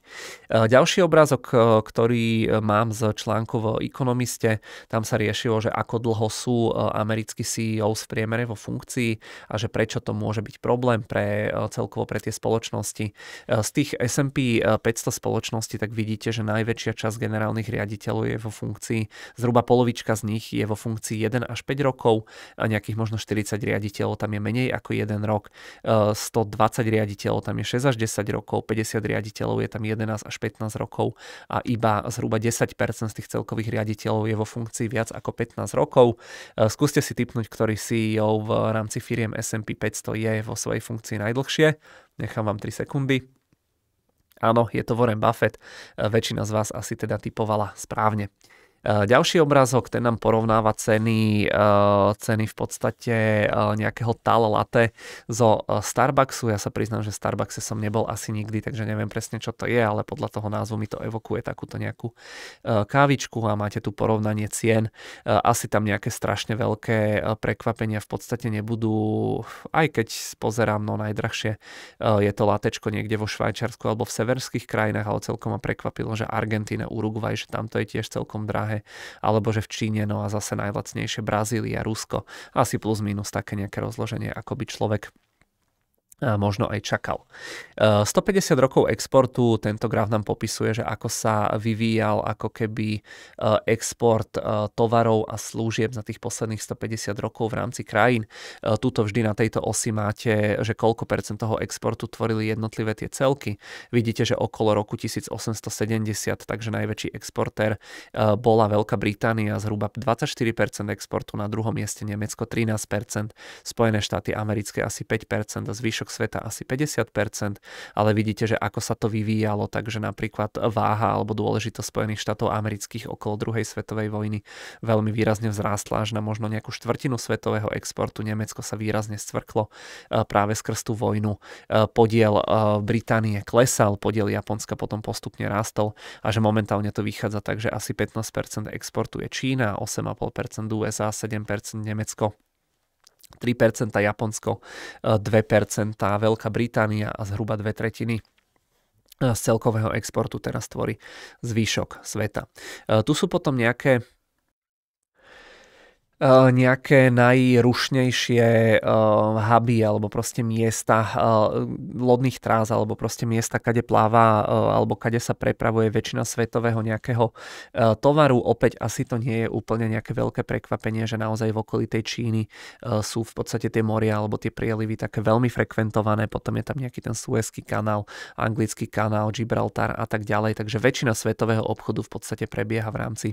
[SPEAKER 1] ďalší obrázok, e, ktorý e, mám z článku v Ekonomiste, tam sa riešilo, že ako dlho sú americkí CEO v priemere vo funkcii a že prečo to môže byť problém pre celkovo pre tie spoločnosti. Z tých S&P 500 spoločností tak vidíte, že najväčšia časť generálnych riaditeľov je vo funkcii, zhruba polovička z nich je vo funkcii 1 až 5 rokov a nejakých možno 40 riaditeľov tam je menej ako 1 rok, 120 riaditeľov tam je 6 až 10 rokov, 50 riaditeľov riaditeľov je tam 11 až 15 rokov a iba zhruba 10% z tých celkových riaditeľov je vo funkcii viac ako 15 rokov. E, skúste si typnúť, ktorý CEO v rámci firiem S&P 500 je vo svojej funkcii najdlhšie. Nechám vám 3 sekundy. Áno, je to Warren Buffett. E, väčšina z vás asi teda typovala správne. E, ďalší obrázok, ten nám porovnáva ceny, e, ceny v podstate e, nejakého tal latte zo Starbucksu. Ja sa priznám, že Starbuckse som nebol asi nikdy, takže neviem presne, čo to je, ale podľa toho názvu mi to evokuje takúto nejakú kávičku a máte tu porovnanie cien. Asi tam nejaké strašne veľké prekvapenia v podstate nebudú, aj keď pozerám, no najdrahšie je to latečko niekde vo Švajčiarsku alebo v severských krajinách, ale celkom ma prekvapilo, že Argentína, Uruguay, že tamto je tiež celkom drahé Prahe, alebo že v Číne, no a zase najlacnejšie Brazília, Rusko, asi plus minus také nejaké rozloženie, ako by človek možno aj čakal. 150 eh, rokov exportu, tento graf nám popisuje, že ako sa vyvíjal ako keby eh, export eh, tovarov a služieb za tých posledných 150 rokov v rámci krajín. Tuto vždy na tejto osi máte, že koľko percent toho exportu tvorili jednotlivé tie celky. Vidíte, že okolo roku 1870, takže najväčší exportér bola Veľká Británia, zhruba 24% exportu, na druhom mieste Nemecko 13%, Spojené štáty americké asi 5% a zvyšok zvyšok sveta asi 50%, ale vidíte, že ako sa to vyvíjalo, takže napríklad váha alebo dôležitosť Spojených štátov amerických okolo druhej svetovej vojny veľmi výrazne vzrástla až na možno nejakú štvrtinu svetového exportu. Nemecko sa výrazne stvrklo e, práve skrz tú vojnu. E, podiel e, Británie klesal, podiel Japonska potom postupne rástol a že momentálne to vychádza tak, že asi 15% exportu je Čína, 8,5% USA, 7% Nemecko 3%, Japonsko 2%, eh, Veľká Británia a zhruba dve tretiny eh, z celkového exportu teraz tvorí zvyšok sveta. Eh, tu sú potom nejaké Eh, nejaké najrušnejšie uh, huby alebo proste miesta uh, lodných trás alebo proste miesta, kade pláva uh, alebo kade sa prepravuje väčšina svetového nejakého uh, tovaru. Opäť asi to nie je úplne nejaké veľké prekvapenie, že naozaj v okolí tej Číny uh, sú v podstate tie moria alebo tie prielivy také veľmi frekventované. Potom je tam nejaký ten Suezký kanál, anglický kanál, Gibraltar a tak ďalej. Takže väčšina svetového obchodu v podstate prebieha v rámci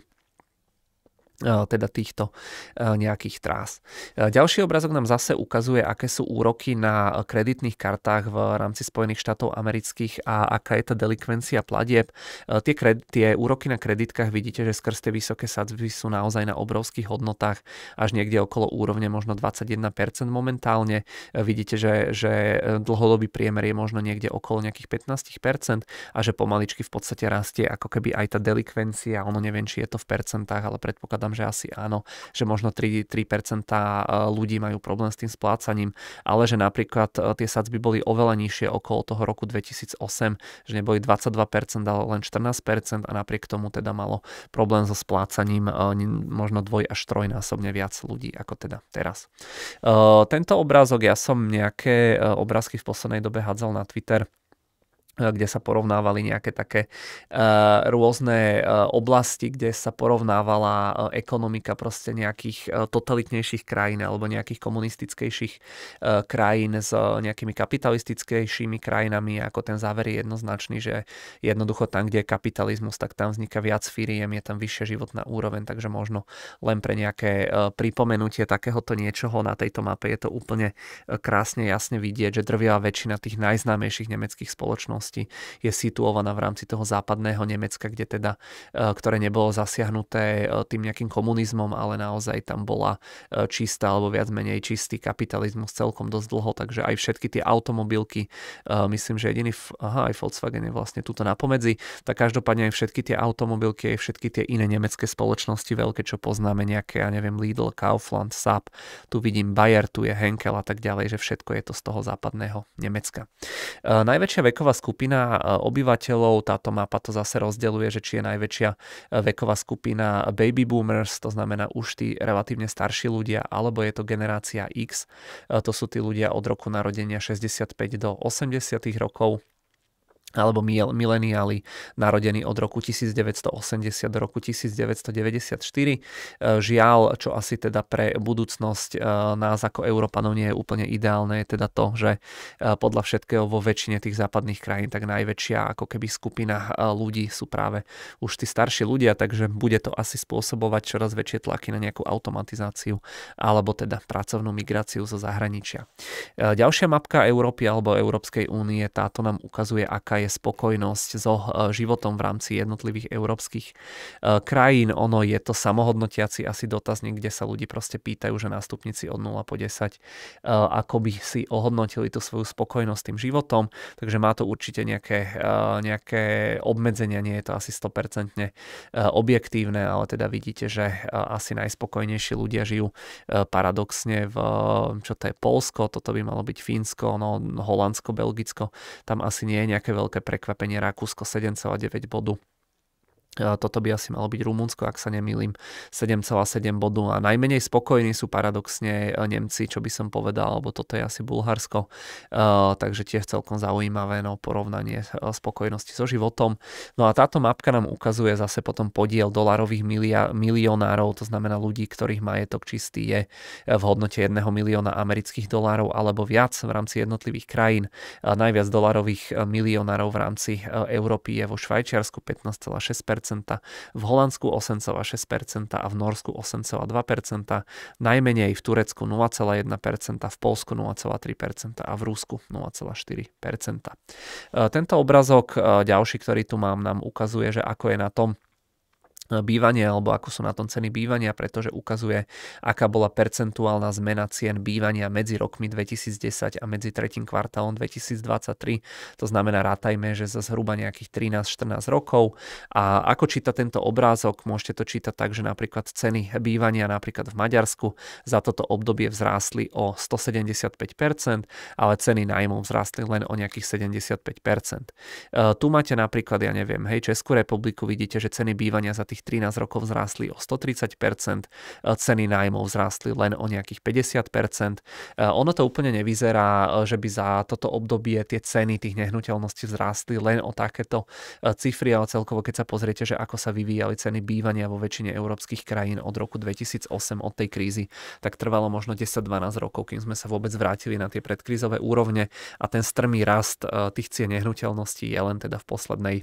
[SPEAKER 1] E, teda týchto e, nejakých trás. E, ďalší obrazok nám zase ukazuje, aké sú úroky na kreditných kartách v rámci Spojených štátov amerických a aká je tá delikvencia platieb. Tie, kred, tie úroky na kreditkách vidíte, že skrz tie vysoké sadzby sú naozaj na obrovských hodnotách, až niekde okolo úrovne možno 21% momentálne. Vidíte, že, že dlhodobý priemer je možno niekde okolo nejakých 15% a že pomaličky v podstate rastie ako keby aj tá delikvencia, ono neviem, či je to v percentách, ale predpokladám, predpokladám, že asi áno, že možno 3, 3% e, ľudí majú problém s tým splácaním, ale že napríklad e, tie sadzby boli oveľa nižšie okolo toho roku 2008, že neboli 22%, ale len 14% a napriek tomu teda malo problém so splácaním e, možno dvoj až trojnásobne viac ľudí ako teda teraz. Tento obrázok, ja som nejaké obrázky v poslednej dobe hádzal na Twitter, kde sa porovnávali nejaké také eh, rôzne eh, oblasti, kde sa porovnávala eh, ekonomika proste nejakých totalitnejších krajín alebo nejakých komunistickejších krajín s nejakými kapitalistickejšími krajinami, ako ten záver je jednoznačný, že jednoducho tam, kde je kapitalizmus, tak tam vzniká viac firiem, je tam vyššia životná úroveň, takže možno len pre nejaké pripomenutie takéhoto niečoho na tejto mape je to úplne krásne jasne vidieť, že drvivá väčšina tých najznámejších nemeckých spoločností spoločnosti je situovaná v rámci toho západného Nemecka, kde teda, e, ktoré nebolo zasiahnuté e, tým nejakým komunizmom, ale naozaj tam bola e, čistá alebo viac menej čistý kapitalizmus celkom dosť dlho, takže aj všetky tie automobilky, myslím, že jediný, aha, aj Volkswagen je vlastne tuto napomedzi, tak každopádne aj všetky tie automobilky, aj všetky tie iné nemecké spoločnosti veľké, čo poznáme nejaké, ja neviem, Lidl, Kaufland, SAP, tu vidím Bayer, tu je Henkel a tak ďalej, že všetko je to z toho západného Nemecka. Najväčšia veková skupina skupina e, obyvateľov, táto mapa to zase rozdeluje, že či je najväčšia e, veková skupina baby boomers, to znamená už tí relatívne starší ľudia, alebo je to generácia X, e, to sú tí ľudia od roku narodenia 65 do 80 rokov alebo mileniáli narodení od roku 1980 do roku 1994. E, žiaľ, čo asi teda pre budúcnosť e, nás ako Európanov nie je úplne ideálne, je teda to, že e, podľa všetkého vo väčšine tých západných krajín tak najväčšia ako keby skupina ľudí sú práve už tí starší ľudia, takže bude to asi spôsobovať čoraz väčšie tlaky na nejakú automatizáciu alebo teda pracovnú migráciu zo zahraničia. Ďalšia mapka Európy alebo Európskej únie, táto nám ukazuje, aká aká je spokojnosť so eh, životom v rámci jednotlivých európskych eh, krajín. Ono je to samohodnotiaci asi dotazník, kde sa ľudí proste pýtajú, že nástupníci od 0 po 10, eh, ako by si ohodnotili tú svoju spokojnosť tým životom, takže má to určite nejaké, nejaké obmedzenia, nie je to asi 100% objektívne, ale teda vidíte, že asi najspokojnejší ľudia žijú paradoxne v, čo to je Polsko, toto by malo byť Fínsko, no Holandsko, Belgicko, tam asi nie je nejaké veľké veľké prekvapenie Rakúsko 7,9 bodu toto by asi malo byť Rumunsko, ak sa nemýlim, 7,7 bodu a najmenej spokojní sú paradoxne e, Nemci, čo by som povedal, alebo toto je asi Bulharsko, e, takže tiež celkom zaujímavé no, porovnanie e, spokojnosti so životom. No a táto mapka nám ukazuje zase potom podiel dolarových milia, milionárov, to znamená ľudí, ktorých majetok čistý je v hodnote 1 milióna amerických dolárov alebo viac v rámci jednotlivých krajín. Najviac dolarových milionárov v rámci Európy je vo Švajčiarsku 15,6%, v Holandsku 8,6% a v Norsku 8,2%, najmenej v Turecku 0,1%, v Polsku 0,3% a v Rusku 0,4%. E, tento obrazok, e, ďalší, ktorý tu mám, nám ukazuje, že ako je na tom bývanie alebo ako sú na tom ceny bývania, pretože ukazuje, aká bola percentuálna zmena cien bývania medzi rokmi 2010 a medzi tretím kvartálom 2023. To znamená, rátajme, že za zhruba nejakých 13-14 rokov. A ako číta tento obrázok, môžete to čítať tak, že napríklad ceny bývania napríklad v Maďarsku za toto obdobie vzrástli o 175%, ale ceny najmov vzrástli len o nejakých 75%. E, tu máte napríklad, ja neviem, hej, Českú republiku, vidíte, že ceny bývania za tých tých 13 rokov vzrástli o 130%, e, ceny nájmov vzrástli len o nejakých 50%. E, ono to úplne nevyzerá, e, že by za toto obdobie tie ceny tých nehnuteľností vzrástli len o takéto cifry, ale celkovo keď sa pozriete, že ako sa vyvíjali ceny bývania vo väčšine európskych krajín od roku 2008 od tej krízy, tak trvalo možno 10-12 rokov, kým sme sa vôbec vrátili na tie predkrízové úrovne a ten strmý rast tých cien nehnuteľností je len teda v poslednej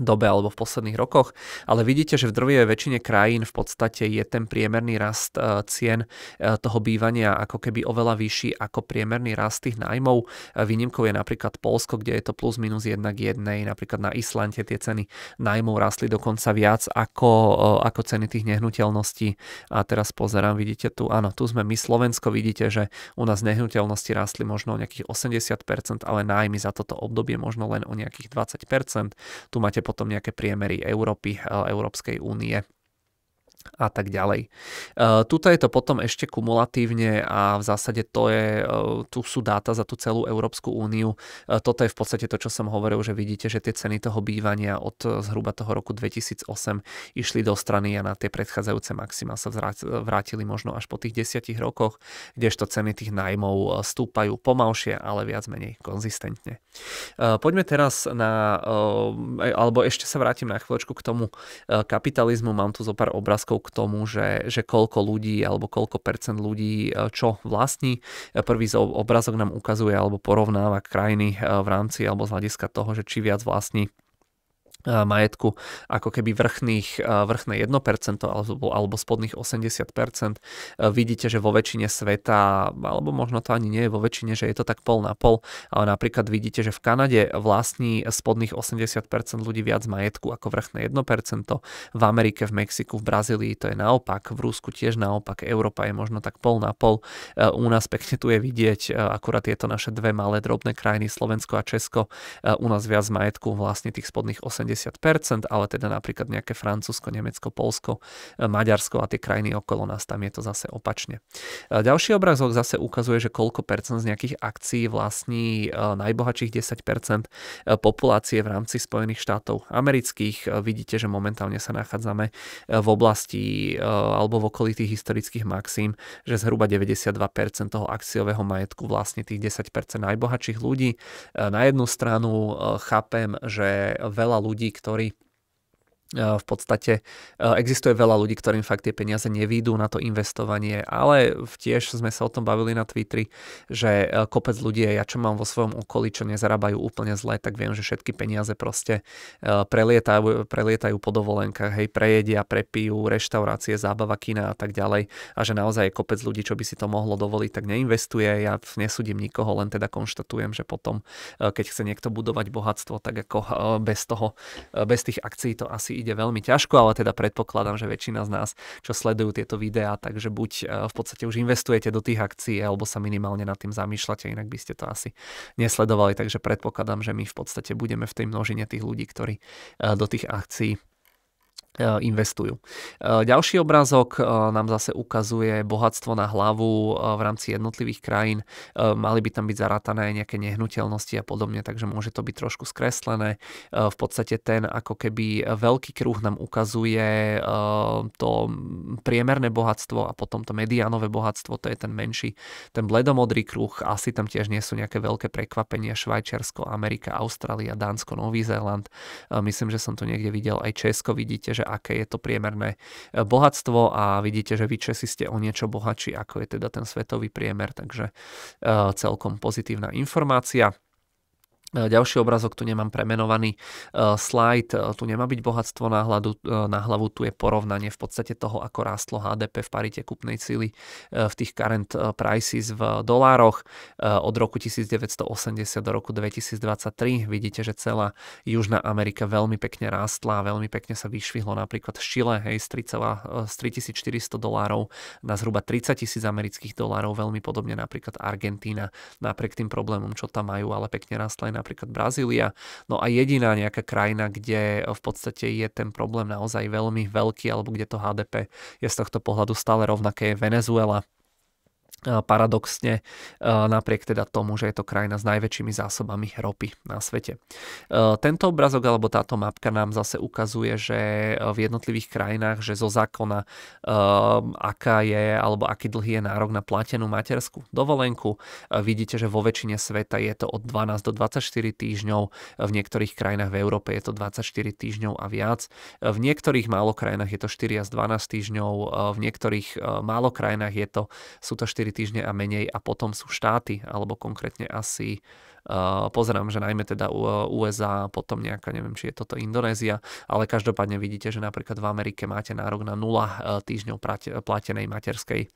[SPEAKER 1] dobe alebo v posledných rokoch, ale vidíte, že v drvivej väčšine krajín v podstate je ten priemerný rast e, cien e, toho bývania ako keby oveľa vyšší ako priemerný rast tých nájmov. E, výnimkou je napríklad Polsko, kde je to plus minus 1 k 1, napríklad na Islande tie ceny nájmov rastli dokonca viac ako, ako ceny tých nehnuteľností. A teraz pozerám, vidíte tu, áno, tu sme my Slovensko, vidíte, že u nás nehnuteľnosti rastli možno o nejakých 80%, ale nájmy za toto obdobie možno len o nejakých 20%. Tu máte potom nejaké priemery Európy, eh, Európskej únie a tak ďalej. Eh, tuto je to potom ešte kumulatívne a v zásade to je, eh, tu sú dáta za tú celú Európsku úniu. Eh, toto je v podstate to, čo som hovoril, že vidíte, že tie ceny toho bývania od zhruba toho roku 2008 išli do strany a na tie predchádzajúce maxima sa vrátili možno až po tých desiatich rokoch, kdežto ceny tých najmov stúpajú pomalšie, ale viac menej konzistentne. Poďme teraz na, alebo ešte sa vrátim na chvíľočku k tomu kapitalizmu, mám tu zo pár obrázkov otázkou k tomu, že, že koľko ľudí alebo koľko percent ľudí e, čo vlastní. E, prvý obrazok nám ukazuje alebo porovnáva krajiny e, v rámci alebo z hľadiska toho, že či viac vlastní majetku ako keby vrchných, vrchné 1% alebo, alebo spodných 80%. Vidíte, že vo väčšine sveta, alebo možno to ani nie je vo väčšine, že je to tak pol na pol, ale napríklad vidíte, že v Kanade vlastní spodných 80% ľudí viac majetku ako vrchné 1%, v Amerike, v Mexiku, v Brazílii to je naopak, v Rúsku tiež naopak, Európa je možno tak pol na pol. U nás pekne tu je vidieť akurát tieto naše dve malé drobné krajiny, Slovensko a Česko, u nás viac majetku vlastne tých spodných 80 80%, ale teda napríklad nejaké Francúzsko, Nemecko, Polsko, e, Maďarsko a tie krajiny okolo nás, tam je to zase opačne. E, ďalší obrazok zase ukazuje, že koľko percent z nejakých akcií vlastní e, najbohatších 10% populácie v rámci Spojených štátov amerických. Vidíte, že momentálne sa nachádzame v oblasti alebo v okolí tých historických maxim, že zhruba 92% toho akciového majetku vlastne tých 10% najbohatších ľudí. Na jednu stranu chápem, že veľa ľudí ľudí, ktorí E, v podstate e, existuje veľa ľudí, ktorým fakt tie peniaze nevídu na to investovanie, ale tiež sme sa o tom bavili na Twitteri, že e, kopec ľudí, ja čo mám vo svojom okolí, čo nezarábajú úplne zle, tak viem, že všetky peniaze proste prelietajú, prelietajú po dovolenkách, hej, prejedia, prepijú, reštaurácie, zábava, kina a tak ďalej a že naozaj je kopec ľudí, čo by si to mohlo dovoliť, tak neinvestuje, ja nesúdim nikoho, len teda konštatujem, že potom, keď chce niekto budovať bohatstvo, tak ako bez toho, bez tých akcií to asi ide veľmi ťažko, ale teda predpokladám, že väčšina z nás, čo sledujú tieto videá, takže buď e, v podstate už investujete do tých akcií, alebo sa minimálne nad tým zamýšľate, inak by ste to asi nesledovali, takže predpokladám, že my v podstate budeme v tej množine tých ľudí, ktorí e, do tých akcií E, investujú. E, ďalší obrázok e, nám zase ukazuje bohatstvo na hlavu v rámci jednotlivých krajín. Mali by tam byť zarátané aj nejaké nehnuteľnosti a podobne, takže môže to byť trošku skreslené. V podstate ten ako keby veľký kruh nám ukazuje to priemerné bohatstvo a potom to mediánové bohatstvo, to je ten menší. Ten bledomodrý kruh, asi tam tiež nie sú nejaké veľké prekvapenia. Švajčiarsko, Amerika, Austrália, Dánsko, Nový Zéland. Myslím, že som to niekde videl aj Česko, vidíte, že aké je to priemerné e, bohatstvo a vidíte, že vy Česi ste o niečo bohatší, ako je teda ten svetový priemer, takže e, celkom pozitívna informácia. E, ďalší obrazok tu nemám premenovaný. E, slide, e, tu nemá byť bohatstvo na, hladu, na hlavu, tu je porovnanie v podstate toho, ako rástlo HDP v parite kupnej síly v tých current prices v dolároch od roku 1980 do roku 2023. Vidíte, že celá Južná Amerika veľmi pekne rástla, veľmi pekne sa vyšvihlo napríklad z Chile hej, z 3, z 3400 dolárov na zhruba 30 tisíc amerických dolárov, veľmi podobne napríklad Argentína, napriek tým problémom, čo tam majú, ale pekne rástla aj napríklad Brazília. No a jediná nejaká krajina, kde v podstate je ten problém naozaj veľmi veľký, alebo kde to HDP je z tohto pohľadu stále rovnaké, je Venezuela paradoxne napriek teda tomu, že je to krajina s najväčšími zásobami ropy na svete. Tento obrazok alebo táto mapka nám zase ukazuje, že v jednotlivých krajinách, že zo zákona aká je alebo aký dlhý je nárok na platenú materskú dovolenku. Vidíte, že vo väčšine sveta je to od 12 do 24 týždňov, v niektorých krajinách v Európe je to 24 týždňov a viac. V niektorých málo krajinách je to 4 až 12 týždňov, v niektorých málo krajinách je to, sú to 4 týždne a menej a potom sú štáty, alebo konkrétne asi Uh, pozerám, že najmä teda USA, potom nejaká, neviem, či je toto Indonézia, ale každopádne vidíte, že napríklad v Amerike máte nárok na 0 e, týždňov e, platenej materskej e,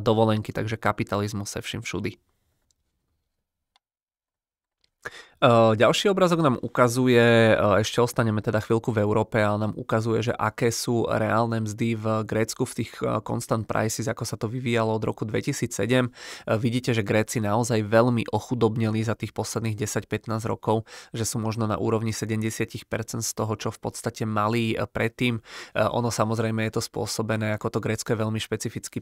[SPEAKER 1] dovolenky, takže kapitalizmus se všim všudy. Eh, ďalší obrázok nám ukazuje, eh, ešte ostaneme teda chvíľku v Európe, ale nám ukazuje, že aké sú reálne mzdy v Grécku v tých eh, constant prices, ako sa to vyvíjalo od roku 2007. Vidíte, že Gréci naozaj veľmi ochudobnili za tých posledných 10-15 rokov, že sú možno na úrovni 70% z toho, čo v podstate mali predtým. Ono samozrejme je to spôsobené, ako to Grécko je veľmi špecifický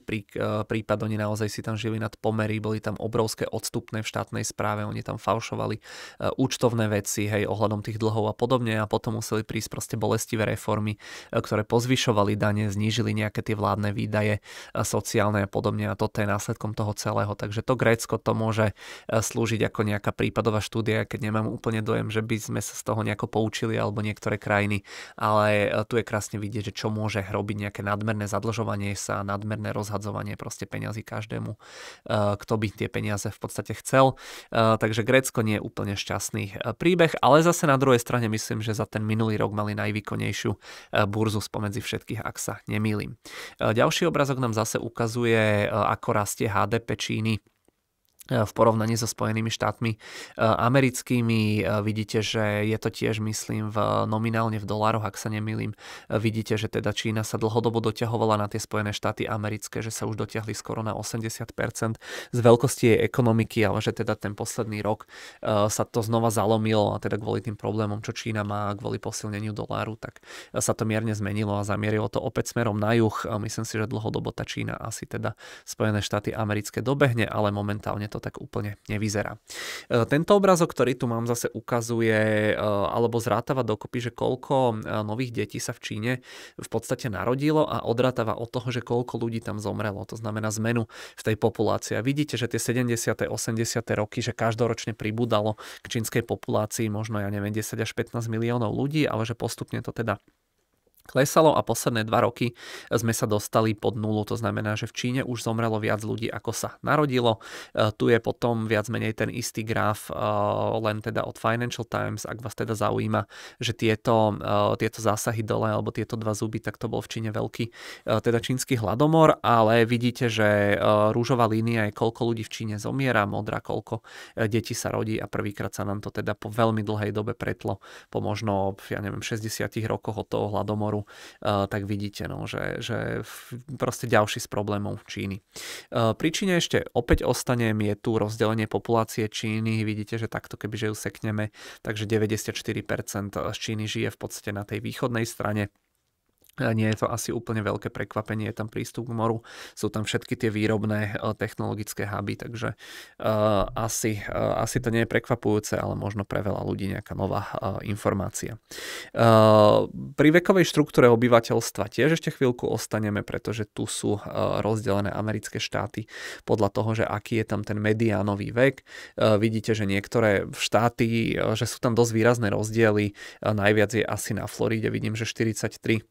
[SPEAKER 1] prípad, oni naozaj si tam žili nad pomery, boli tam obrovské odstupné v štátnej správe, oni tam falšovali E, účtovné veci, hej, ohľadom tých dlhov a podobne a potom museli prísť proste bolestivé reformy, e, ktoré pozvyšovali dane, znížili nejaké tie vládne výdaje e, sociálne a podobne a toto je následkom toho celého. Takže to Grécko to môže slúžiť ako nejaká prípadová štúdia, keď nemám úplne dojem, že by sme sa z toho nejako poučili alebo niektoré krajiny, ale tu je krásne vidieť, že čo môže robiť nejaké nadmerné zadlžovanie sa, nadmerné rozhadzovanie proste peňazí každému, kto by tie peniaze v podstate chcel. Takže Grécko nie je úplne šťastné krásny e, príbeh, ale zase na druhej strane myslím, že za ten minulý rok mali najvýkonnejšiu e, burzu spomedzi všetkých, ak sa nemýlim. E, ďalší obrazok nám zase ukazuje, ako rastie HDP Číny E, v porovnaní so Spojenými štátmi e, americkými. E, vidíte, že je to tiež, myslím, v, nominálne v dolároch, ak sa nemýlim. Vidíte, že teda Čína sa dlhodobo doťahovala na tie Spojené štáty americké, že sa už dotiahli skoro na 80% z veľkosti jej ekonomiky, ale že teda ten posledný rok sa to znova zalomilo a teda kvôli tým problémom, čo Čína má, kvôli posilneniu doláru, tak sa to mierne zmenilo a zamierilo to opäť smerom na juh. Myslím si, že dlhodobo tá Čína asi teda Spojené štáty americké dobehne, ale momentálne to to tak úplne nevyzerá. E, tento obrazok, ktorý tu mám, zase ukazuje e, alebo zrátava dokopy, že koľko e, nových detí sa v Číne v podstate narodilo a odrátava od toho, že koľko ľudí tam zomrelo. To znamená zmenu v tej populácii. A vidíte, že tie 70. 80. roky, že každoročne pribúdalo k čínskej populácii možno, ja neviem, 10 až 15 miliónov ľudí, ale že postupne to teda klesalo a posledné dva roky sme sa dostali pod nulu, to znamená, že v Číne už zomrelo viac ľudí, ako sa narodilo. E, tu je potom viac menej ten istý graf, e, len teda od Financial Times, ak vás teda zaujíma, že tieto, e, tieto zásahy dole alebo tieto dva zuby, tak to bol v Číne veľký teda čínsky hladomor, ale vidíte, že rúžová línia je koľko ľudí v Číne zomiera, modrá koľko detí sa rodí a prvýkrát sa nám to teda po veľmi dlhej dobe pretlo, po možno, ja neviem, 60 rokoch od toho hladomoru Myanmaru, eh, tak vidíte, no, že, že proste ďalší z problémov Číny. Eh, Príčine ešte opäť ostanem, je tu rozdelenie populácie Číny, vidíte, že takto kebyže ju sekneme, takže 94% z Číny žije v podstate na tej východnej strane nie je to asi úplne veľké prekvapenie, je tam prístup k moru, sú tam všetky tie výrobné eh, technologické huby, takže uh, asi, uh, asi to nie je prekvapujúce, ale možno pre veľa ľudí nejaká nová uh, informácia. Pri vekovej štruktúre obyvateľstva tiež ešte chvíľku ostaneme, pretože tu sú rozdelené americké štáty podľa toho, že aký je tam ten mediánový vek. Vidíte, že niektoré štáty, že sú tam dosť výrazné rozdiely, najviac je asi na Floride, vidím, že 43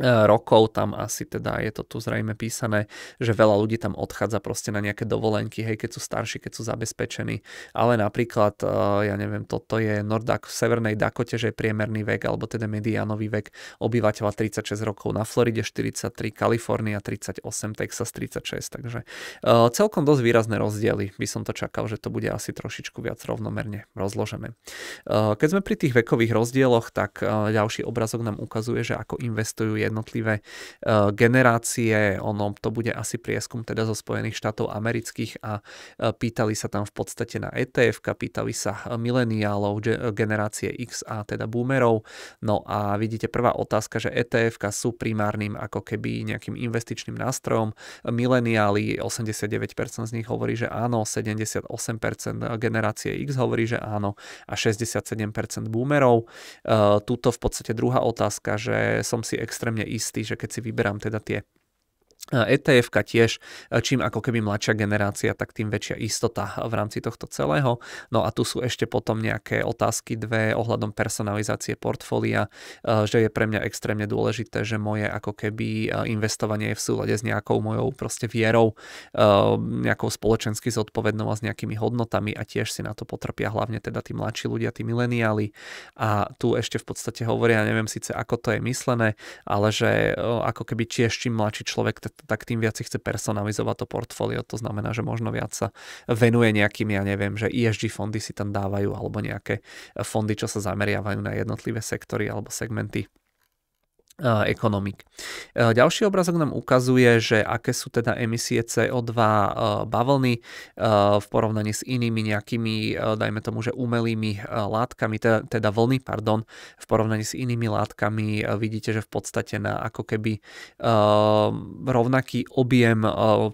[SPEAKER 1] E, rokov tam asi teda je to tu zrejme písané, že veľa ľudí tam odchádza proste na nejaké dovolenky, hej, keď sú starší, keď sú zabezpečení. Ale napríklad, e, ja neviem, toto je Nordak v Severnej Dakote, že je priemerný vek, alebo teda mediánový vek obyvateľa 36 rokov, na Floride 43, Kalifornia 38, Texas 36, takže e, celkom dosť výrazné rozdiely. By som to čakal, že to bude asi trošičku viac rovnomerne rozložené. Keď sme pri tých vekových rozdieloch, tak ďalší obrazok nám ukazuje, že ako investujú jednotlivé eh, generácie. Ono to bude asi prieskum teda zo Spojených štátov amerických a eh, pýtali sa tam v podstate na ETF, pýtali sa eh, mileniálov, generácie X a teda boomerov. No a vidíte prvá otázka, že ETF sú primárnym ako keby nejakým investičným nástrojom. Mileniáli 89% z nich hovorí, že áno, 78% generácie X hovorí, že áno a 67% boomerov. Tuto v podstate druhá otázka, že som si extrémne mňa istý, že keď si vyberám teda tie etf tiež, čím ako keby mladšia generácia, tak tým väčšia istota v rámci tohto celého. No a tu sú ešte potom nejaké otázky dve ohľadom personalizácie portfólia, že je pre mňa extrémne dôležité, že moje ako keby investovanie je v súlade s nejakou mojou proste vierou, nejakou spoločensky zodpovednou a s nejakými hodnotami a tiež si na to potrpia hlavne teda tí mladší ľudia, tí mileniáli. A tu ešte v podstate hovoria, neviem síce ako to je myslené, ale že ako keby tiež čím mladší človek, tak tým viac si chce personalizovať to portfólio. To znamená, že možno viac sa venuje nejakým, ja neviem, že ESG fondy si tam dávajú alebo nejaké eh, fondy, čo sa zameriavajú na jednotlivé sektory alebo segmenty E, ekonomik. E, ďalší obrazok nám ukazuje, že aké sú teda emisie CO2 e, bavlny v porovnaní s inými nejakými, dajme tomu, že umelými látkami, teda, vlny, pardon, v porovnaní s inými látkami vidíte, že v podstate na ako keby rovnaký objem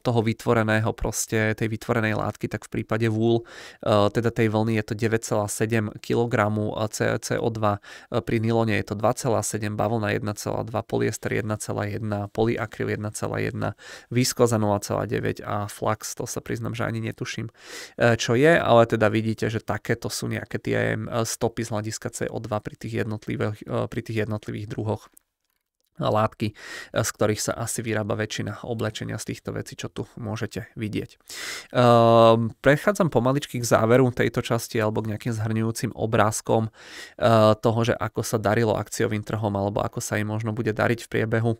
[SPEAKER 1] toho vytvoreného proste, tej vytvorenej látky, tak v prípade vúl, teda tej vlny je to 9,7 kg CO2, pri nylone je to 2,7, bavlna 1,7 0,2, polyester 1,1, polyakryl 1,1, výskla za 0,9 a flax, to sa priznam, že ani netuším, e, čo je, ale teda vidíte, že takéto sú nejaké tie e, stopy z hľadiska CO2 pri tých jednotlivých, e, pri tých jednotlivých druhoch látky, eh, z ktorých sa asi vyrába väčšina oblečenia z týchto vecí, čo tu môžete vidieť. Ehm, prechádzam pomaličky k záveru tejto časti alebo k nejakým zhrňujúcim obrázkom e, toho, že ako sa darilo akciovým trhom alebo ako sa im možno bude dariť v priebehu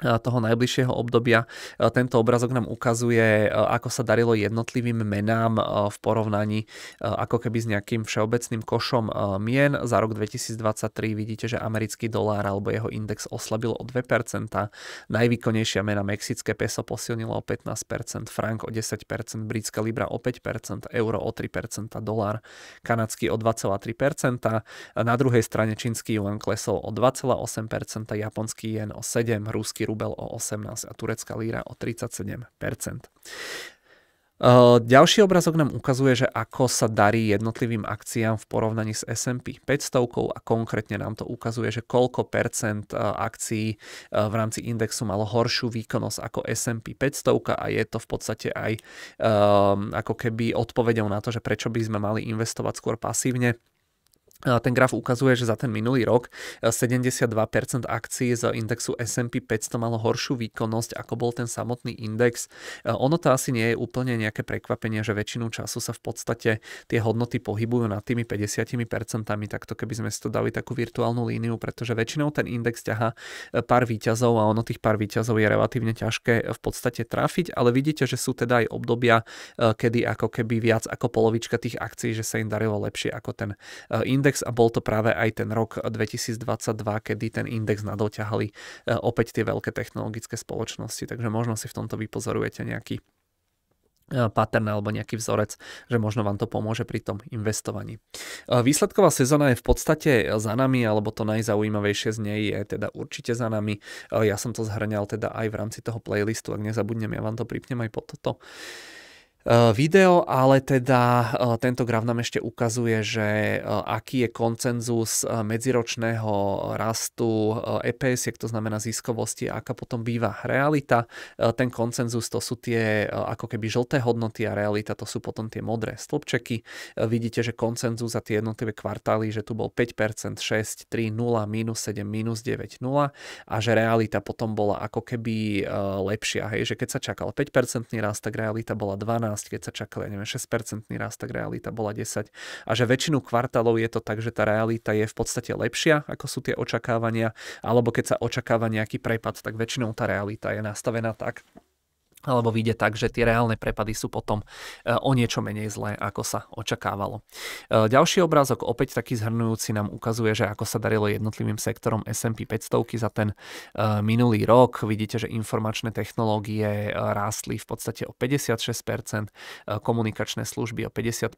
[SPEAKER 1] Eh, toho najbližšieho obdobia. Eh, tento obrazok nám ukazuje, eh, ako sa darilo jednotlivým menám v porovnaní ako keby s nejakým všeobecným košom mien. Za rok 2023 vidíte, že americký dolár alebo jeho index oslabil o 2%, najvýkonnejšia mena mexické peso posilnilo o 15%, frank o 10%, britská libra o 5%, euro o 3%, dolár kanadský o 2,3%, na druhej strane čínsky yuan klesol o 2,8%, japonský jen o 7%, rúsky rubel o 18 a turecká líra o 37 ehm, ďalší obrazok nám ukazuje, že ako sa darí jednotlivým akciám v porovnaní s S&P 500 a konkrétne nám to ukazuje, že koľko percent e, akcií e, v rámci indexu malo horšiu výkonnosť ako S&P 500 a je to v podstate aj ehm, ako keby odpovedou na to, že prečo by sme mali investovať skôr pasívne ten graf ukazuje, že za ten minulý rok 72% e, akcií z indexu S&P 500 malo horšiu výkonnosť, ako bol ten samotný index. E, ono to asi nie je úplne nejaké prekvapenie, že väčšinu času sa v podstate tie hodnoty pohybujú nad tými 50%, takto keby sme si to dali takú virtuálnu líniu, pretože väčšinou ten index ťaha e, pár výťazov a ono tých pár výťazov je relatívne ťažké v podstate trafiť, ale vidíte, že sú teda aj obdobia, kedy ako keby viac ako polovička tých akcií, že sa im darilo lepšie ako ten index index a bol to práve aj ten rok 2022, kedy ten index nadoťahali e, opäť tie veľké technologické spoločnosti, takže možno si v tomto vypozorujete nejaký e, pattern alebo nejaký vzorec, že možno vám to pomôže pri tom investovaní. E, výsledková sezóna je v podstate za nami, alebo to najzaujímavejšie z nej je teda určite za nami. Ja som to zhrňal teda aj v rámci toho playlistu, ak nezabudnem, ja vám to pripnem aj po toto video, ale teda tento graf nám ešte ukazuje, že aký je koncenzus medziročného rastu EPS, to znamená ziskovosti, a aká potom býva realita. Ten koncenzus to sú tie ako keby žlté hodnoty a realita to sú potom tie modré stĺpčeky. Vidíte, že koncenzus za tie jednotlivé kvartály, že tu bol 5%, 6, 3, 0, minus 7, minus 9, 0 a že realita potom bola ako keby lepšia. Hej, že keď sa čakal 5% rast, tak realita bola 12 12, keď sa čakal, ja neviem, 6 rast, tak realita bola 10. A že väčšinu kvartálov je to tak, že tá realita je v podstate lepšia, ako sú tie očakávania, alebo keď sa očakáva nejaký prepad, tak väčšinou tá realita je nastavená tak, alebo vyjde tak, že tie reálne prepady sú potom e, o niečo menej zlé, ako sa očakávalo. E, ďalší obrázok, opäť taký zhrnujúci, nám ukazuje, že ako sa darilo jednotlivým sektorom S&P 500 za ten e, minulý rok. Vidíte, že informačné technológie rástli v podstate o 56%, komunikačné služby o 55%,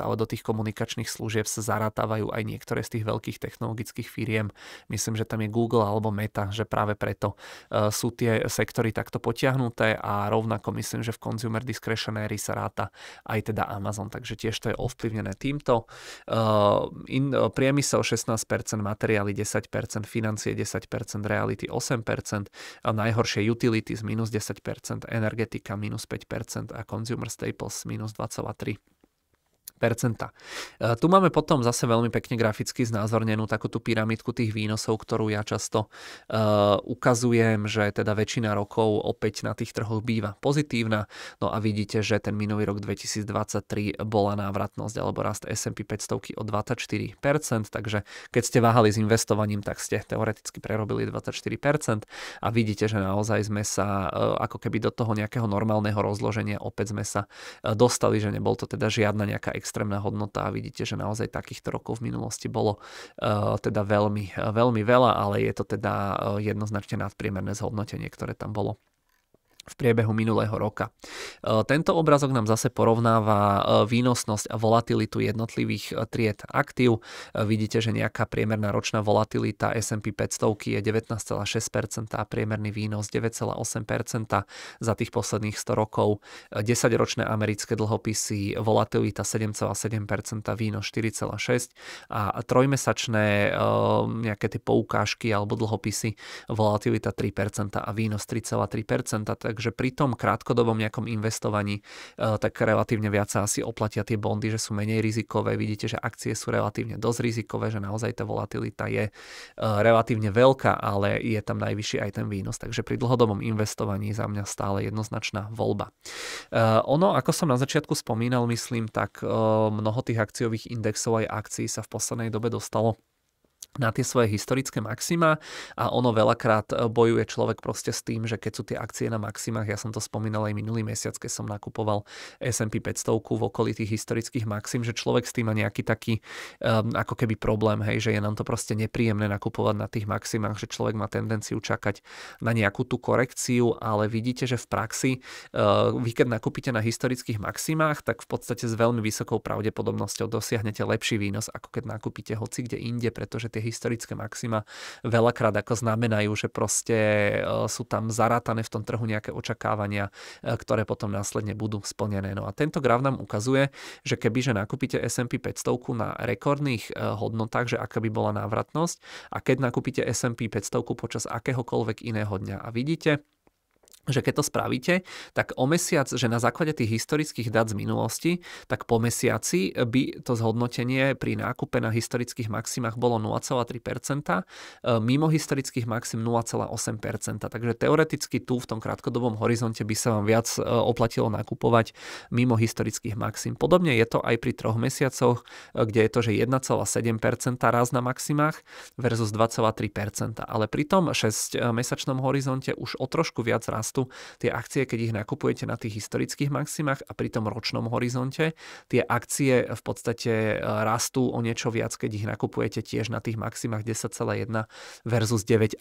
[SPEAKER 1] ale do tých komunikačných služieb sa zarátavajú aj niektoré z tých veľkých technologických firiem. Myslím, že tam je Google alebo Meta, že práve preto sú tie sektory takto potiahnuté a a rovnako myslím, že v consumer discretionary sa ráta aj teda Amazon, takže tiež to je ovplyvnené týmto. Ehm, in, priemysel 16%, materiály 10%, financie 10%, reality 8%, najhoršie utilities minus 10%, energetika minus 5% a consumer staples minus 2,3%. E, tu máme potom zase veľmi pekne graficky znázornenú takú tú pyramidku tých výnosov, ktorú ja často e, ukazujem, že teda väčšina rokov opäť na tých trhoch býva pozitívna. No a vidíte, že ten minulý rok 2023 bola návratnosť alebo rast S&P 500 o 24%, takže keď ste váhali s investovaním, tak ste teoreticky prerobili 24% a vidíte, že naozaj sme sa e, ako keby do toho nejakého normálneho rozloženia opäť sme sa dostali, že nebol to teda žiadna nejaká extra extrémna hodnota a vidíte, že naozaj takýchto rokov v minulosti bolo e, teda veľmi, e, veľmi veľa, ale je to teda e, jednoznačne nadpriemerné zhodnotenie, ktoré tam bolo v priebehu minulého roka. E, tento obrázok nám zase porovnáva e, výnosnosť a volatilitu jednotlivých e, tried aktív. Vidíte, že nejaká priemerná ročná volatilita S&P 500 je 19,6% a priemerný výnos 9,8% za tých posledných 100 rokov. 10-ročné americké dlhopisy volatilita 7,7%, výnos 4,6% a trojmesačné nejaké tie poukážky alebo dlhopisy volatilita 3% a výnos 3,3% takže pri tom krátkodobom nejakom investovaní eh, tak relatívne viac sa asi oplatia tie bondy, že sú menej rizikové. Vidíte, že akcie sú relatívne dosť rizikové, že naozaj tá volatilita je eh, relatívne veľká, ale je tam najvyšší aj ten výnos. Takže pri dlhodobom investovaní za mňa stále jednoznačná voľba. Eh, ono, ako som na začiatku spomínal, myslím, tak mnoho tých akciových indexov aj akcií sa v poslednej dobe dostalo na tie svoje historické maxima a ono veľakrát e, bojuje človek proste s tým, že keď sú tie akcie na maximách, ja som to spomínal aj minulý mesiac, keď som nakupoval S&P 500 v okolí tých historických maxim, že človek s tým má nejaký taký um, ako keby problém, hej, že je nám to proste nepríjemné nakupovať na tých maximách, že človek má tendenciu čakať na nejakú tú korekciu, ale vidíte, že v praxi uh, vy keď nakúpite na historických maximách, tak v podstate s veľmi vysokou pravdepodobnosťou dosiahnete lepší výnos, ako keď nakúpite hoci kde inde, pretože tie historické maxima veľakrát ako znamenajú, že proste e, sú tam zarátané v tom trhu nejaké očakávania, e, ktoré potom následne budú splnené. No a tento graf nám ukazuje, že že nakúpite S&P 500 na rekordných e, hodnotách, že aká by bola návratnosť a keď nakúpite S&P 500 počas akéhokoľvek iného dňa a vidíte, že keď to spravíte, tak o mesiac, že na základe tých historických dát z minulosti, tak po mesiaci by to zhodnotenie pri nákupe na historických maximách bolo 0,3%, e, mimo historických maxim 0,8%. Takže teoreticky tu v tom krátkodobom horizonte by sa vám viac e, oplatilo nakupovať mimo historických maxim. Podobne je to aj pri troch mesiacoch, e, kde je to, že 1,7% raz na maximách versus 2,3%. Ale pri tom 6-mesačnom horizonte už o trošku viac rast rastu. Tie akcie, keď ich nakupujete na tých historických maximách a pri tom ročnom horizonte, tie akcie v podstate e, rastú o niečo viac, keď ich nakupujete tiež na tých maximách 10,1 versus 9,5%.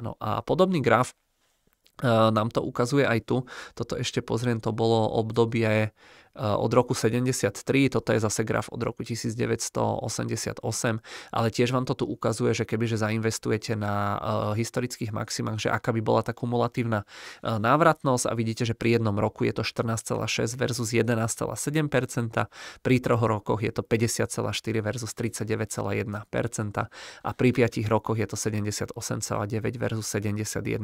[SPEAKER 1] No a podobný graf e, nám to ukazuje aj tu. Toto ešte pozriem, to bolo obdobie Eh, od roku 73, toto je zase graf od roku 1988, ale tiež vám to tu ukazuje, že kebyže zainvestujete na eh, historických maximách, že aká by bola tá kumulatívna eh, návratnosť a vidíte, že pri jednom roku je to 14,6 versus 11,7%, pri troch rokoch je to 50,4 versus 39,1% a pri 5 rokoch je to 78,9 versus 71,4%.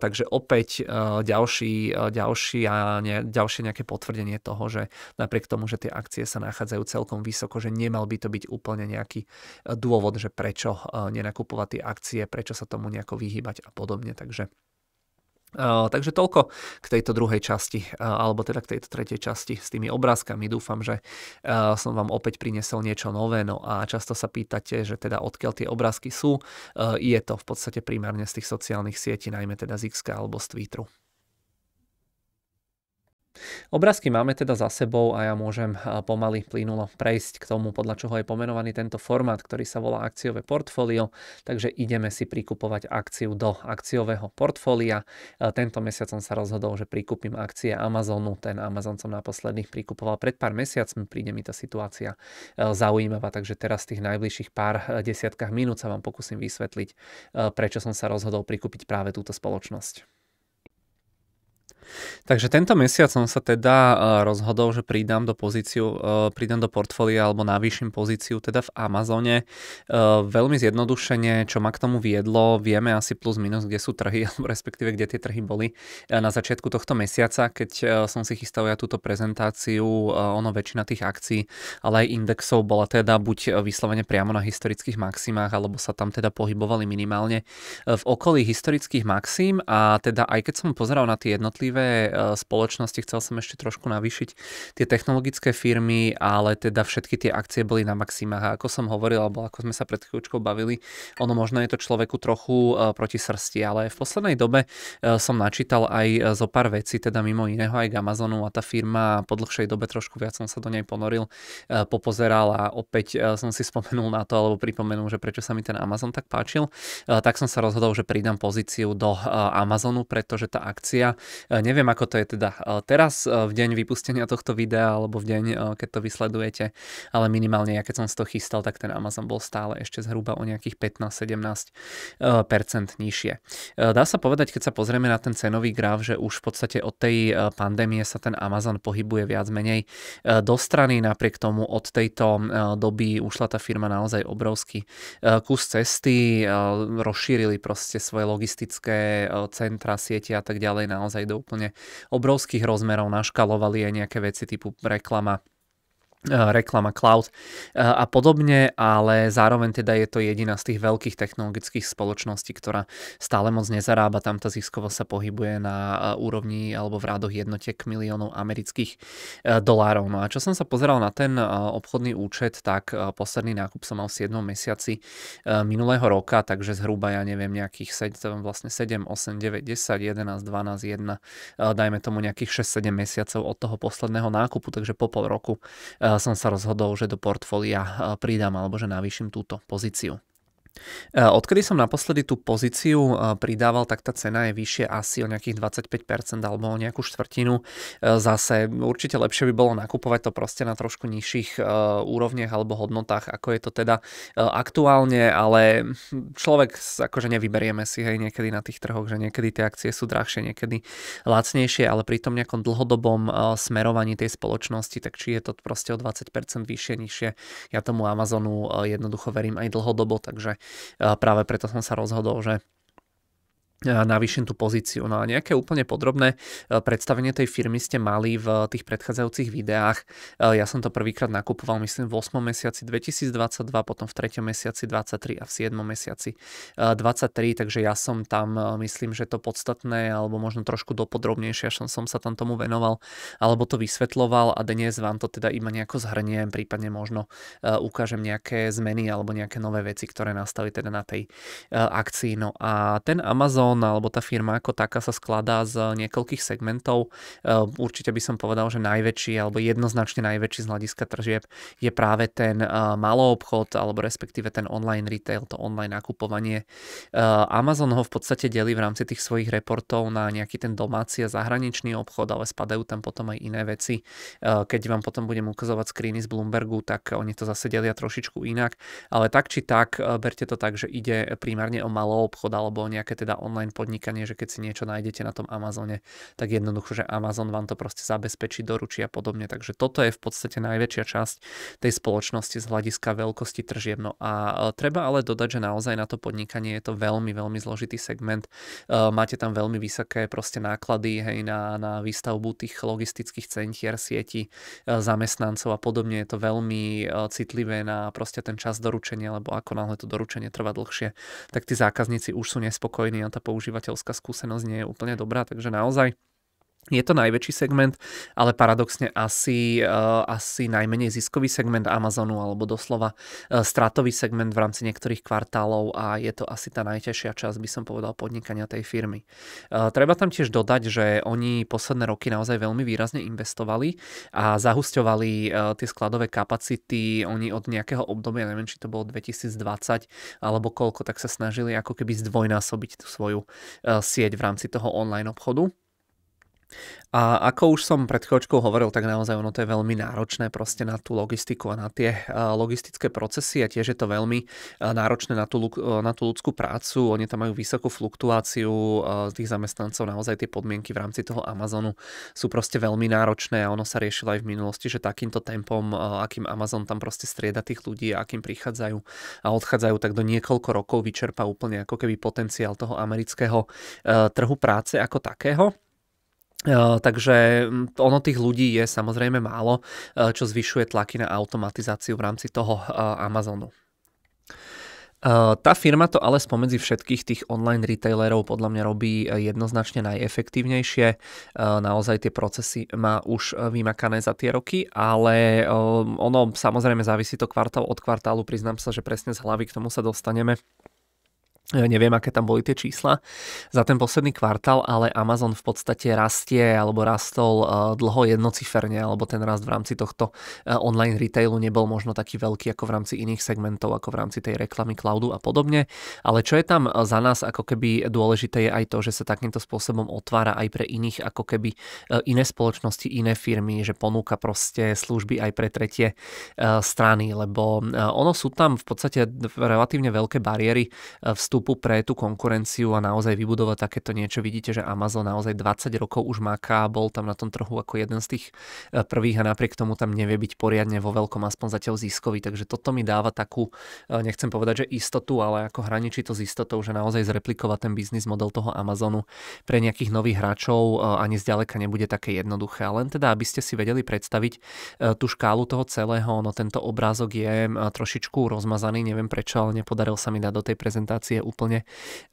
[SPEAKER 1] Takže opäť ďalší, ďalšia ďalšie nejaké potvrdenie toho, že napriek tomu, že tie akcie sa nachádzajú celkom vysoko, že nemal by to byť úplne nejaký e, dôvod, že prečo e, nenakupovať tie akcie, prečo sa tomu nejako vyhybať a podobne. Takže Uh, takže toľko k tejto druhej časti, uh, alebo teda k tejto tretej časti s tými obrázkami. Dúfam, že uh, som vám opäť prinesol niečo nové. No a často sa pýtate, že teda odkiaľ tie obrázky sú. Je to v podstate primárne z tých sociálnych sietí, najmä teda z X alebo z Twitteru. Obrázky máme teda za sebou a ja môžem pomaly plynulo prejsť k tomu, podľa čoho je pomenovaný tento formát, ktorý sa volá akciové portfólio, takže ideme si prikupovať akciu do akciového portfólia. Tento mesiac som sa rozhodol, že prikúpim akcie Amazonu, ten Amazon som naposledy prikupoval pred pár mesiacmi, príde mi tá situácia e, zaujímavá, takže teraz v tých najbližších pár e, desiatkách minút sa vám pokúsim vysvetliť, e, prečo som sa rozhodol prikúpiť práve túto spoločnosť. Takže tento mesiac som sa teda e, rozhodol, že pridám do pozíciu, e, pridám do portfólia alebo navýšim pozíciu teda v Amazone. E, veľmi zjednodušene, čo ma k tomu viedlo, vieme asi plus minus, kde sú trhy, alebo respektíve kde tie trhy boli na začiatku tohto mesiaca, keď som si chystal ja túto prezentáciu, ono väčšina tých akcií, ale aj indexov bola teda buď vyslovene priamo na historických maximách, alebo sa tam teda pohybovali minimálne v okolí historických maxim a teda aj keď som pozeral na tie jednotlivé jednotlivé e, spoločnosti, chcel som ešte trošku navýšiť tie technologické firmy, ale teda všetky tie akcie boli na maximách. A ako som hovoril, alebo ako sme sa pred chvíľočkou bavili, ono možno je to človeku trochu e, proti srsti, ale v poslednej dobe e, som načítal aj zo pár vecí, teda mimo iného aj k Amazonu a tá firma po dlhšej dobe trošku viac som sa do nej ponoril, popozeral a opäť som si spomenul na to, alebo pripomenul, že prečo sa mi ten Amazon tak páčil, tak som sa rozhodol, že pridám pozíciu do Amazonu, pretože tá akcia neviem, ako to je teda eh, teraz eh, v deň vypustenia tohto videa alebo v deň, eh, keď to vysledujete, ale minimálne ja keď som si to chystal, tak ten Amazon bol stále ešte zhruba o nejakých 15-17% nižšie. Dá sa povedať, keď sa pozrieme na ten cenový graf, že už v podstate od tej pandémie sa ten Amazon pohybuje viac menej do strany, napriek tomu od tejto doby ušla tá firma naozaj obrovský kus cesty, rozšírili proste svoje logistické centra, siete a tak ďalej naozaj do úplne obrovských rozmerov, naškalovali aj nejaké veci typu reklama reklama cloud a podobne, ale zároveň teda je to jediná z tých veľkých technologických spoločností, ktorá stále moc nezarába, tam tá ziskovo sa pohybuje na úrovni alebo v rádoch jednotiek miliónov amerických dolárov. No a čo som sa pozeral na ten obchodný účet, tak posledný nákup som mal v 7 mesiaci minulého roka, takže zhruba ja neviem nejakých 7, vlastne 7, 8, 9, 10, 11, 12, 1, dajme tomu nejakých 6-7 mesiacov od toho posledného nákupu, takže po pol roku som sa rozhodol, že do portfólia eh, pridám alebo že navýšim túto pozíciu. E, odkedy som naposledy tú pozíciu e, pridával, tak tá cena je vyššia asi o nejakých 25% alebo o nejakú štvrtinu. E, zase určite lepšie by bolo nakupovať to proste na trošku nižších úrovniach alebo hodnotách, ako je to teda aktuálne, ale človek akože nevyberieme si hej niekedy na tých trhoch, že niekedy tie akcie sú drahšie, niekedy lacnejšie, ale pri tom nejakom dlhodobom smerovaní tej spoločnosti, tak či je to proste o 20% vyššie, nižšie, ja tomu Amazonu jednoducho verím aj dlhodobo, takže práve preto som sa rozhodol, že navýšim tú pozíciu. No a nejaké úplne podrobné e, predstavenie tej firmy ste mali v e, tých predchádzajúcich videách. E, ja som to prvýkrát nakupoval, myslím, v 8. mesiaci 2022, potom v 3. mesiaci 23 a v 7. mesiaci 23, takže ja som tam, myslím, že to podstatné, alebo možno trošku dopodrobnejšie, som, som sa tam tomu venoval, alebo to vysvetloval a dnes vám to teda iba nejako zhrniem, prípadne možno ukážem nejaké zmeny alebo nejaké nové veci, ktoré nastali teda na tej akcii. No a ten Amazon kanón alebo tá firma ako taká sa skladá z niekoľkých segmentov. Ehm, určite by som povedal, že najväčší alebo jednoznačne najväčší z hľadiska tržieb je práve ten ehm, malý obchod alebo respektíve ten online retail, to online nakupovanie. Ehm, Amazon ho v podstate delí v rámci tých svojich reportov na nejaký ten domáci a zahraničný obchod, ale spadajú tam potom aj iné veci. Keď vám potom budem ukazovať screeny z Bloombergu, tak oni to zase delia trošičku inak, ale tak či tak, berte to tak, že ide primárne o malý obchod alebo o nejaké teda online online podnikanie, že keď si niečo nájdete na tom Amazone, tak jednoducho, že Amazon vám to proste zabezpečí, doručí a podobne. Takže toto je v podstate najväčšia časť tej spoločnosti z hľadiska veľkosti tržieb. No a e, treba ale dodať, že naozaj na to podnikanie je to veľmi, veľmi zložitý segment. E, máte tam veľmi vysoké proste náklady hej, na, na výstavbu tých logistických centier, sieti, e, zamestnancov a podobne. Je to veľmi citlivé na proste ten čas doručenia, lebo ako náhle to doručenie trvá dlhšie, tak tí zákazníci už sú nespokojní a tá používateľská skúsenosť nie je úplne dobrá, takže naozaj je to najväčší segment, ale paradoxne asi, eh, asi najmenej ziskový segment Amazonu alebo doslova eh, stratový segment v rámci niektorých kvartálov a je to asi tá najťažšia časť, by som povedal, podnikania tej firmy. Eh, treba tam tiež dodať, že oni posledné roky naozaj veľmi výrazne investovali a zahusťovali tie skladové kapacity. Oni od nejakého obdobia, neviem, či to bolo 2020 alebo koľko, tak sa snažili ako keby zdvojnásobiť tú svoju sieť v rámci toho online obchodu. A ako už som pred chvíľočkou hovoril, tak naozaj ono to je veľmi náročné proste na tú logistiku a na tie logistické procesy a tiež je to veľmi náročné na tú, e, na tú ľudskú prácu. Oni tam majú vysokú fluktuáciu tých zamestnancov, naozaj tie podmienky v rámci toho Amazonu sú proste veľmi náročné a ono sa riešilo aj v minulosti, že takýmto tempom, akým Amazon tam proste strieda tých ľudí a akým prichádzajú a odchádzajú, tak do niekoľko rokov vyčerpa úplne ako keby potenciál toho amerického e, trhu práce ako takého. Takže ono tých ľudí je samozrejme málo, čo zvyšuje tlaky na automatizáciu v rámci toho Amazonu. Tá firma to ale spomedzi všetkých tých online retailerov podľa mňa robí e, jednoznačne najefektívnejšie. Naozaj tie procesy má už e, vymakané za tie roky, ale ono samozrejme závisí to kvartál od kvartálu. Priznám sa, že presne z hlavy k tomu sa dostaneme Neviem, aké tam boli tie čísla za ten posledný kvartál, ale Amazon v podstate rastie alebo rastol eh, dlho jednociferne, alebo ten rast v rámci tohto eh, online retailu nebol možno taký veľký ako v rámci iných segmentov, ako v rámci tej reklamy cloudu a podobne. Ale čo je tam eh, za nás ako keby dôležité je aj to, že sa takýmto spôsobom otvára aj pre iných ako keby iné spoločnosti, iné firmy, že ponúka proste služby aj pre tretie strany, lebo ono sú tam v podstate relatívne veľké bariéry vstupu vstupu pre tú konkurenciu a naozaj vybudovať takéto niečo. Vidíte, že Amazon naozaj 20 rokov už má bol tam na tom trhu ako jeden z tých e, prvých a napriek tomu tam nevie byť poriadne vo veľkom aspoň zatiaľ ziskový. Takže toto mi dáva takú, e, nechcem povedať, že istotu, ale ako hraničí to s istotou, že naozaj zreplikovať ten biznis model toho Amazonu pre nejakých nových hráčov e, ani zďaleka nebude také jednoduché. len teda, aby ste si vedeli predstaviť tú škálu toho celého, no tento obrázok je trošičku rozmazaný, neviem prečo, ale nepodaril sa mi dať do tej prezentácie je úplne e,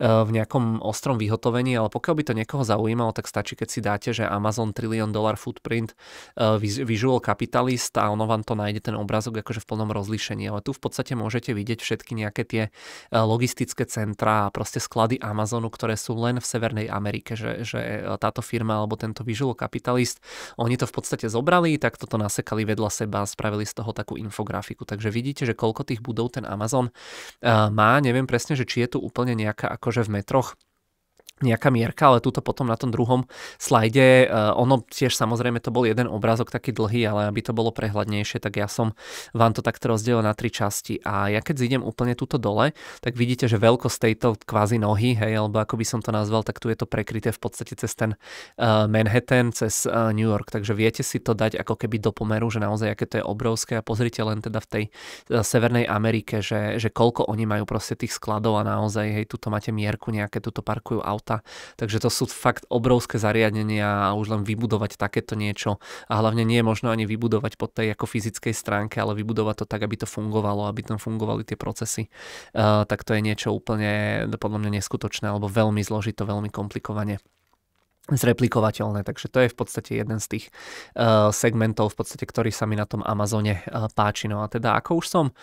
[SPEAKER 1] v nejakom ostrom vyhotovení, ale pokiaľ by to niekoho zaujímalo, tak stačí, keď si dáte, že Amazon Trillion Dollar Footprint e, Visual Capitalist a ono vám to nájde ten obrazok akože v plnom rozlíšení. Ale tu v podstate môžete vidieť všetky nejaké tie e, logistické centrá a proste sklady Amazonu, ktoré sú len v Severnej Amerike, že, že táto firma alebo tento Visual Capitalist, oni to v podstate zobrali, tak toto nasekali vedľa seba a spravili z toho takú infografiku. Takže vidíte, že koľko tých budov ten Amazon má. Neviem presne, že či je tu tu úplne nejaká akože v metroch nejaká mierka, ale túto potom na tom druhom slajde, e, ono tiež samozrejme to bol jeden obrázok taký dlhý, ale aby to bolo prehľadnejšie, tak ja som vám to takto rozdelil na tri časti a ja keď zídem úplne túto dole, tak vidíte, že veľkosť tejto kvázi nohy, hej, alebo ako by som to nazval, tak tu je to prekryté v podstate cez ten e, Manhattan, cez e, New York, takže viete si to dať ako keby do pomeru, že naozaj aké to je obrovské a pozrite len teda v tej Severnej Amerike, že, že koľko oni majú proste tých skladov a naozaj, hej, tuto máte mierku nejaké, tuto parkujú auto života. Takže to sú fakt obrovské zariadenia a už len vybudovať takéto niečo a hlavne nie je možno ani vybudovať po tej ako fyzickej stránke, ale vybudovať to tak, aby to fungovalo, aby tam fungovali tie procesy, uh, tak to je niečo úplne podľa mňa neskutočné alebo veľmi zložito, veľmi komplikovane zreplikovateľné. Takže to je v podstate jeden z tých uh, segmentov, v podstate, ktorý sa mi na tom Amazone uh, páči. No a teda, ako už som uh,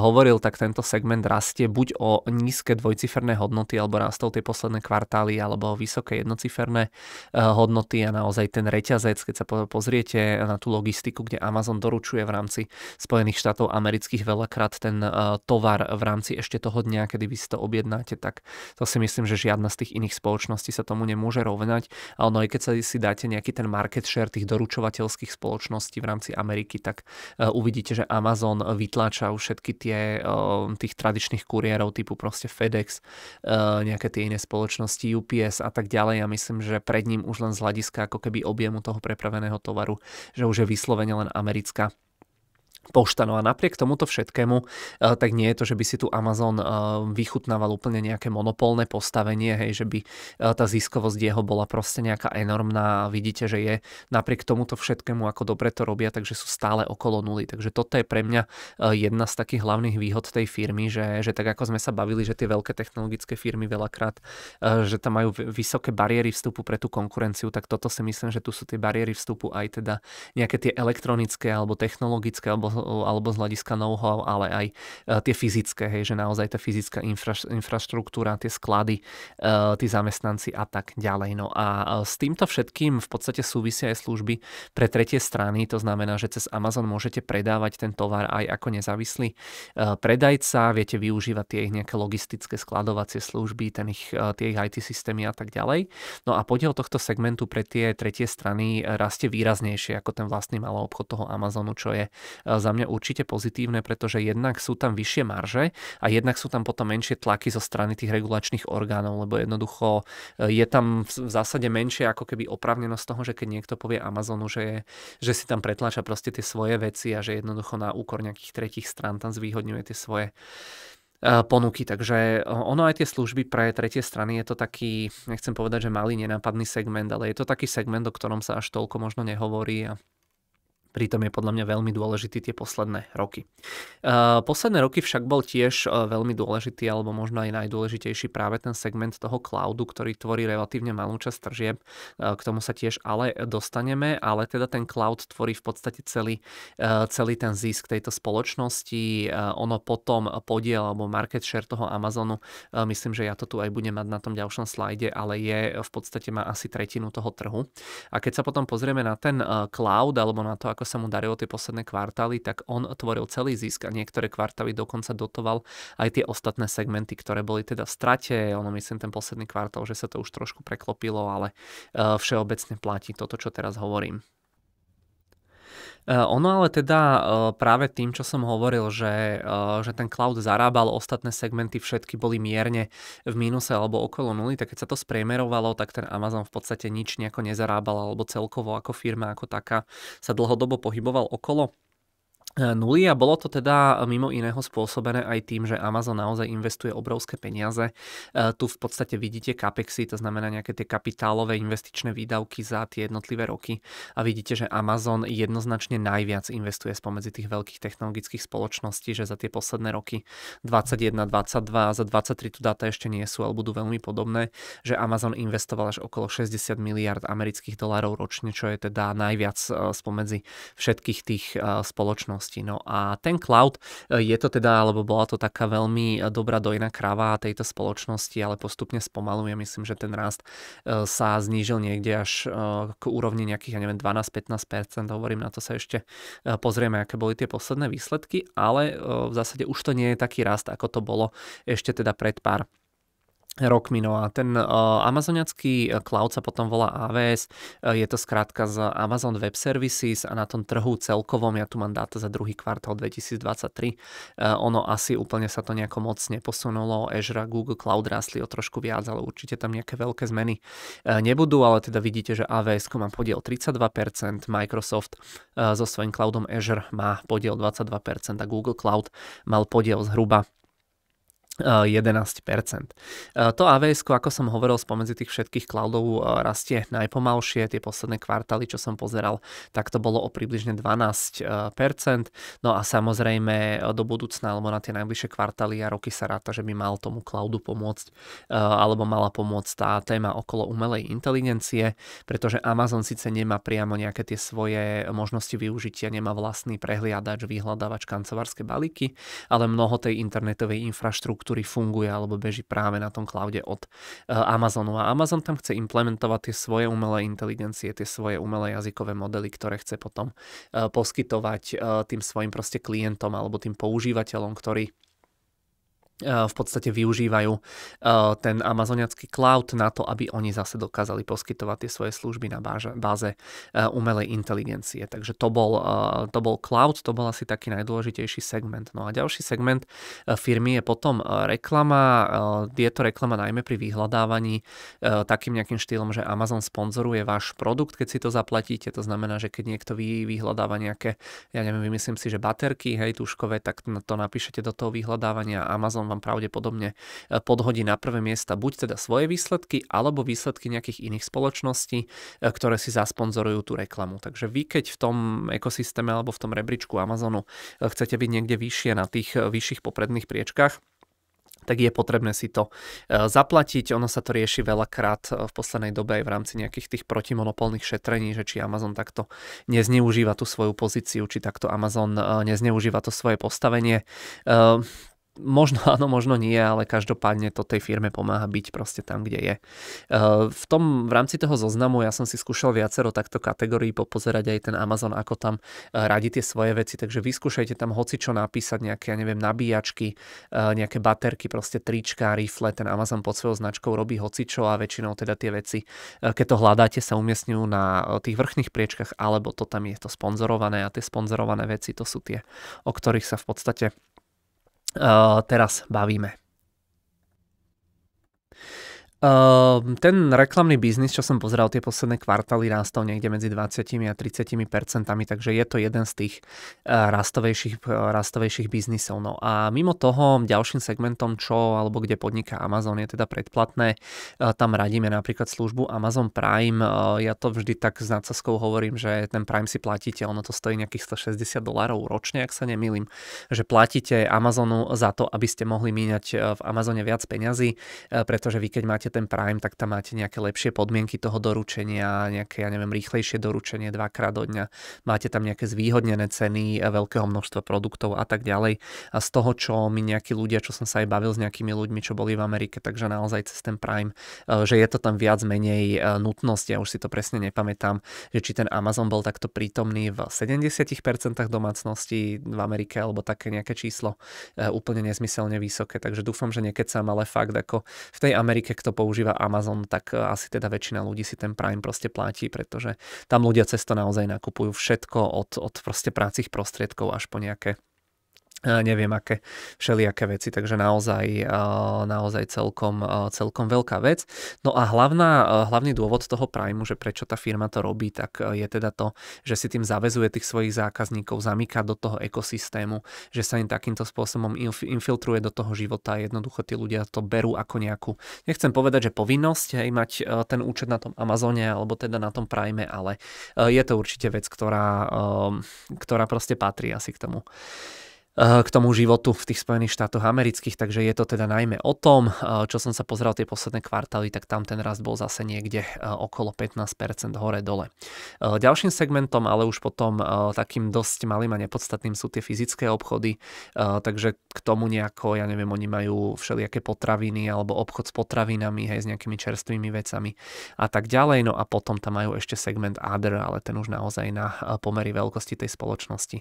[SPEAKER 1] hovoril, tak tento segment rastie buď o nízke dvojciferné hodnoty, alebo rastol tie posledné kvartály, alebo o vysoké jednociferné uh, hodnoty a naozaj ten reťazec, keď sa po- pozriete na tú logistiku, kde Amazon doručuje v rámci Spojených štátov amerických veľakrát ten uh, tovar v rámci ešte toho dňa, kedy vy si to objednáte, tak to si myslím, že žiadna z tých iných spoločností sa tomu nemôže rovnať. No aj keď sa si dáte nejaký ten market share tých doručovateľských spoločností v rámci Ameriky, tak e, uvidíte, že Amazon vytláča všetky tie e, tých tradičných kuriérov typu proste FedEx, e, nejaké tie iné spoločnosti, UPS a tak ďalej. Ja myslím, že pred ním už len z hľadiska ako keby objemu toho prepraveného tovaru, že už je vyslovene len americká pošta. No a napriek tomuto všetkému, e, tak nie je to, že by si tu Amazon e, vychutnával úplne nejaké monopolné postavenie, hej, že by e, tá ziskovosť jeho bola proste nejaká enormná. Vidíte, že je napriek tomuto všetkému, ako dobre to robia, takže sú stále okolo nuly. Takže toto je pre mňa jedna z takých hlavných výhod tej firmy, že, že tak ako sme sa bavili, že tie veľké technologické firmy veľakrát, že tam majú vysoké bariéry vstupu pre tú konkurenciu, tak toto si myslím, že tu sú tie bariéry vstupu aj teda nejaké tie elektronické alebo technologické alebo alebo z hľadiska know-how, ale aj e, tie fyzické, hej, že naozaj tá fyzická infra, infraštruktúra, tie sklady, e, tí zamestnanci a tak ďalej. No a e, s týmto všetkým v podstate súvisia aj služby pre tretie strany, to znamená, že cez Amazon môžete predávať ten tovar aj ako nezávislý predajca, viete využívať tie ich nejaké logistické skladovacie služby, ten ich, tie ich IT systémy a tak ďalej. No a podiel tohto segmentu pre tie tretie strany rastie výraznejšie ako ten vlastný malý obchod toho Amazonu, čo je za mňa určite pozitívne, pretože jednak sú tam vyššie marže a jednak sú tam potom menšie tlaky zo strany tých regulačných orgánov, lebo jednoducho e, je tam v zásade menšie ako keby opravnenosť toho, že keď niekto povie Amazonu, že, je, že si tam pretláča proste tie svoje veci a že jednoducho na úkor nejakých tretích strán tam zvýhodňuje tie svoje e, ponuky. Takže e, ono aj tie služby pre tretie strany je to taký, nechcem povedať, že malý nenápadný segment, ale je to taký segment, o ktorom sa až toľko možno nehovorí a Pritom je podľa mňa veľmi dôležitý tie posledné roky. Posledné roky však bol tiež veľmi dôležitý, alebo možno aj najdôležitejší práve ten segment toho cloudu, ktorý tvorí relatívne malú časť tržieb. K tomu sa tiež ale dostaneme, ale teda ten cloud tvorí v podstate celý, celý ten zisk tejto spoločnosti. Ono potom podiel alebo market share toho Amazonu, myslím, že ja to tu aj budem mať na tom ďalšom slajde, ale je v podstate má asi tretinu toho trhu. A keď sa potom pozrieme na ten cloud alebo na to, ako sa mu darilo tie posledné kvartály, tak on tvoril celý zisk a niektoré kvartály dokonca dotoval aj tie ostatné segmenty, ktoré boli teda v strate. Ono myslím ten posledný kvartál, že sa to už trošku preklopilo, ale eh, všeobecne platí toto, čo teraz hovorím. E, ono ale teda e, práve tým, čo som hovoril, že, e, že ten cloud zarábal, ostatné segmenty všetky boli mierne v mínuse alebo okolo nuly, tak keď sa to spriemerovalo, tak ten Amazon v podstate nič nejako nezarábal alebo celkovo ako firma ako taká sa dlhodobo pohyboval okolo. E, nuly a bolo to teda e, mimo iného spôsobené aj tým, že Amazon naozaj investuje obrovské peniaze. E, tu v podstate vidíte CAPEXy, to znamená nejaké tie kapitálové investičné výdavky za tie jednotlivé roky a vidíte, že Amazon jednoznačne najviac investuje spomedzi tých veľkých technologických spoločností, že za tie posledné roky 21, 22 a za 23 tu dáta ešte nie sú, ale budú veľmi podobné, že Amazon investoval až okolo 60 miliard amerických dolárov ročne, čo je teda najviac spomedzi všetkých tých spoločností oblasti. No a ten cloud eh, je to teda, alebo bola to taká veľmi eh, dobrá dojná krava tejto spoločnosti, ale postupne spomaluje. Myslím, že ten rast eh, sa znížil niekde až k úrovni nejakých, ja neviem, 12-15%. Hovorím, na to sa ešte pozrieme, aké boli tie posledné výsledky, ale v zásade už to nie je taký rast, ako to bolo ešte teda pred pár rokmi. No a ten uh, amazoniacký eh, cloud sa potom volá AWS, eh, je to skrátka z Amazon Web Services a na tom trhu celkovom, ja tu mám dáta za druhý kvartál 2023, uh, ono asi úplne sa to nejako moc neposunulo, Azure a Google Cloud rastli o trošku viac, ale určite tam nejaké veľké zmeny nebudú, ale teda vidíte, že AWS má podiel 32%, Microsoft so svojím cloudom Azure má podiel 22% a Google Cloud mal podiel zhruba 11 eh, eh, To AWS, ako som hovoril, spomedzi tých všetkých cloudov eh, rastie najpomalšie. Tie posledné kvartály, čo som pozeral, tak to bolo o približne 12 No a samozrejme do budúcna alebo na tie najbližšie kvartály a roky sa ráta, že by mal tomu cloudu pomôcť alebo mala pomôcť tá téma okolo umelej inteligencie, pretože Amazon síce nemá priamo nejaké tie svoje možnosti využitia, nemá vlastný prehliadač, vyhľadávač, kancelárske balíky, ale mnoho tej internetovej infraštruktúry ktorý funguje alebo beží práve na tom cloude od e, Amazonu. A Amazon tam chce implementovať tie svoje umelé inteligencie, tie svoje umelé jazykové modely, ktoré chce potom e, poskytovať e, tým svojim proste klientom alebo tým používateľom, ktorí E, v podstate využívajú e, ten amazoniacký cloud na to, aby oni zase dokázali poskytovať tie svoje služby na báze, báze umelej inteligencie. Takže to bol, e, to bol cloud, to bol asi taký najdôležitejší segment. No a ďalší segment firmy je potom reklama. Je to reklama najmä pri vyhľadávaní takým nejakým štýlom, že Amazon sponzoruje váš produkt, keď si to zaplatíte. To znamená, že keď niekto vy, vyhľadáva nejaké, ja neviem, vymyslím si, že baterky, hej, tuškové, tak to napíšete do toho vyhľadávania Amazon vám pravdepodobne e, podhodí na prvé miesta buď teda svoje výsledky, alebo výsledky nejakých iných spoločností, e, ktoré si zasponzorujú tú reklamu. Takže vy, keď v tom ekosystéme alebo v tom rebríčku Amazonu e, chcete byť niekde vyššie na tých vyšších popredných priečkách, tak je potrebné si to zaplatiť. Ono sa to rieši veľakrát v poslednej dobe aj v rámci nejakých tých protimonopolných šetrení, že či Amazon takto nezneužíva tú svoju pozíciu, či takto Amazon nezneužíva to svoje postavenie. Možno áno, možno nie, ale každopádne to tej firme pomáha byť proste tam, kde je. Eh, v tom, v rámci toho zoznamu ja som si skúšal viacero takto kategórií popozerať aj ten Amazon, ako tam eh, radi tie svoje veci, takže vyskúšajte tam hoci čo napísať, nejaké, ja neviem, nabíjačky, eh, nejaké baterky, proste trička, rifle, ten Amazon pod svojou značkou robí hoci čo a väčšinou teda tie veci, keď to hľadáte, sa umiestňujú na tých vrchných priečkach, alebo to tam je to sponzorované a tie sponzorované veci to sú tie, o ktorých sa v podstate Eh, teraz bavíme. Uh, ten reklamný biznis, čo som pozeral tie posledné kvartály, rástol niekde medzi 20 a 30 percentami, takže je to jeden z tých uh, rastovejších, uh, rastovejších biznisov. No a mimo toho ďalším segmentom, čo alebo kde podniká Amazon, je teda predplatné. Eh, tam radíme napríklad službu Amazon Prime. Ja to vždy tak s nadsaskou hovorím, že ten Prime si platíte, ono to stojí nejakých 160 dolárov ročne, ak sa nemýlim, že platíte Amazonu za to, aby ste mohli míňať v Amazone viac peňazí, pretože vy keď máte máte ten Prime, tak tam máte nejaké lepšie podmienky toho doručenia, nejaké, ja neviem, rýchlejšie doručenie dvakrát do dňa. Máte tam nejaké zvýhodnené ceny e, veľkého množstva produktov a tak ďalej. A z toho, čo mi nejakí ľudia, čo som sa aj bavil s nejakými ľuďmi, čo boli v Amerike, takže naozaj cez ten Prime, e, že je to tam viac menej e, nutnosť, ja už si to presne nepamätám, že či ten Amazon bol takto prítomný v 70% domácností v Amerike alebo také nejaké číslo úplne nezmyselne vysoké. Takže dúfam, že niekedy sa ale fakt ako v tej Amerike, kto používa Amazon, tak e, asi teda väčšina ľudí si ten Prime proste platí, pretože tam ľudia cesto naozaj nakupujú všetko od, od proste prácich prostriedkov až po nejaké neviem aké všelijaké veci, takže naozaj, naozaj celkom, celkom veľká vec. No a hlavná, hlavný dôvod toho Prime, že prečo tá firma to robí, tak je teda to, že si tým zavezuje tých svojich zákazníkov, zamyká do toho ekosystému, že sa im takýmto spôsobom infiltruje do toho života, jednoducho tí ľudia to berú ako nejakú, nechcem povedať, že povinnosť, hej, mať ten účet na tom Amazone alebo teda na tom Prime, ale je to určite vec, ktorá, ktorá proste patrí asi k tomu. Eh, k tomu životu v tých Spojených štátoch amerických, takže je to teda najmä o tom, eh, čo som sa pozeral tie posledné kvartály, tak tam ten rast bol zase niekde eh, okolo 15% hore-dole. Ďalším segmentom, ale už potom takým dosť malým a nepodstatným sú tie fyzické obchody, takže k tomu nejako, ja neviem, oni majú všelijaké potraviny alebo obchod s potravinami, hej, s nejakými čerstvými vecami a tak ďalej, no a potom tam majú ešte segment other, ale ten už naozaj na pomery veľkosti tej spoločnosti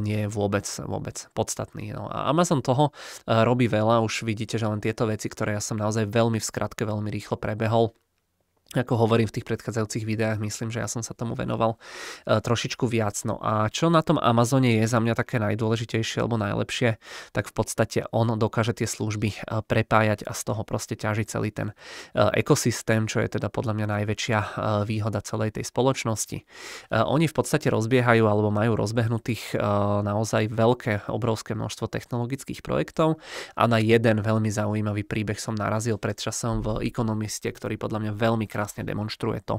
[SPEAKER 1] nie je vôbec, vôbec vôbec podstatný. No a Amazon toho eh, robí veľa, už vidíte, že len tieto veci, ktoré ja som naozaj veľmi v skratke, veľmi rýchlo prebehol, ako hovorím v tých predchádzajúcich videách, myslím, že ja som sa tomu venoval e, trošičku viac. No a čo na tom Amazone je za mňa také najdôležitejšie alebo najlepšie, tak v podstate on dokáže tie služby eh, prepájať a z toho proste ťaží celý ten e, ekosystém, čo je teda podľa mňa najväčšia e, výhoda celej tej spoločnosti. Oni v podstate rozbiehajú alebo majú rozbehnutých naozaj veľké, obrovské množstvo technologických projektov a na jeden veľmi zaujímavý príbeh som narazil pred časom v ekonomiste, ktorý podľa mňa veľmi krásne krásne demonstruje to,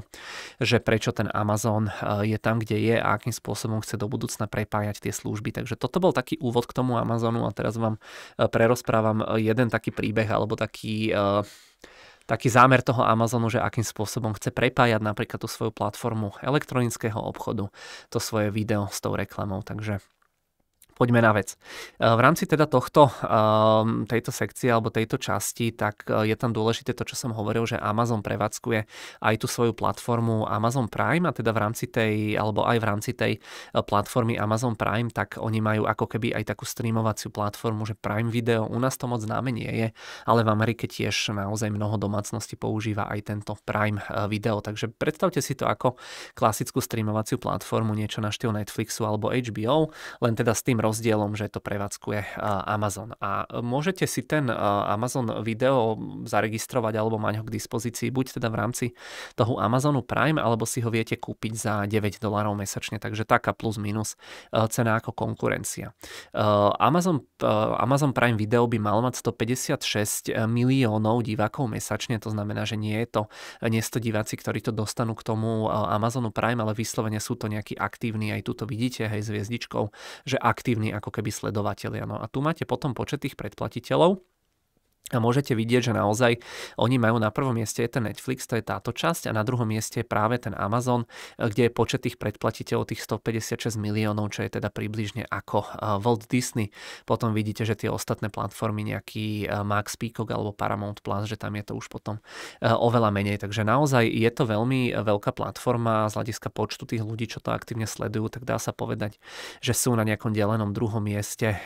[SPEAKER 1] že prečo ten Amazon e, je tam, kde je a akým spôsobom chce do budúcna prepájať tie služby. Takže toto bol taký úvod k tomu Amazonu a teraz vám e, prerozprávam e, jeden taký príbeh alebo taký taký zámer toho Amazonu, že akým spôsobom chce prepájať napríklad tú svoju platformu elektronického obchodu, to svoje video s tou reklamou. Takže Poďme na vec. Eh, v rámci teda tohto, ehm, tejto sekcie alebo tejto časti, tak eh, je tam dôležité to, čo som hovoril, že Amazon prevádzkuje aj tú svoju platformu Amazon Prime a teda v rámci tej, alebo aj v rámci tej eh, platformy Amazon Prime, tak oni majú ako keby aj takú streamovaciu platformu, že Prime Video u nás to moc známe nie je, ale v Amerike tiež naozaj mnoho domácností používa aj tento Prime Video, takže predstavte si to ako klasickú streamovaciu platformu, niečo na štýl Netflixu alebo HBO, len teda s tým rozdielom, že to prevádzkuje Amazon. A e, môžete si ten e, Amazon video zaregistrovať alebo mať ho k dispozícii buď teda v rámci toho Amazonu Prime, alebo si ho viete kúpiť za 9 dolárov mesačne, takže taká plus minus e, cena ako konkurencia. Amazon, Amazon Prime video by mal mať 156 miliónov divákov mesačne, to znamená, že nie je to, nie sú to diváci, ktorí to dostanú k tomu Amazonu Prime, ale vyslovene sú to nejakí aktívni, aj tu to vidíte, hej, s hviezdičkou, že aktívni aktívni ako keby sledovateľia. No a tu máte potom počet tých predplatiteľov, a môžete vidieť, že naozaj oni majú na prvom mieste je ten Netflix, to je táto časť, a na druhom mieste je práve ten Amazon, eh, kde je počet tých predplatiteľov tých 156 miliónov, čo je teda približne ako eh, Walt Disney. Potom vidíte, že tie ostatné platformy, nejaký eh, Max Peacock alebo Paramount Plus, že tam je to už potom oveľa menej. Takže naozaj je to veľmi veľká platforma z hľadiska počtu tých ľudí, čo to aktívne sledujú, tak dá sa povedať, že sú na nejakom delenom druhom mieste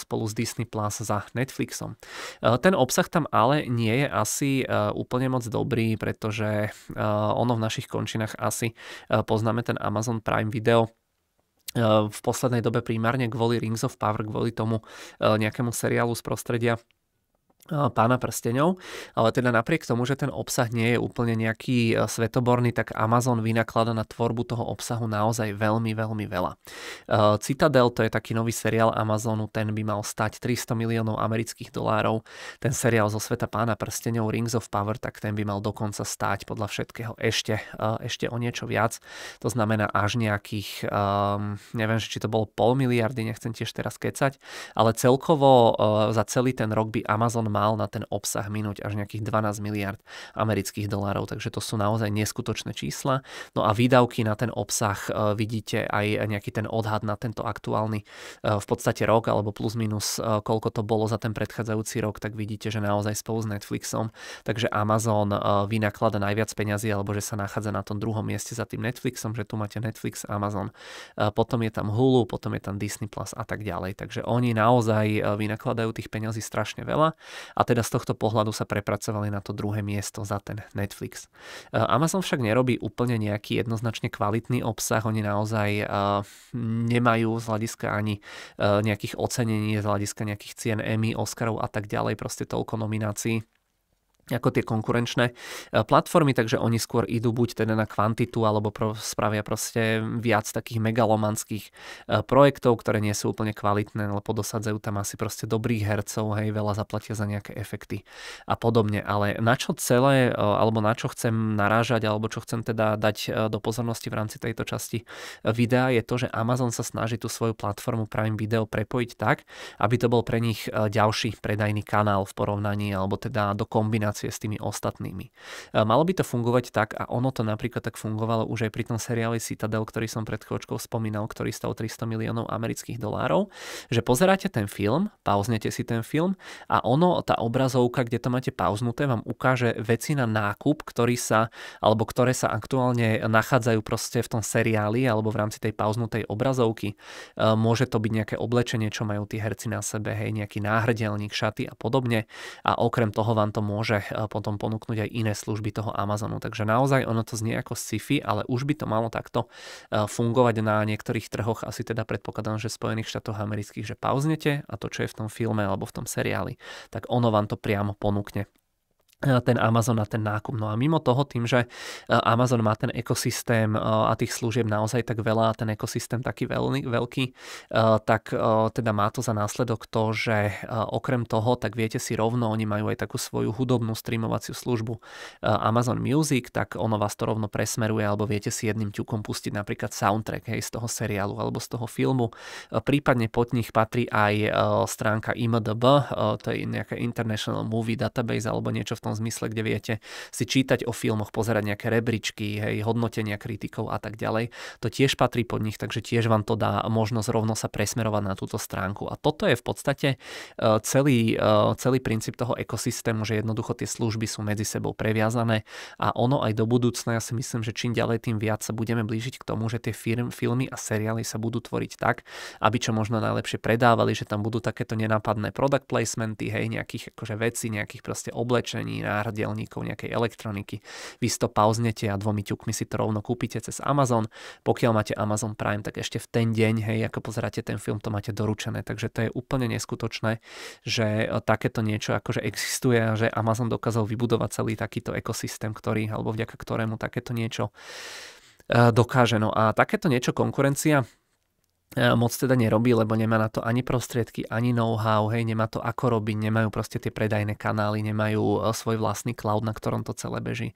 [SPEAKER 1] spolu s Disney Plus za Netflixom. Ten obsah tam ale nie je asi e, úplne moc dobrý, pretože e, ono v našich končinách asi e, poznáme ten Amazon Prime Video, v poslednej dobe primárne kvôli Rings of Power, kvôli tomu nejakému seriálu z prostredia E, pána prsteňov, ale teda napriek tomu, že ten obsah nie je úplne nejaký e, svetoborný, tak Amazon vynaklada na tvorbu toho obsahu naozaj veľmi, veľmi veľa. E, Citadel to je taký nový seriál Amazonu, ten by mal stať 300 miliónov amerických dolárov. Ten seriál zo sveta pána prsteňov Rings of Power, tak ten by mal dokonca stáť podľa všetkého ešte, ešte o niečo viac. To znamená až nejakých, ehm, neviem, či to bolo pol miliardy, nechcem tiež teraz kecať, ale celkovo za celý ten rok by Amazon mal na ten obsah minúť až nejakých 12 miliard amerických dolárov, takže to sú naozaj neskutočné čísla. No a výdavky na ten obsah e, vidíte aj nejaký ten odhad na tento aktuálny e, v podstate rok alebo plus minus e, koľko to bolo za ten predchádzajúci rok, tak vidíte, že naozaj spolu s Netflixom, takže Amazon vynaklada najviac peňazí alebo že sa nachádza na tom druhom mieste za tým Netflixom, že tu máte Netflix, Amazon, potom je tam Hulu, potom je tam Disney Plus a tak ďalej. Takže oni naozaj vynakladajú tých peňazí strašne veľa a teda z tohto pohľadu sa prepracovali na to druhé miesto za ten Netflix. E, Amazon však nerobí úplne nejaký jednoznačne kvalitný obsah, oni naozaj e, nemajú z hľadiska ani e, nejakých ocenení, z hľadiska nejakých cien Emmy, Oscarov a tak ďalej, proste toľko nominácií ako tie konkurenčné e, platformy, takže oni skôr idú buď teda na kvantitu, alebo pro, spravia proste viac takých megalomanských e, projektov, ktoré nie sú úplne kvalitné, ale podosadzajú tam asi proste dobrých hercov, hej, veľa zaplatia za nejaké efekty a podobne. Ale na čo celé, e, alebo na čo chcem narážať, alebo čo chcem teda dať do pozornosti v rámci tejto časti videa, je to, že Amazon sa snaží tú svoju platformu Prime Video prepojiť tak, aby to bol pre nich ďalší predajný kanál v porovnaní, alebo teda do kombinácie komunikácie s tými ostatnými. E, malo by to fungovať tak a ono to napríklad tak fungovalo už aj pri tom seriáli Citadel, ktorý som pred chvíľočkou spomínal, ktorý stal 300 miliónov amerických dolárov, že pozeráte ten film, pauznete si ten film a ono, tá obrazovka, kde to máte pauznuté, vám ukáže veci na nákup, ktorý sa, alebo ktoré sa aktuálne nachádzajú proste v tom seriáli alebo v rámci tej pauznutej obrazovky. E, môže to byť nejaké oblečenie, čo majú tí herci na sebe, hej, nejaký náhrdelník, šaty a podobne. A okrem toho vám to môže potom ponúknuť aj iné služby toho Amazonu. Takže naozaj ono to znie ako sci-fi, ale už by to malo takto e, fungovať na niektorých trhoch, asi teda predpokladám, že v Spojených štátoch amerických, že pauznete a to, čo je v tom filme alebo v tom seriáli, tak ono vám to priamo ponúkne. E, ten Amazon na ten nákup. No a mimo toho, tým, že e, Amazon má ten ekosystém e, a tých služieb naozaj tak veľa a ten ekosystém taký veľmi, veľký, tak teda má to za následok to, že okrem toho, tak viete si rovno, oni majú aj takú svoju hudobnú streamovaciu službu Amazon Music, tak ono vás to rovno presmeruje, alebo viete si jedným ťukom pustiť napríklad soundtrack hej, z toho seriálu alebo z toho filmu. Prípadne pod nich patrí aj stránka IMDB, to je nejaká International Movie Database alebo niečo v tom tom zmysle, kde viete si čítať o filmoch, pozerať nejaké rebríčky, hej, hodnotenia kritikov a tak ďalej. To tiež patrí pod nich, takže tiež vám to dá možnosť rovno sa presmerovať na túto stránku. A toto je v podstate e, celý, e, celý princíp toho ekosystému, že jednoducho tie služby sú medzi sebou previazané a ono aj do budúcna, ja si myslím, že čím ďalej, tým viac sa budeme blížiť k tomu, že tie firm, filmy a seriály sa budú tvoriť tak, aby čo možno najlepšie predávali, že tam budú takéto nenápadné product placementy, hej, nejakých akože veci, nejakých proste oblečení, zariadení, náhrdelníkov, nejakej elektroniky. Vy to pauznete a dvomi ťukmi si to rovno kúpite cez Amazon. Pokiaľ máte Amazon Prime, tak ešte v ten deň, hej, ako pozeráte ten film, to máte doručené. Takže to je úplne neskutočné, že e, takéto niečo akože existuje a že Amazon dokázal vybudovať celý takýto ekosystém, ktorý, alebo vďaka ktorému takéto niečo e, dokáže. No a takéto niečo konkurencia E, moc teda nerobí, lebo nemá na to ani prostriedky, ani know-how, hej, nemá to ako robiť, nemajú proste tie predajné kanály, nemajú e, svoj vlastný cloud, na ktorom to celé beží e,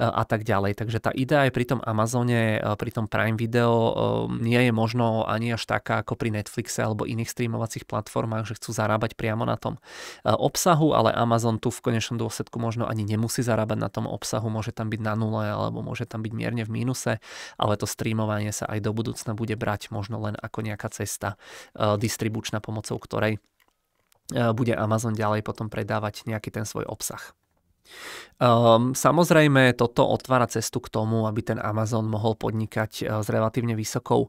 [SPEAKER 1] a tak ďalej. Takže tá idea aj pri tom Amazone, pri tom Prime Video nie je možno ani až taká ako pri Netflixe alebo iných streamovacích platformách, že chcú zarábať priamo na tom obsahu, ale Amazon tu v konečnom dôsledku možno ani nemusí zarábať na tom obsahu, môže tam byť na nule alebo môže tam byť mierne v mínuse, ale to streamovanie sa aj do budúcna bude brať možno len ako ako nejaká cesta e, distribučná, pomocou ktorej e, bude Amazon ďalej potom predávať nejaký ten svoj obsah. Um, samozrejme, toto otvára cestu k tomu, aby ten Amazon mohol podnikať e, s relatívne vysokou e,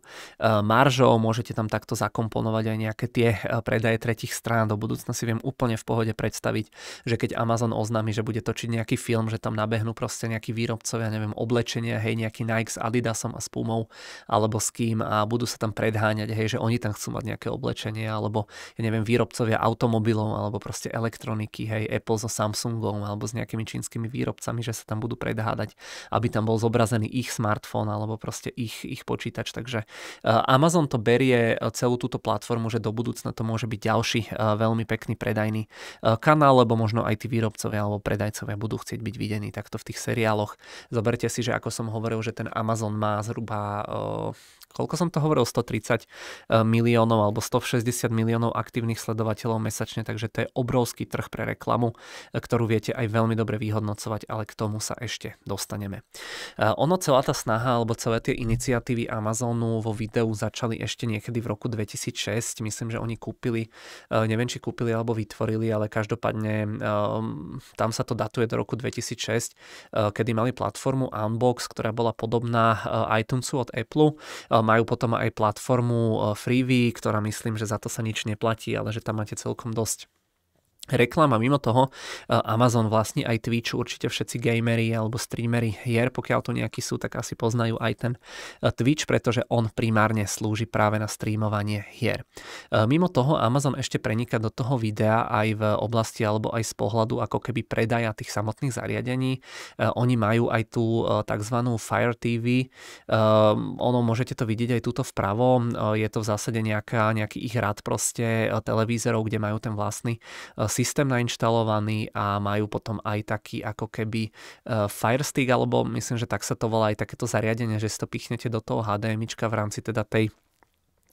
[SPEAKER 1] maržou. Môžete tam takto zakomponovať aj nejaké tie e, predaje tretich strán. Do budúcna si viem úplne v pohode predstaviť, že keď Amazon oznámi, že bude točiť nejaký film, že tam nabehnú proste nejakí výrobcovia, neviem, oblečenia, hej, nejaký Nike s Adidasom a s Pumou alebo s kým a budú sa tam predháňať, hej, že oni tam chcú mať nejaké oblečenie alebo, ja neviem, výrobcovia automobilov alebo proste elektroniky, hej, Apple so Samsungom alebo s nejakým nejakými čínskymi výrobcami, že sa tam budú predhádať, aby tam bol zobrazený ich smartfón alebo proste ich, ich počítač. Takže e, Amazon to berie e, celú túto platformu, že do budúcna to môže byť ďalší e, veľmi pekný predajný kanál, lebo možno aj tí výrobcovia alebo predajcovia budú chcieť byť videní takto v tých seriáloch. Zoberte si, že ako som hovoril, že ten Amazon má zhruba koľko som to hovoril, 130 eh, miliónov alebo 160 miliónov aktívnych sledovateľov mesačne, takže to je obrovský trh pre reklamu, eh, ktorú viete aj veľmi dobre vyhodnocovať, ale k tomu sa ešte dostaneme. Eh, ono celá tá snaha alebo celé tie iniciatívy Amazonu vo videu začali ešte niekedy v roku 2006, myslím, že oni kúpili, neviem či kúpili alebo vytvorili, ale každopádne tam sa to datuje do roku 2006, kedy mali platformu Unbox, ktorá bola podobná iTunesu od Apple majú potom aj platformu eh, Freevee, ktorá myslím, že za to sa nič neplatí, ale že tam máte celkom dosť reklama mimo toho, e, Amazon vlastní aj Twitch, určite všetci gamery alebo streamery hier, pokiaľ to nejakí sú, tak asi poznajú aj ten e, Twitch, pretože on primárne slúži práve na streamovanie hier. E, mimo toho Amazon ešte prenika do toho videa aj v oblasti alebo aj z pohľadu ako keby predaja tých samotných zariadení. Oni majú aj tú tzv. Fire TV, ono môžete to vidieť aj túto vpravo, je to v zásade nejaká, nejaký ich rad proste televízorov, kde majú ten vlastný systém nainštalovaný a majú potom aj taký ako keby e, Stick, alebo myslím, že tak sa to volá aj takéto zariadenie, že si to pichnete do toho HDMIčka v rámci teda tej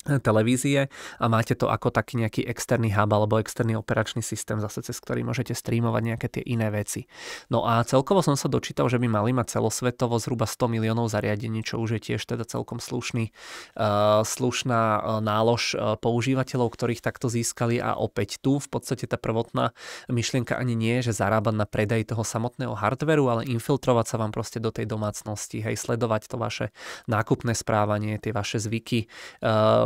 [SPEAKER 1] televízie a máte to ako taký nejaký externý hub alebo externý operačný systém zase cez ktorý môžete streamovať nejaké tie iné veci. No a celkovo som sa dočítal, že by mali mať celosvetovo zhruba 100 miliónov zariadení, čo už je tiež teda celkom slušný, eh, slušná eh, nálož eh, používateľov, ktorých takto získali a opäť tu v podstate tá prvotná myšlienka ani nie je, že zarábať na predaj toho samotného hardveru, ale infiltrovať sa vám proste do tej domácnosti, hej, sledovať to vaše nákupné správanie, tie vaše zvyky,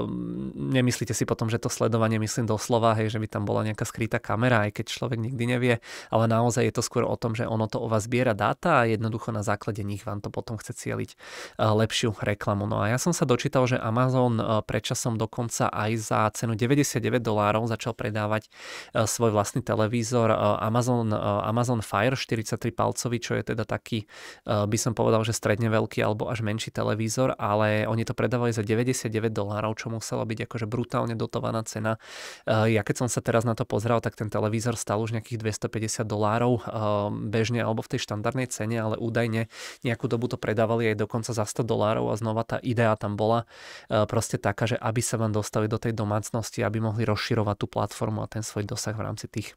[SPEAKER 1] Ehm, nemyslíte si potom, že to sledovanie myslím doslova, hej, že by tam bola nejaká skrytá kamera, aj keď človek nikdy nevie, ale naozaj je to skôr o tom, že ono to o vás zbiera dáta a jednoducho na základe nich vám to potom chce cieliť eh, lepšiu reklamu. No a ja som sa dočítal, že Amazon eh, predčasom dokonca aj za cenu 99 dolárov začal predávať eh, svoj vlastný televízor Amazon, Amazon Fire 43 palcový, čo je teda taký, by som povedal, že stredne veľký alebo až menší televízor, ale oni to predávali za 99 dolárov, čo musela byť akože brutálne dotovaná cena. Eh, ja keď som sa teraz na to pozrel, tak ten televízor stal už nejakých 250 dolárov eh, bežne alebo v tej štandardnej cene, ale údajne nejakú dobu to predávali aj dokonca za 100 dolárov a znova tá idea tam bola eh, proste taká, že aby sa vám dostali do tej domácnosti, aby mohli rozširovať tú platformu a ten svoj dosah v rámci tých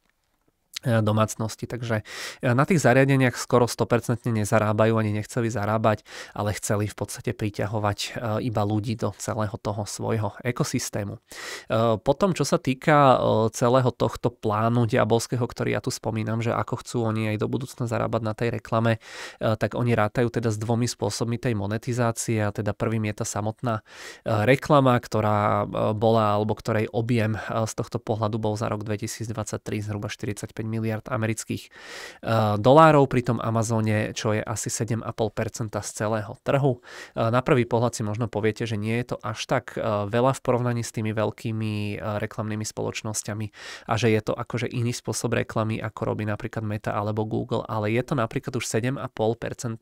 [SPEAKER 1] E, domácnosti. Takže e, na tých zariadeniach skoro 100% nezarábajú, ani nechceli zarábať, ale chceli v podstate priťahovať e, iba ľudí do celého toho svojho ekosystému. Potom, čo sa týka celého tohto plánu diabolského, ktorý ja tu spomínam, že ako chcú oni aj do budúcna zarábať na tej reklame, tak oni rátajú teda s dvomi spôsobmi tej monetizácie a teda prvým je tá samotná reklama, ktorá bola alebo ktorej objem z tohto pohľadu bol za rok 2023 zhruba 45 miliard amerických eh, dolárov, pri tom Amazone, čo je asi 7,5% z celého trhu. Eh, na prvý pohľad si možno poviete, že nie je to až tak eh, veľa v porovnaní s tými veľkými reklamnými spoločnosťami a že je to akože iný spôsob reklamy, ako robí napríklad Meta alebo Google, ale je to napríklad už 7,5%,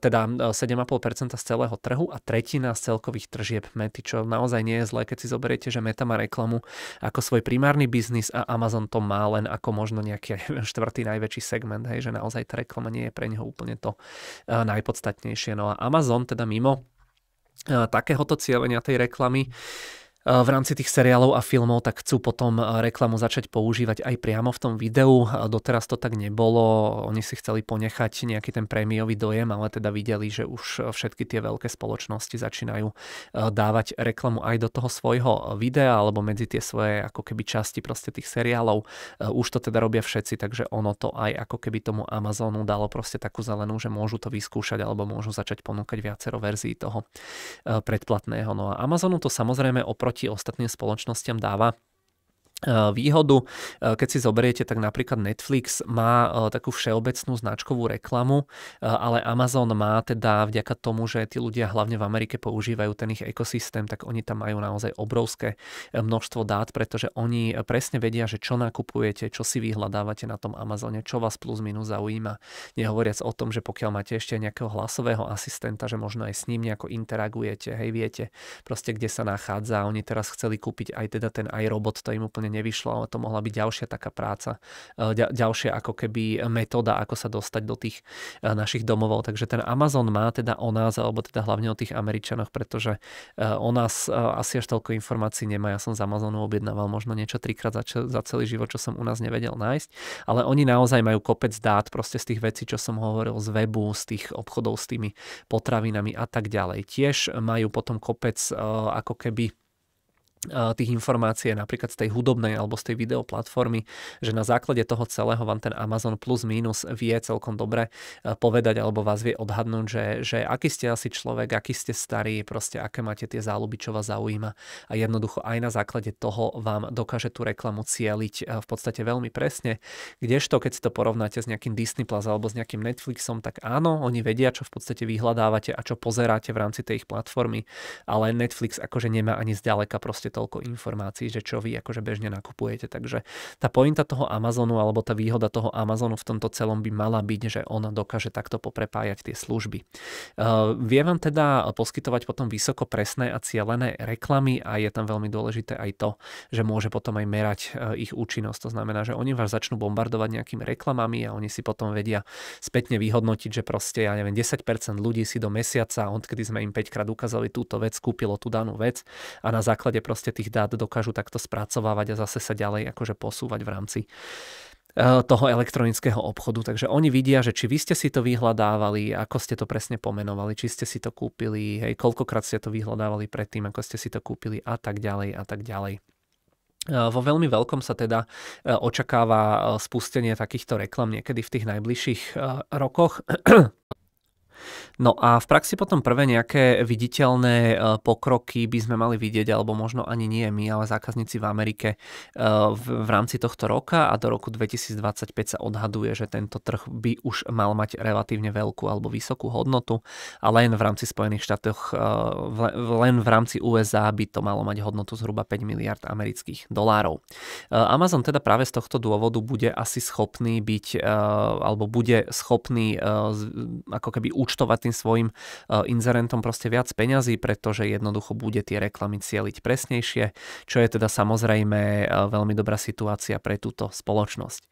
[SPEAKER 1] teda 7,5% z celého trhu a tretina z celkových tržieb Mety, čo naozaj nie je zlé, keď si zoberiete, že Meta má reklamu ako svoj primárny biznis a Amazon to má len ako možno nejaký neviem, štvrtý najväčší segment, hej, že naozaj tá reklama nie je pre neho úplne to e, najpodstatnejšie. No a Amazon teda mimo e, takéhoto cieľenia tej reklamy v rámci tých seriálov a filmov, tak chcú potom eh, reklamu začať používať aj priamo v tom videu. Doteraz to tak nebolo, oni si chceli ponechať nejaký ten prémiový dojem, ale teda videli, že už všetky tie veľké spoločnosti začínajú eh, dávať reklamu aj do toho svojho videa alebo medzi tie svoje ako keby časti proste tých seriálov. Eh, už to teda robia všetci, takže ono to aj ako keby tomu Amazonu dalo proste takú zelenú, že môžu to vyskúšať alebo môžu začať ponúkať viacero verzií toho predplatného. No a Amazonu to samozrejme oproti oproti ostatným spoločnosťam dáva E, výhodu. E, keď si zoberiete, tak napríklad Netflix má e, takú všeobecnú značkovú reklamu, ale Amazon má teda vďaka tomu, že tí ľudia hlavne v Amerike používajú ten ich ekosystém, tak oni tam majú naozaj obrovské množstvo dát, pretože oni presne vedia, že čo nakupujete, čo si vyhľadávate na tom Amazone, čo vás plus minus zaujíma. Nehovoriac o tom, že pokiaľ máte ešte nejakého hlasového asistenta, že možno aj s ním nejako interagujete, hej, viete proste, kde sa nachádza. Oni teraz chceli kúpiť aj teda ten iRobot, robot, to im úplne nevyšlo, ale to mohla byť ďalšia taká práca, eh, ďalšia ako keby metóda, ako sa dostať do tých eh, našich domovov. Takže ten Amazon má teda o nás, alebo teda hlavne o tých Američanoch, pretože eh, o nás asi až toľko informácií nemá. Ja som z Amazonu objednával možno niečo trikrát za, za celý život, čo som u nás nevedel nájsť, ale oni naozaj majú kopec dát proste z tých vecí, čo som hovoril, z webu, z tých obchodov s tými potravinami a tak ďalej. Tiež majú potom kopec ako keby Eh, tých informácií napríklad z tej hudobnej alebo z tej videoplatformy, že na základe toho celého vám ten Amazon plus minus vie celkom dobre eh, povedať alebo vás vie odhadnúť, že, že aký ste asi človek, aký ste starý, proste aké máte tie záľuby, čo vás zaujíma a jednoducho aj na základe toho vám dokáže tú reklamu cieliť eh, v podstate veľmi presne, kdežto keď si to porovnáte s nejakým Disney Plus alebo s nejakým Netflixom, tak áno, oni vedia, čo v podstate vyhľadávate a čo pozeráte v rámci tej ich platformy, ale Netflix akože nemá ani zďaleka proste nemáte toľko informácií, že čo vy akože bežne nakupujete. Takže tá pointa toho Amazonu alebo tá výhoda toho Amazonu v tomto celom by mala byť, že on dokáže takto poprepájať tie služby. E, vie vám teda poskytovať potom vysoko presné a cielené reklamy a je tam veľmi dôležité aj to, že môže potom aj merať e, ich účinnosť. To znamená, že oni vás začnú bombardovať nejakými reklamami a oni si potom vedia spätne vyhodnotiť, že proste, ja neviem, 10% ľudí si do mesiaca, odkedy sme im 5 krát ukázali túto vec, kúpilo tú danú vec a na základe proste proste tých dát dokážu takto spracovávať a zase sa ďalej akože posúvať v rámci e, toho elektronického obchodu. Takže oni vidia, že či vy ste si to vyhľadávali, ako ste to presne pomenovali, či ste si to kúpili, hej, koľkokrát ste to vyhľadávali predtým, ako ste si to kúpili a tak ďalej a tak ďalej. E, vo veľmi veľkom sa teda e, očakáva spustenie takýchto reklam niekedy v tých najbližších rokoch. No a v praxi potom prvé nejaké viditeľné e, pokroky by sme mali vidieť, alebo možno ani nie my, ale zákazníci v Amerike e, v rámci tohto roka a do roku 2025 sa odhaduje, že tento trh by už mal mať relatívne veľkú alebo vysokú hodnotu a len v rámci Spojených štátoch, e, len v rámci USA by to malo mať hodnotu zhruba 5 miliard amerických dolárov. Amazon teda práve z tohto dôvodu bude asi schopný byť, alebo bude schopný ako keby účastný účtovať tým svojim e, inzerentom proste viac peňazí, pretože jednoducho bude tie reklamy cieliť presnejšie, čo je teda samozrejme e, veľmi dobrá situácia pre túto spoločnosť. E,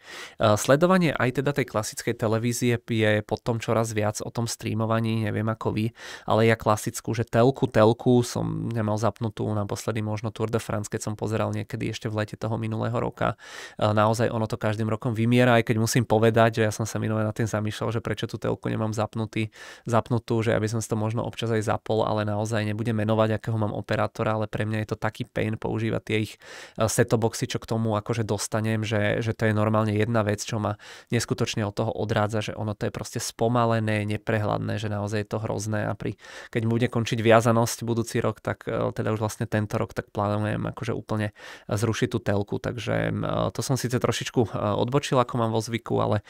[SPEAKER 1] sledovanie aj teda tej klasickej televízie je potom čoraz viac o tom streamovaní, neviem ako vy, ale ja klasickú, že telku, telku som nemal zapnutú naposledy možno Tour de France, keď som pozeral niekedy ešte v lete toho minulého roka. Naozaj ono to každým rokom vymiera, aj keď musím povedať, že ja som sa minulé na tým zamýšľal, že prečo tú telku nemám zapnutý, zapnutú, že aby som si to možno občas aj zapol, ale naozaj nebudem menovať, akého mám operátora, ale pre mňa je to taký pain používať tie ich e, setoboxy, čo k tomu akože dostanem, že, že to je normálne jedna vec, čo ma neskutočne od toho odrádza, že ono to je proste spomalené, neprehľadné, že naozaj je to hrozné a pri, keď bude končiť viazanosť budúci rok, tak e, teda už vlastne tento rok, tak plánujem akože úplne e, zrušiť tú telku, takže to som síce trošičku odbočil, ako mám vo zvyku, ale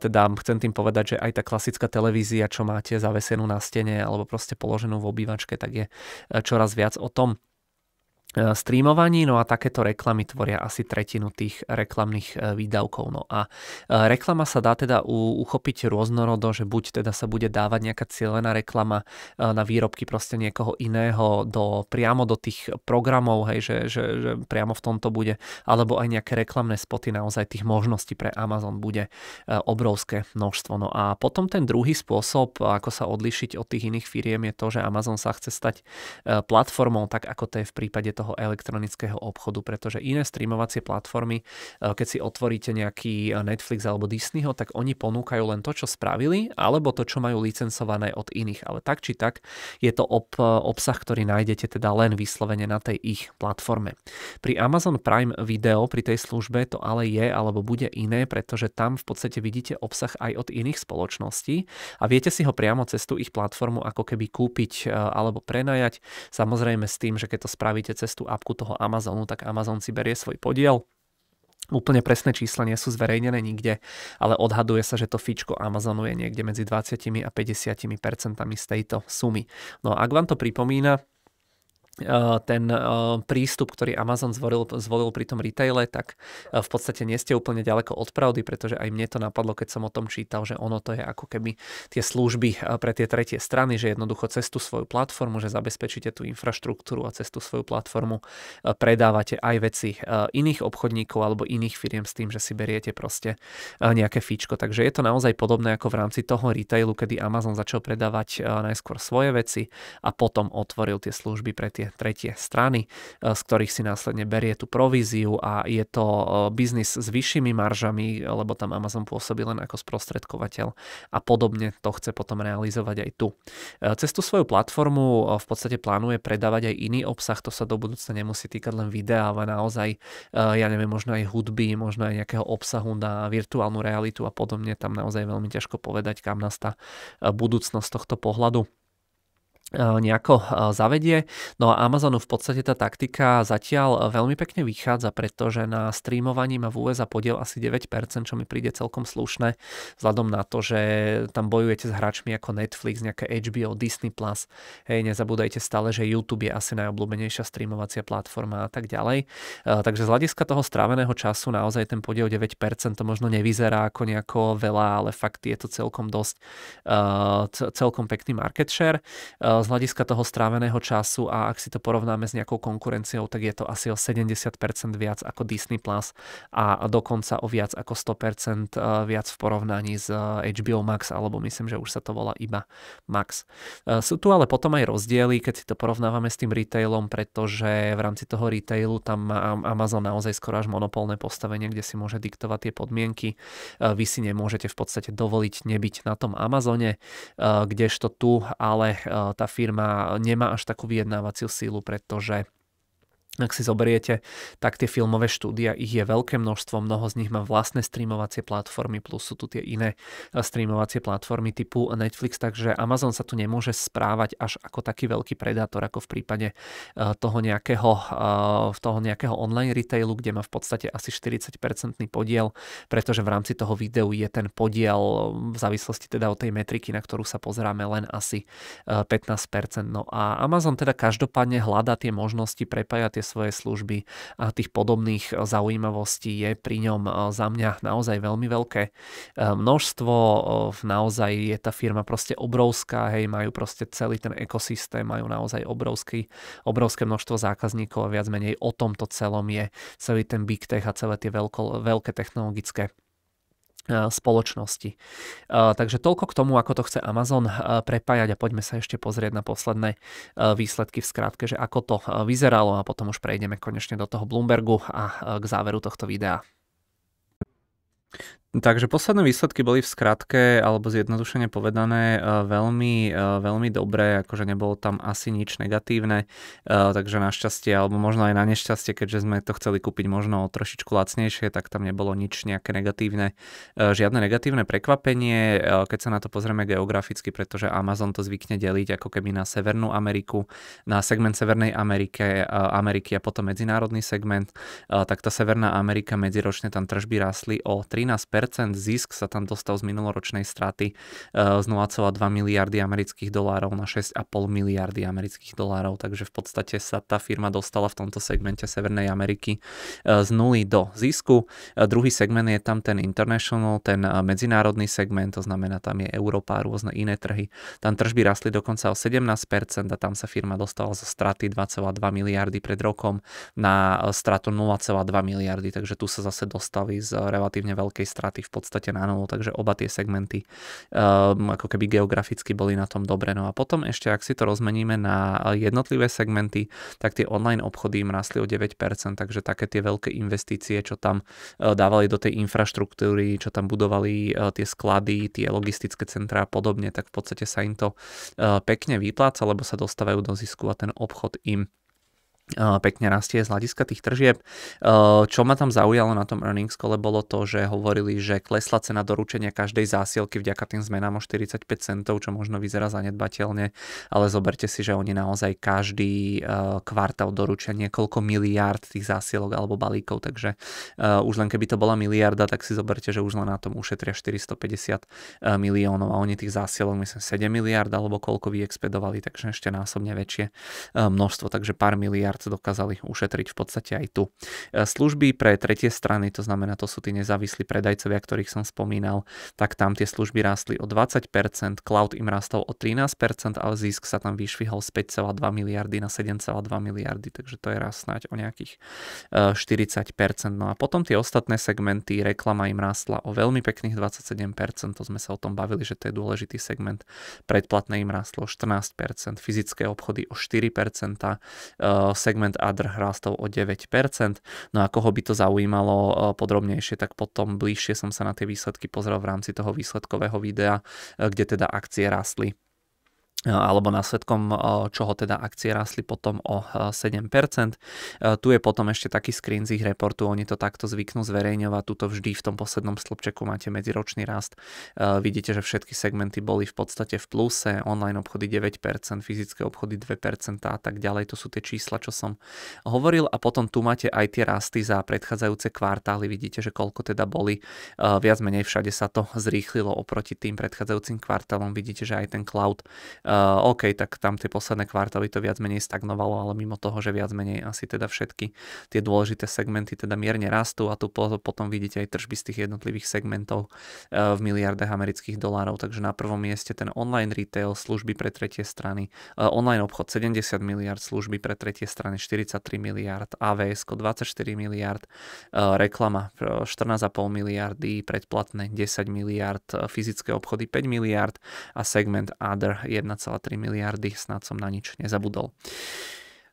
[SPEAKER 1] teda chcem tým povedať, že aj tá klasická televízia, čo čo máte zavesenú na stene alebo proste položenú v obývačke, tak je e, čoraz viac o tom, E, streamovaní, no a takéto reklamy tvoria asi tretinu tých reklamných e, výdavkov. No a e, reklama sa dá teda uchopiť rôznorodo, že buď teda sa bude dávať nejaká cieľená reklama na výrobky proste niekoho iného do, priamo do tých programov, hej, že, že, že priamo v tomto bude, alebo aj nejaké reklamné spoty, naozaj tých možností pre Amazon bude obrovské množstvo. No a potom ten druhý spôsob, ako sa odlišiť od tých iných firiem, je to, že Amazon sa chce stať platformou, tak ako to je v prípade toho toho elektronického obchodu, pretože iné streamovacie platformy, e, keď si otvoríte nejaký e, Netflix alebo Disneyho, tak oni ponúkajú len to, čo spravili, alebo to, čo majú licencované od iných. Ale tak či tak je to ob, e, obsah, ktorý nájdete teda len vyslovene na tej ich platforme. Pri Amazon Prime Video, pri tej službe to ale je alebo bude iné, pretože tam v podstate vidíte obsah aj od iných spoločností a viete si ho priamo cez tú ich platformu ako keby kúpiť alebo prenajať. Samozrejme s tým, že keď to spravíte cez cez tú apku toho Amazonu, tak Amazon si berie svoj podiel. Úplne presné čísla nie sú zverejnené nikde, ale odhaduje sa, že to fičko Amazonu je niekde medzi 20 a 50 percentami z tejto sumy. No a ak vám to pripomína, ten prístup, ktorý Amazon zvolil, zvolil pri tom retaile, tak v podstate nie ste úplne ďaleko od pravdy, pretože aj mne to napadlo, keď som o tom čítal, že ono to je ako keby tie služby pre tie tretie strany, že jednoducho cez tú svoju platformu, že zabezpečíte tú infraštruktúru a cez tú svoju platformu predávate aj veci iných obchodníkov alebo iných firiem s tým, že si beriete proste nejaké fíčko. Takže je to naozaj podobné ako v rámci toho retailu, kedy Amazon začal predávať najskôr svoje veci a potom otvoril tie služby pre tie tie tretie strany, eh, z ktorých si následne berie tú províziu a je to eh, biznis s vyššími maržami, lebo tam Amazon pôsobí len ako sprostredkovateľ a podobne to chce potom realizovať aj tu. Eh, cez tú svoju platformu v podstate plánuje predávať aj iný obsah, to sa do budúcna nemusí týkať len videa, ale naozaj, ja neviem, možno aj hudby, možno aj nejakého obsahu na virtuálnu realitu a podobne, tam naozaj veľmi ťažko povedať, kam nás tá budúcnosť tohto pohľadu E, nejako e, zavedie. No a Amazonu v podstate tá taktika zatiaľ e, veľmi pekne vychádza, pretože na streamovaní má v USA podiel asi 9%, čo mi príde celkom slušné, vzhľadom na to, že tam bojujete s hráčmi ako Netflix, nejaké HBO, Disney+, hej, nezabúdajte stále, že YouTube je asi najobľúbenejšia streamovacia platforma a tak ďalej. Takže z hľadiska toho stráveného času naozaj ten podiel 9% to možno nevyzerá ako nejako veľa, ale fakt je to celkom dosť, celkom pekný market share z hľadiska toho stráveného času a ak si to porovnáme s nejakou konkurenciou, tak je to asi o 70% viac ako Disney+, Plus a dokonca o viac ako 100% eh, viac v porovnaní s HBO eh, Max, alebo myslím, že už sa to volá iba Max. Eh, sú tu ale potom aj rozdiely, keď si to porovnávame s tým retailom, pretože v rámci toho retailu tam má Amazon naozaj skoro až monopolné postavenie, kde si môže diktovať tie podmienky. Vy si nemôžete v podstate dovoliť nebyť na tom Amazone, kdežto tu ale tá firma nemá až takú vyjednávaciu sílu, pretože ak si zoberiete, tak tie filmové štúdia, ich je veľké množstvo, mnoho z nich má vlastné streamovacie platformy, plus sú tu tie iné e, streamovacie platformy typu Netflix, takže Amazon sa tu nemôže správať až ako taký veľký predátor, ako v prípade e, toho nejakého, e, toho nejakého online retailu, kde má v podstate asi 40-percentný podiel, pretože v rámci toho videu je ten podiel v závislosti teda od tej metriky, na ktorú sa pozeráme len asi 15%. No a Amazon teda každopádne hľadá tie možnosti, prepája tie tie svoje služby a tých podobných e, zaujímavostí je pri ňom e, za mňa naozaj veľmi veľké e, množstvo. Naozaj je tá firma proste obrovská, hej, majú proste celý ten ekosystém, majú naozaj obrovský, obrovské množstvo zákazníkov a viac menej o tomto celom je celý ten big tech a celé tie veľko, veľké technologické E, spoločnosti. E, takže toľko k tomu, ako to chce Amazon e, prepájať a poďme sa ešte pozrieť na posledné výsledky v skratke, že ako to vyzeralo a potom už prejdeme konečne do toho Bloombergu a k záveru tohto videa. Takže posledné výsledky boli v skratke alebo zjednodušene povedané eh, veľmi, eh, veľmi dobré, akože nebolo tam asi nič negatívne, eh, takže našťastie alebo možno aj na nešťastie, keďže sme to chceli kúpiť možno o trošičku lacnejšie, tak tam nebolo nič nejaké negatívne, žiadne negatívne prekvapenie, keď sa na to pozrieme geograficky, pretože Amazon to zvykne deliť ako keby na Severnú Ameriku, na segment Severnej Amerike, Ameriky a potom medzinárodný segment, tak tá Severná Amerika medziročne tam tržby rastli o 13 zisk sa tam dostal z minuloročnej straty eh, z 0,2 miliardy amerických dolárov na 6,5 miliardy amerických dolárov, takže v podstate sa tá firma dostala v tomto segmente Severnej Ameriky eh, z nuly do zisku. Eh, druhý segment je tam ten international, ten medzinárodný segment, to znamená tam je Európa a rôzne iné trhy. Tam tržby rastli dokonca o 17% a tam sa firma dostala zo straty 2,2 miliardy pred rokom na stratu 0,2 miliardy, takže tu sa zase dostali z relatívne veľkej straty štáty v podstate na nulu, takže oba tie segmenty um, ako keby geograficky boli na tom dobre. No a potom ešte, ak si to rozmeníme na jednotlivé segmenty, tak tie online obchody im rastli o 9%, takže také tie veľké investície, čo tam e, dávali do tej infraštruktúry, čo tam budovali e, tie sklady, tie logistické centrá a podobne, tak v podstate sa im to e, pekne vypláca, lebo sa dostávajú do zisku a ten obchod im pekne rastie z hľadiska tých tržieb. Čo ma tam zaujalo na tom earnings kole bolo to, že hovorili, že klesla cena doručenia každej zásielky vďaka tým zmenám o 45 centov, čo možno vyzerá zanedbateľne, ale zoberte si, že oni naozaj každý kvartál doručia niekoľko miliárd tých zásielok alebo balíkov, takže už len keby to bola miliarda, tak si zoberte, že už len na tom ušetria 450 miliónov a oni tých zásielok myslím 7 miliard alebo koľko vyexpedovali, takže ešte násobne väčšie množstvo, takže pár miliard viac dokázali ušetriť v podstate aj tu. E, služby pre tretie strany, to znamená, to sú tí nezávislí predajcovia, ktorých som spomínal, tak tam tie služby rástli o 20%, cloud im rastol o 13%, ale zisk sa tam vyšvihol z 5,2 miliardy na 7,2 miliardy, takže to je rast snáď o nejakých 40%. E, no a potom tie ostatné segmenty, reklama im rástla o veľmi pekných 27%, to sme sa o tom bavili, že to je dôležitý segment, predplatné im rástlo o 14%, fyzické obchody o 4%, segment segment ADR rástol o 9%. No a koho by to zaujímalo e, podrobnejšie, tak potom bližšie som sa na tie výsledky pozrel v rámci toho výsledkového videa, e, kde teda akcie rastli. E, alebo následkom e, čoho teda akcie rastli potom o 7%. E, tu je potom ešte taký screen z ich reportu, oni to takto zvyknú zverejňovať, tuto vždy v tom poslednom slupčeku máte medziročný rast. Vidíte, že všetky segmenty boli v podstate v pluse, online obchody 9%, fyzické obchody 2% a tak ďalej, to sú tie čísla, čo som hovoril a potom tu máte aj tie rasty za predchádzajúce kvartály, vidíte, že koľko teda boli, viac menej všade sa to zrýchlilo oproti tým predchádzajúcim kvartálom, vidíte, že aj ten cloud Uh, OK, tak tam tie posledné kvartály to viac menej stagnovalo, ale mimo toho, že viac menej asi teda všetky tie dôležité segmenty teda mierne rastú a tu potom vidíte aj tržby z tých jednotlivých segmentov uh, v miliardách amerických dolárov. Takže na prvom mieste ten online retail, služby pre tretie strany, uh, online obchod 70 miliard, služby pre tretie strany 43 miliard, AVS 24 miliard, uh, reklama 14,5 miliardy, predplatné 10 miliard, fyzické obchody 5 miliard a segment other 1, 1,3 miliardy, snad som na nič nezabudol.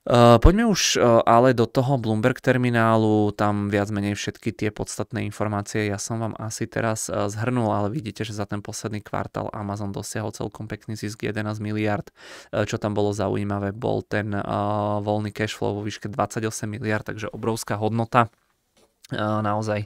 [SPEAKER 1] Eh, poďme už eh, ale do toho Bloomberg terminálu, tam viac menej všetky tie podstatné informácie ja som vám asi teraz eh, zhrnul, ale vidíte, že za ten posledný kvartál Amazon dosiahol celkom pekný zisk 11 miliard. Čo tam bolo zaujímavé, bol ten voľný cash flow vo výške 28 miliard, takže obrovská hodnota. E, naozaj e,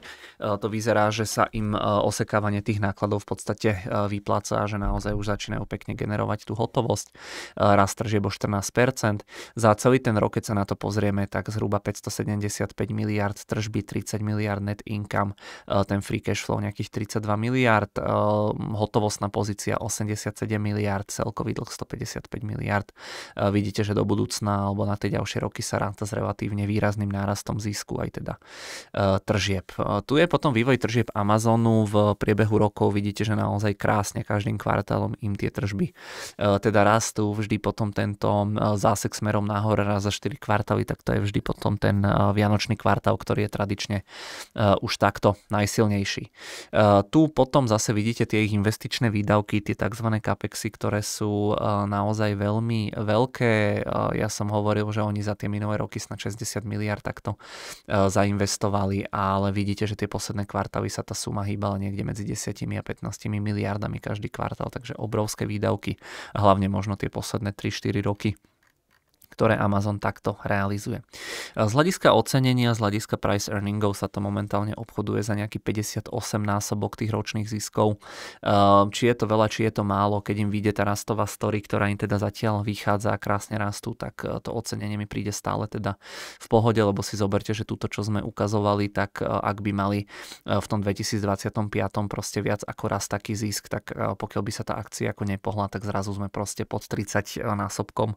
[SPEAKER 1] to vyzerá, že sa im e, osekávanie tých nákladov v podstate vypláca a že naozaj už začínajú pekne generovať tú hotovosť. Rast tržieb o 14%. Za celý ten rok, keď sa na to pozrieme, tak zhruba 575 miliard tržby, 30 miliard net income, ten free cash flow nejakých 32 miliard, hotovostná pozícia 87 miliard, celkový dlh 155 miliard. Vidíte, že do budúcna alebo na tie ďalšie roky sa ráta s relatívne výrazným nárastom zisku aj teda tržieb. E, tu je potom vývoj tržieb Amazonu v priebehu rokov, vidíte, že naozaj krásne každým kvartálom im tie tržby e, teda rastú, vždy potom tento e, zásek smerom nahor raz za 4 kvartály, tak to je vždy potom ten vianočný kvartál, ktorý je tradične už takto najsilnejší. Tu potom zase vidíte tie ich investičné výdavky, tie tzv. capexy, ktoré sú naozaj veľmi veľké. Ja som hovoril, že oni za tie minulé roky snad 60 miliard takto zainvestovali ale vidíte, že tie posledné kvartály sa tá suma hýbala niekde medzi 10 a 15 miliardami každý kvartál, takže obrovské výdavky, hlavne možno tie posledné 3-4 roky ktoré Amazon takto realizuje. Z hľadiska ocenenia, z hľadiska price earningov sa to momentálne obchoduje za nejaký 58 násobok tých ročných ziskov. Ehm, či je to veľa, či je to málo, keď im vyjde tá rastová story, ktorá im teda zatiaľ vychádza a krásne rastú, tak e, to ocenenie mi príde stále teda v pohode, lebo si zoberte, že túto, čo sme ukazovali, tak e, ak by mali e, v tom 2025 proste viac ako raz taký zisk, tak pokiaľ by sa tá akcia ako nepohla, tak zrazu sme proste pod 30 násobkom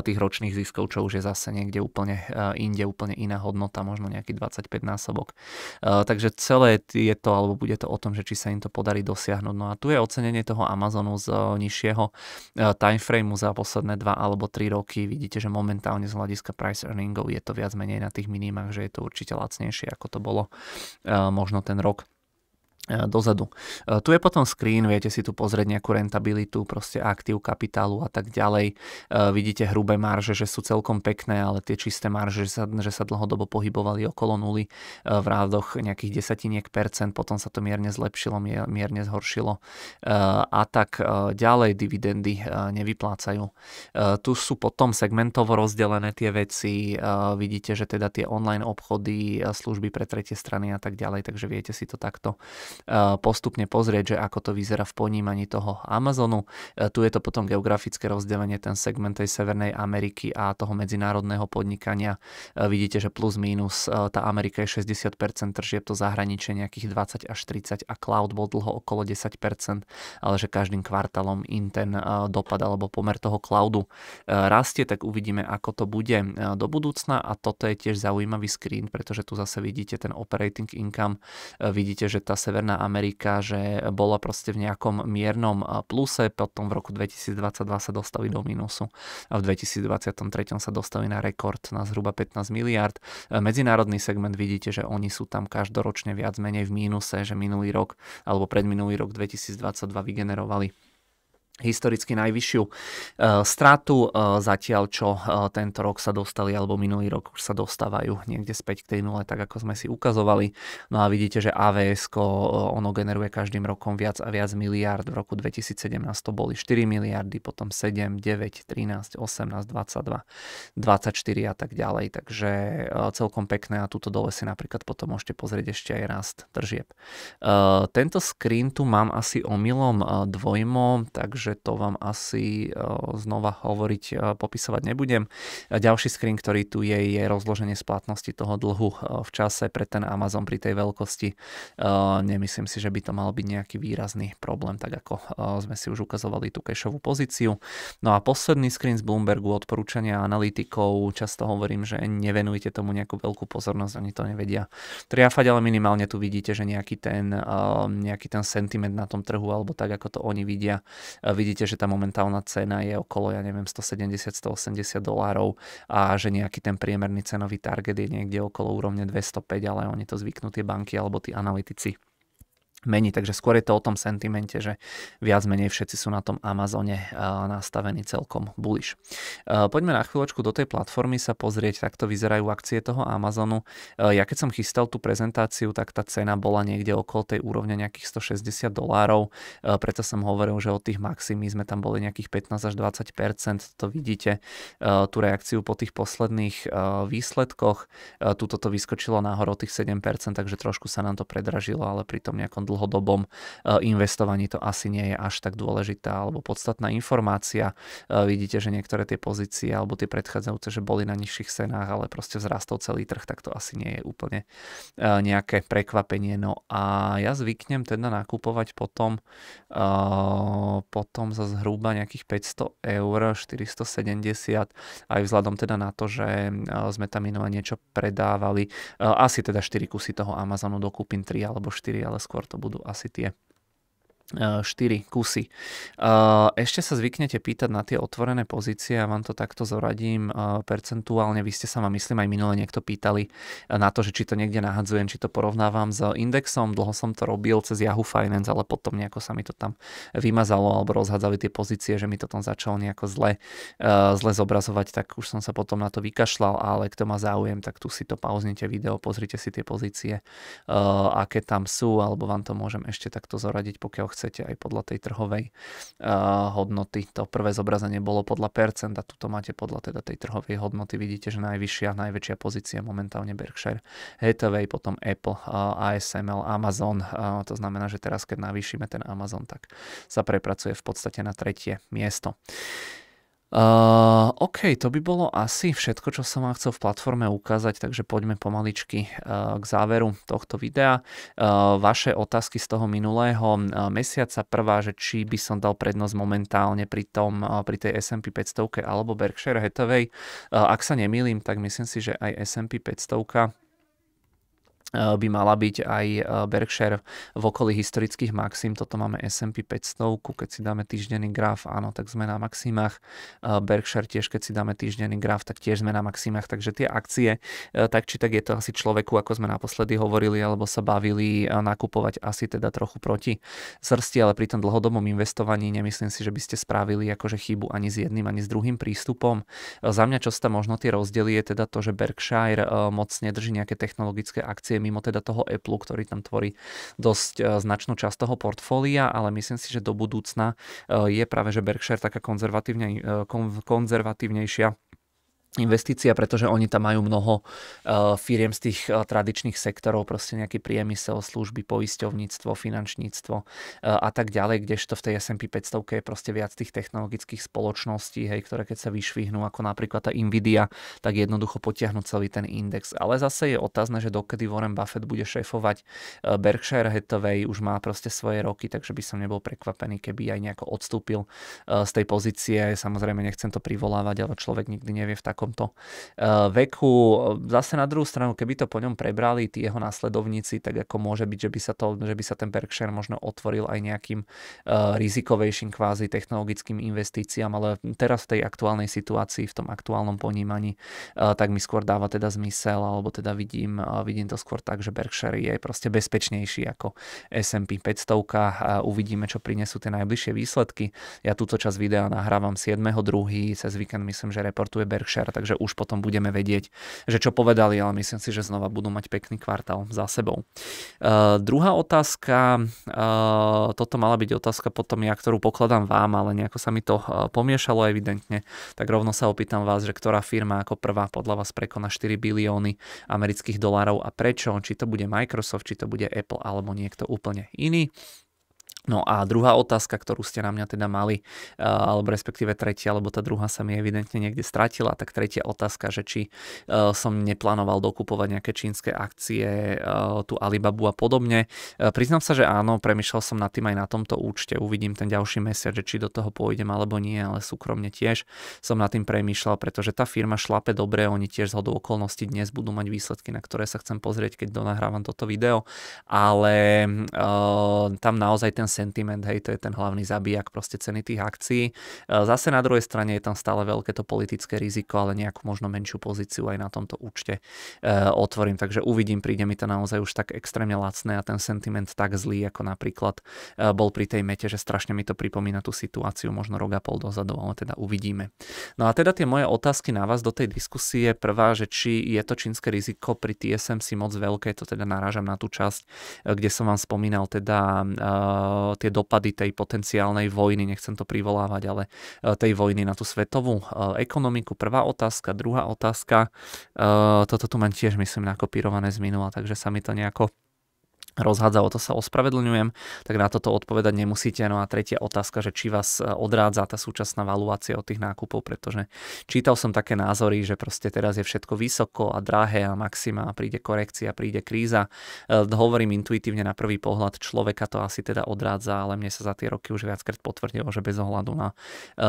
[SPEAKER 1] tých ročných ziskov, čo už je zase niekde úplne e, inde, úplne iná hodnota, možno nejaký 25 násobok. E, takže celé je to, alebo bude to o tom, že či sa im to podarí dosiahnuť. No a tu je ocenenie toho Amazonu z e, nižšieho timeframe za posledné 2 alebo 3 roky. Vidíte, že momentálne z hľadiska price earningov je to viac menej na tých minimách, že je to určite lacnejšie, ako to bolo možno ten rok E, dozadu. E, tu je potom screen, viete si tu pozrieť nejakú rentabilitu, proste aktív kapitálu a tak ďalej. E, vidíte hrubé marže, že sú celkom pekné, ale tie čisté marže, že sa, že sa dlhodobo pohybovali okolo nuly v rádoch nejakých desatiniek percent, potom sa to mierne zlepšilo, mierne zhoršilo a tak ďalej dividendy nevyplácajú. Tu sú potom segmentovo rozdelené tie veci, vidíte, že teda tie online obchody, služby pre tretie strany a tak ďalej, takže viete si to takto Eh, postupne pozrieť, že ako to vyzerá v ponímaní toho Amazonu. Eh, tu je to potom geografické rozdelenie, ten segment tej Severnej Ameriky a toho medzinárodného podnikania. Eh, vidíte, že plus minus tá Amerika je 60% tržieb, to zahraničie nejakých 20 až 30 a cloud bol dlho okolo 10%, ale že každým kvartalom im ten dopad alebo pomer toho cloudu rastie, tak uvidíme, ako to bude do budúcna a toto je tiež zaujímavý screen, pretože tu zase vidíte ten operating income, vidíte, že tá Severná Severná Amerika, že bola proste v nejakom miernom eh, pluse, potom v roku 2022 sa dostali do mínusu a v 2023 sa dostali na rekord na zhruba 15 miliard. Eh, medzinárodný segment vidíte, že oni sú tam každoročne viac menej v mínuse, že minulý rok alebo predminulý rok 2022 vygenerovali historicky najvyššiu eh, stratu, eh, zatiaľ čo eh, tento rok sa dostali, alebo minulý rok už sa dostávajú niekde späť k tej nule, tak ako sme si ukazovali. No a vidíte, že AVS ono generuje každým rokom viac a viac miliard. V roku 2017 to boli 4 miliardy, potom 7, 9, 13, 18, 22, 24 a tak ďalej. Takže celkom pekné a tuto dole si napríklad potom môžete pozrieť ešte aj rast tržieb. Tento screen tu mám asi omylom dvojmo, takže takže to vám asi e, znova hovoriť, e, popisovať nebudem. Ďalší screen, ktorý tu je, je rozloženie splatnosti toho dlhu e, v čase pre ten Amazon pri tej veľkosti. Nemyslím si, že by to mal byť nejaký výrazný problém, tak ako sme si už ukazovali tú cashovú pozíciu. No a posledný screen z Bloombergu odporúčania analytikov. Často hovorím, že nevenujte tomu nejakú veľkú pozornosť, oni to nevedia triafať, ale minimálne tu vidíte, že nejaký ten, nejaký ten sentiment na tom trhu, alebo tak ako to oni vidia, vidíte, že tá momentálna cena je okolo, ja neviem, 170-180 dolárov a že nejaký ten priemerný cenový target je niekde okolo úrovne 205, ale oni to zvyknú tie banky alebo tí analytici mení, takže skôr je to o tom sentimente, že viac menej všetci sú na tom Amazone eh, nastavení celkom bullish. Eh, poďme na chvíľočku do tej platformy sa pozrieť, takto vyzerajú akcie toho Amazonu. Eh, ja keď som chystal tú prezentáciu, tak tá cena bola niekde okolo tej úrovne nejakých 160 dolárov, preto som hovoril, že od tých maximí sme tam boli nejakých 15 až 20 to vidíte tú reakciu po tých posledných výsledkoch. Tuto to vyskočilo nahoro tých 7 takže trošku sa nám to predražilo, ale pri tom nejakom dlhom dlhodobom e, investovaní to asi nie je až tak dôležitá alebo podstatná informácia. E, vidíte, že niektoré tie pozície alebo tie predchádzajúce, že boli na nižších cenách, ale proste vzrastol celý trh, tak to asi nie je úplne e, nejaké prekvapenie. No a ja zvyknem teda nakupovať potom, potom za zhruba nejakých 500 eur, 470, aj vzhľadom teda na to, že sme tam minulé niečo predávali. Asi teda 4 kusy toho Amazonu dokúpim 3 alebo 4, ale skôr to budú asi tie 4 eh, kusy. Eh, ešte sa zvyknete pýtať na tie otvorené pozície, ja vám to takto zoradím eh, percentuálne, vy ste sa ma myslím aj minule niekto pýtali na to, že či to niekde nahadzujem, či to porovnávam s indexom, dlho som to robil cez Yahoo Finance, ale potom nejako sa mi to tam vymazalo alebo rozhadzali tie pozície, že mi to tam začalo nejako zle, zle zobrazovať, tak už som sa potom na to vykašľal, ale kto má záujem, tak tu si to pauznite video, pozrite si tie pozície, aké tam sú, alebo vám to môžem ešte takto zoradiť, pokiaľ chcete, aj podľa tej trhovej uh, hodnoty. To prvé zobrazenie bolo podľa percent a to máte podľa teda tej trhovej hodnoty. Vidíte, že najvyššia, najväčšia pozícia momentálne Berkshire Hathaway, potom Apple, uh, eh, ASML, Amazon. Uh, to znamená, že teraz, keď navýšime ten Amazon, tak sa prepracuje v podstate na tretie miesto. Uh, OK, to by bolo asi všetko, čo som vám chcel v platforme ukázať, takže poďme pomaličky uh, k záveru tohto videa. Uh, vaše otázky z toho minulého uh, mesiaca. Prvá, že či by som dal prednosť momentálne pri, tom, uh, pri tej S&P 500 alebo Berkshire Hathaway. Uh, ak sa nemýlim, tak myslím si, že aj S&P 500 E, by mala byť aj e, Berkshire v okolí historických maxim. Toto máme S&P 500, keď si dáme týždenný graf, áno, tak sme na maximách. E, Berkshire tiež, keď si dáme týždenný graf, tak tiež sme na maximách. Takže tie akcie, tak či tak je to asi človeku, ako sme naposledy hovorili, alebo sa bavili nakupovať asi teda trochu proti srsti, ale pri tom dlhodobom investovaní nemyslím si, že by ste spravili akože chybu ani s jedným, ani s druhým prístupom. Za mňa čo sa možno tie rozdiely je teda to, že Berkshire moc nedrží nejaké technologické akcie akcie mimo teda toho Apple, ktorý tam tvorí dosť e, značnú časť toho portfólia, ale myslím si, že do budúcna e, je práve že Berkshire taká konzervatívne, e, konzervatívnejšia investícia, pretože oni tam majú mnoho eh, firiem z tých eh, tradičných sektorov, proste nejaký priemysel, služby, poisťovníctvo, finančníctvo eh, a tak ďalej, kdežto v tej S&P 500 je proste viac tých technologických spoločností, hej, ktoré keď sa vyšvihnú, ako napríklad tá Nvidia, tak jednoducho potiahnu celý ten index. Ale zase je otázne, že dokedy Warren Buffett bude šéfovať Berkshire Hathaway, už má proste svoje roky, takže by som nebol prekvapený, keby aj nejako odstúpil z tej pozície. Samozrejme, nechcem to privolávať, ale človek nikdy nevie v takom takomto eh, veku. Zase na druhú stranu, keby to po ňom prebrali tí jeho následovníci, tak ako môže byť, že by sa, to, že by sa ten Berkshire možno otvoril aj nejakým eh, rizikovejším kvázi technologickým investíciám, ale teraz v tej aktuálnej situácii, v tom aktuálnom ponímaní, eh, tak mi skôr dáva teda zmysel, alebo teda vidím, vidím to skôr tak, že Berkshire je proste bezpečnejší ako S&P 500. Uvidíme, čo prinesú tie najbližšie výsledky. Ja túto časť videa nahrávam 7.2. Cez víkend myslím, že reportuje Berkshire, takže už potom budeme vedieť, že čo povedali, ale myslím si, že znova budú mať pekný kvartál za sebou. Uh, druhá otázka, uh, toto mala byť otázka potom ja, ktorú pokladám vám, ale nejako sa mi to uh, pomiešalo evidentne, tak rovno sa opýtam vás, že ktorá firma ako prvá podľa vás prekoná 4 bilióny amerických dolárov a prečo, či to bude Microsoft, či to bude Apple alebo niekto úplne iný. No a druhá otázka, ktorú ste na mňa teda mali, eh, alebo respektíve tretia, alebo tá druhá sa mi evidentne niekde stratila, tak tretia otázka, že či eh, som neplánoval dokupovať nejaké čínske akcie, eh, tu Alibabu a podobne. Priznám sa, že áno, premyšľal som nad tým aj na tomto účte, uvidím ten ďalší mesiac, že či do toho pôjdem alebo nie, ale súkromne tiež som nad tým premyšľal, pretože tá firma šlape dobre, oni tiež z okolností dnes budú mať výsledky, na ktoré sa chcem pozrieť, keď donahrávam toto video, ale tam naozaj ten sentiment, hej, to je ten hlavný zabijak proste ceny tých akcií. E, zase na druhej strane je tam stále veľké to politické riziko, ale nejakú možno menšiu pozíciu aj na tomto účte e, otvorím. Takže uvidím, príde mi to naozaj už tak extrémne lacné a ten sentiment tak zlý, ako napríklad e, bol pri tej mete, že strašne mi to pripomína tú situáciu možno rok a pol dozadu, ale teda uvidíme. No a teda tie moje otázky na vás do tej diskusie. Prvá, že či je to čínske riziko pri TSMC moc veľké, to teda narážam na tú časť, kde som vám spomínal teda uh, tie dopady tej potenciálnej vojny, nechcem to privolávať, ale e, tej vojny na tú svetovú e, ekonomiku. Prvá otázka, druhá otázka. E, toto tu mám tiež, myslím, nakopírované z minula, takže sa mi to nejako o to sa ospravedlňujem, tak na toto odpovedať nemusíte. No a tretia otázka, že či vás e, odrádza tá súčasná valuácia od tých nákupov, pretože čítal som také názory, že proste teraz je všetko vysoko a drahé a maxima a príde korekcia, príde kríza. E, hovorím intuitívne na prvý pohľad, človeka to asi teda odrádza, ale mne sa za tie roky už viackrát potvrdilo, že bez ohľadu na, e,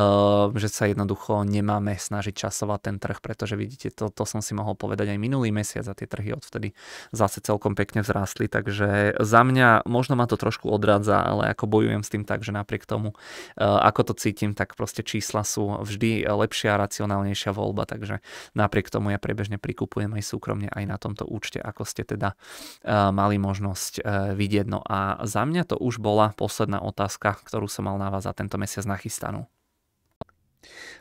[SPEAKER 1] že sa jednoducho nemáme snažiť časovať ten trh, pretože vidíte, to, to som si mohol povedať aj minulý mesiac a tie trhy odvtedy zase celkom pekne vzrástli, takže za mňa možno ma to trošku odradza, ale ako bojujem s tým tak, že napriek tomu, eh, ako to cítim, tak proste čísla sú vždy lepšia a racionálnejšia voľba, takže napriek tomu ja prebežne prikupujem aj súkromne aj na tomto účte, ako ste teda eh, mali možnosť eh, vidieť. No a za mňa to už bola posledná otázka, ktorú som mal na vás za tento mesiac nachystanú.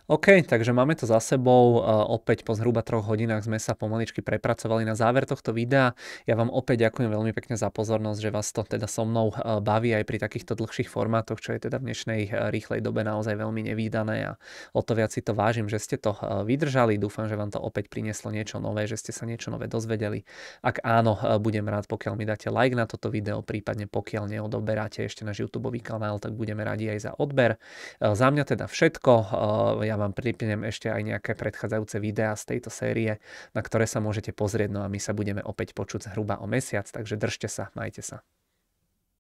[SPEAKER 1] OK, takže máme to za sebou. E, opäť po zhruba troch hodinách sme sa pomaličky prepracovali na záver tohto videa. Ja vám opäť ďakujem veľmi pekne za pozornosť, že vás to teda so mnou e, baví aj pri takýchto dlhších formátoch, čo je teda v dnešnej e, rýchlej dobe naozaj veľmi nevýdané a o to viac si to vážim, že ste to vydržali. Dúfam, že vám to opäť prinieslo niečo nové, že ste sa niečo nové dozvedeli. Ak áno, budem rád, pokiaľ mi dáte like na toto video, prípadne pokiaľ neodoberáte ešte na YouTube kanál, tak budeme radi aj za odber. Za mňa teda všetko ja vám pripnem ešte aj nejaké predchádzajúce videá z tejto série, na ktoré sa môžete pozrieť. No a my sa budeme opäť počuť zhruba o mesiac, takže držte sa, majte sa.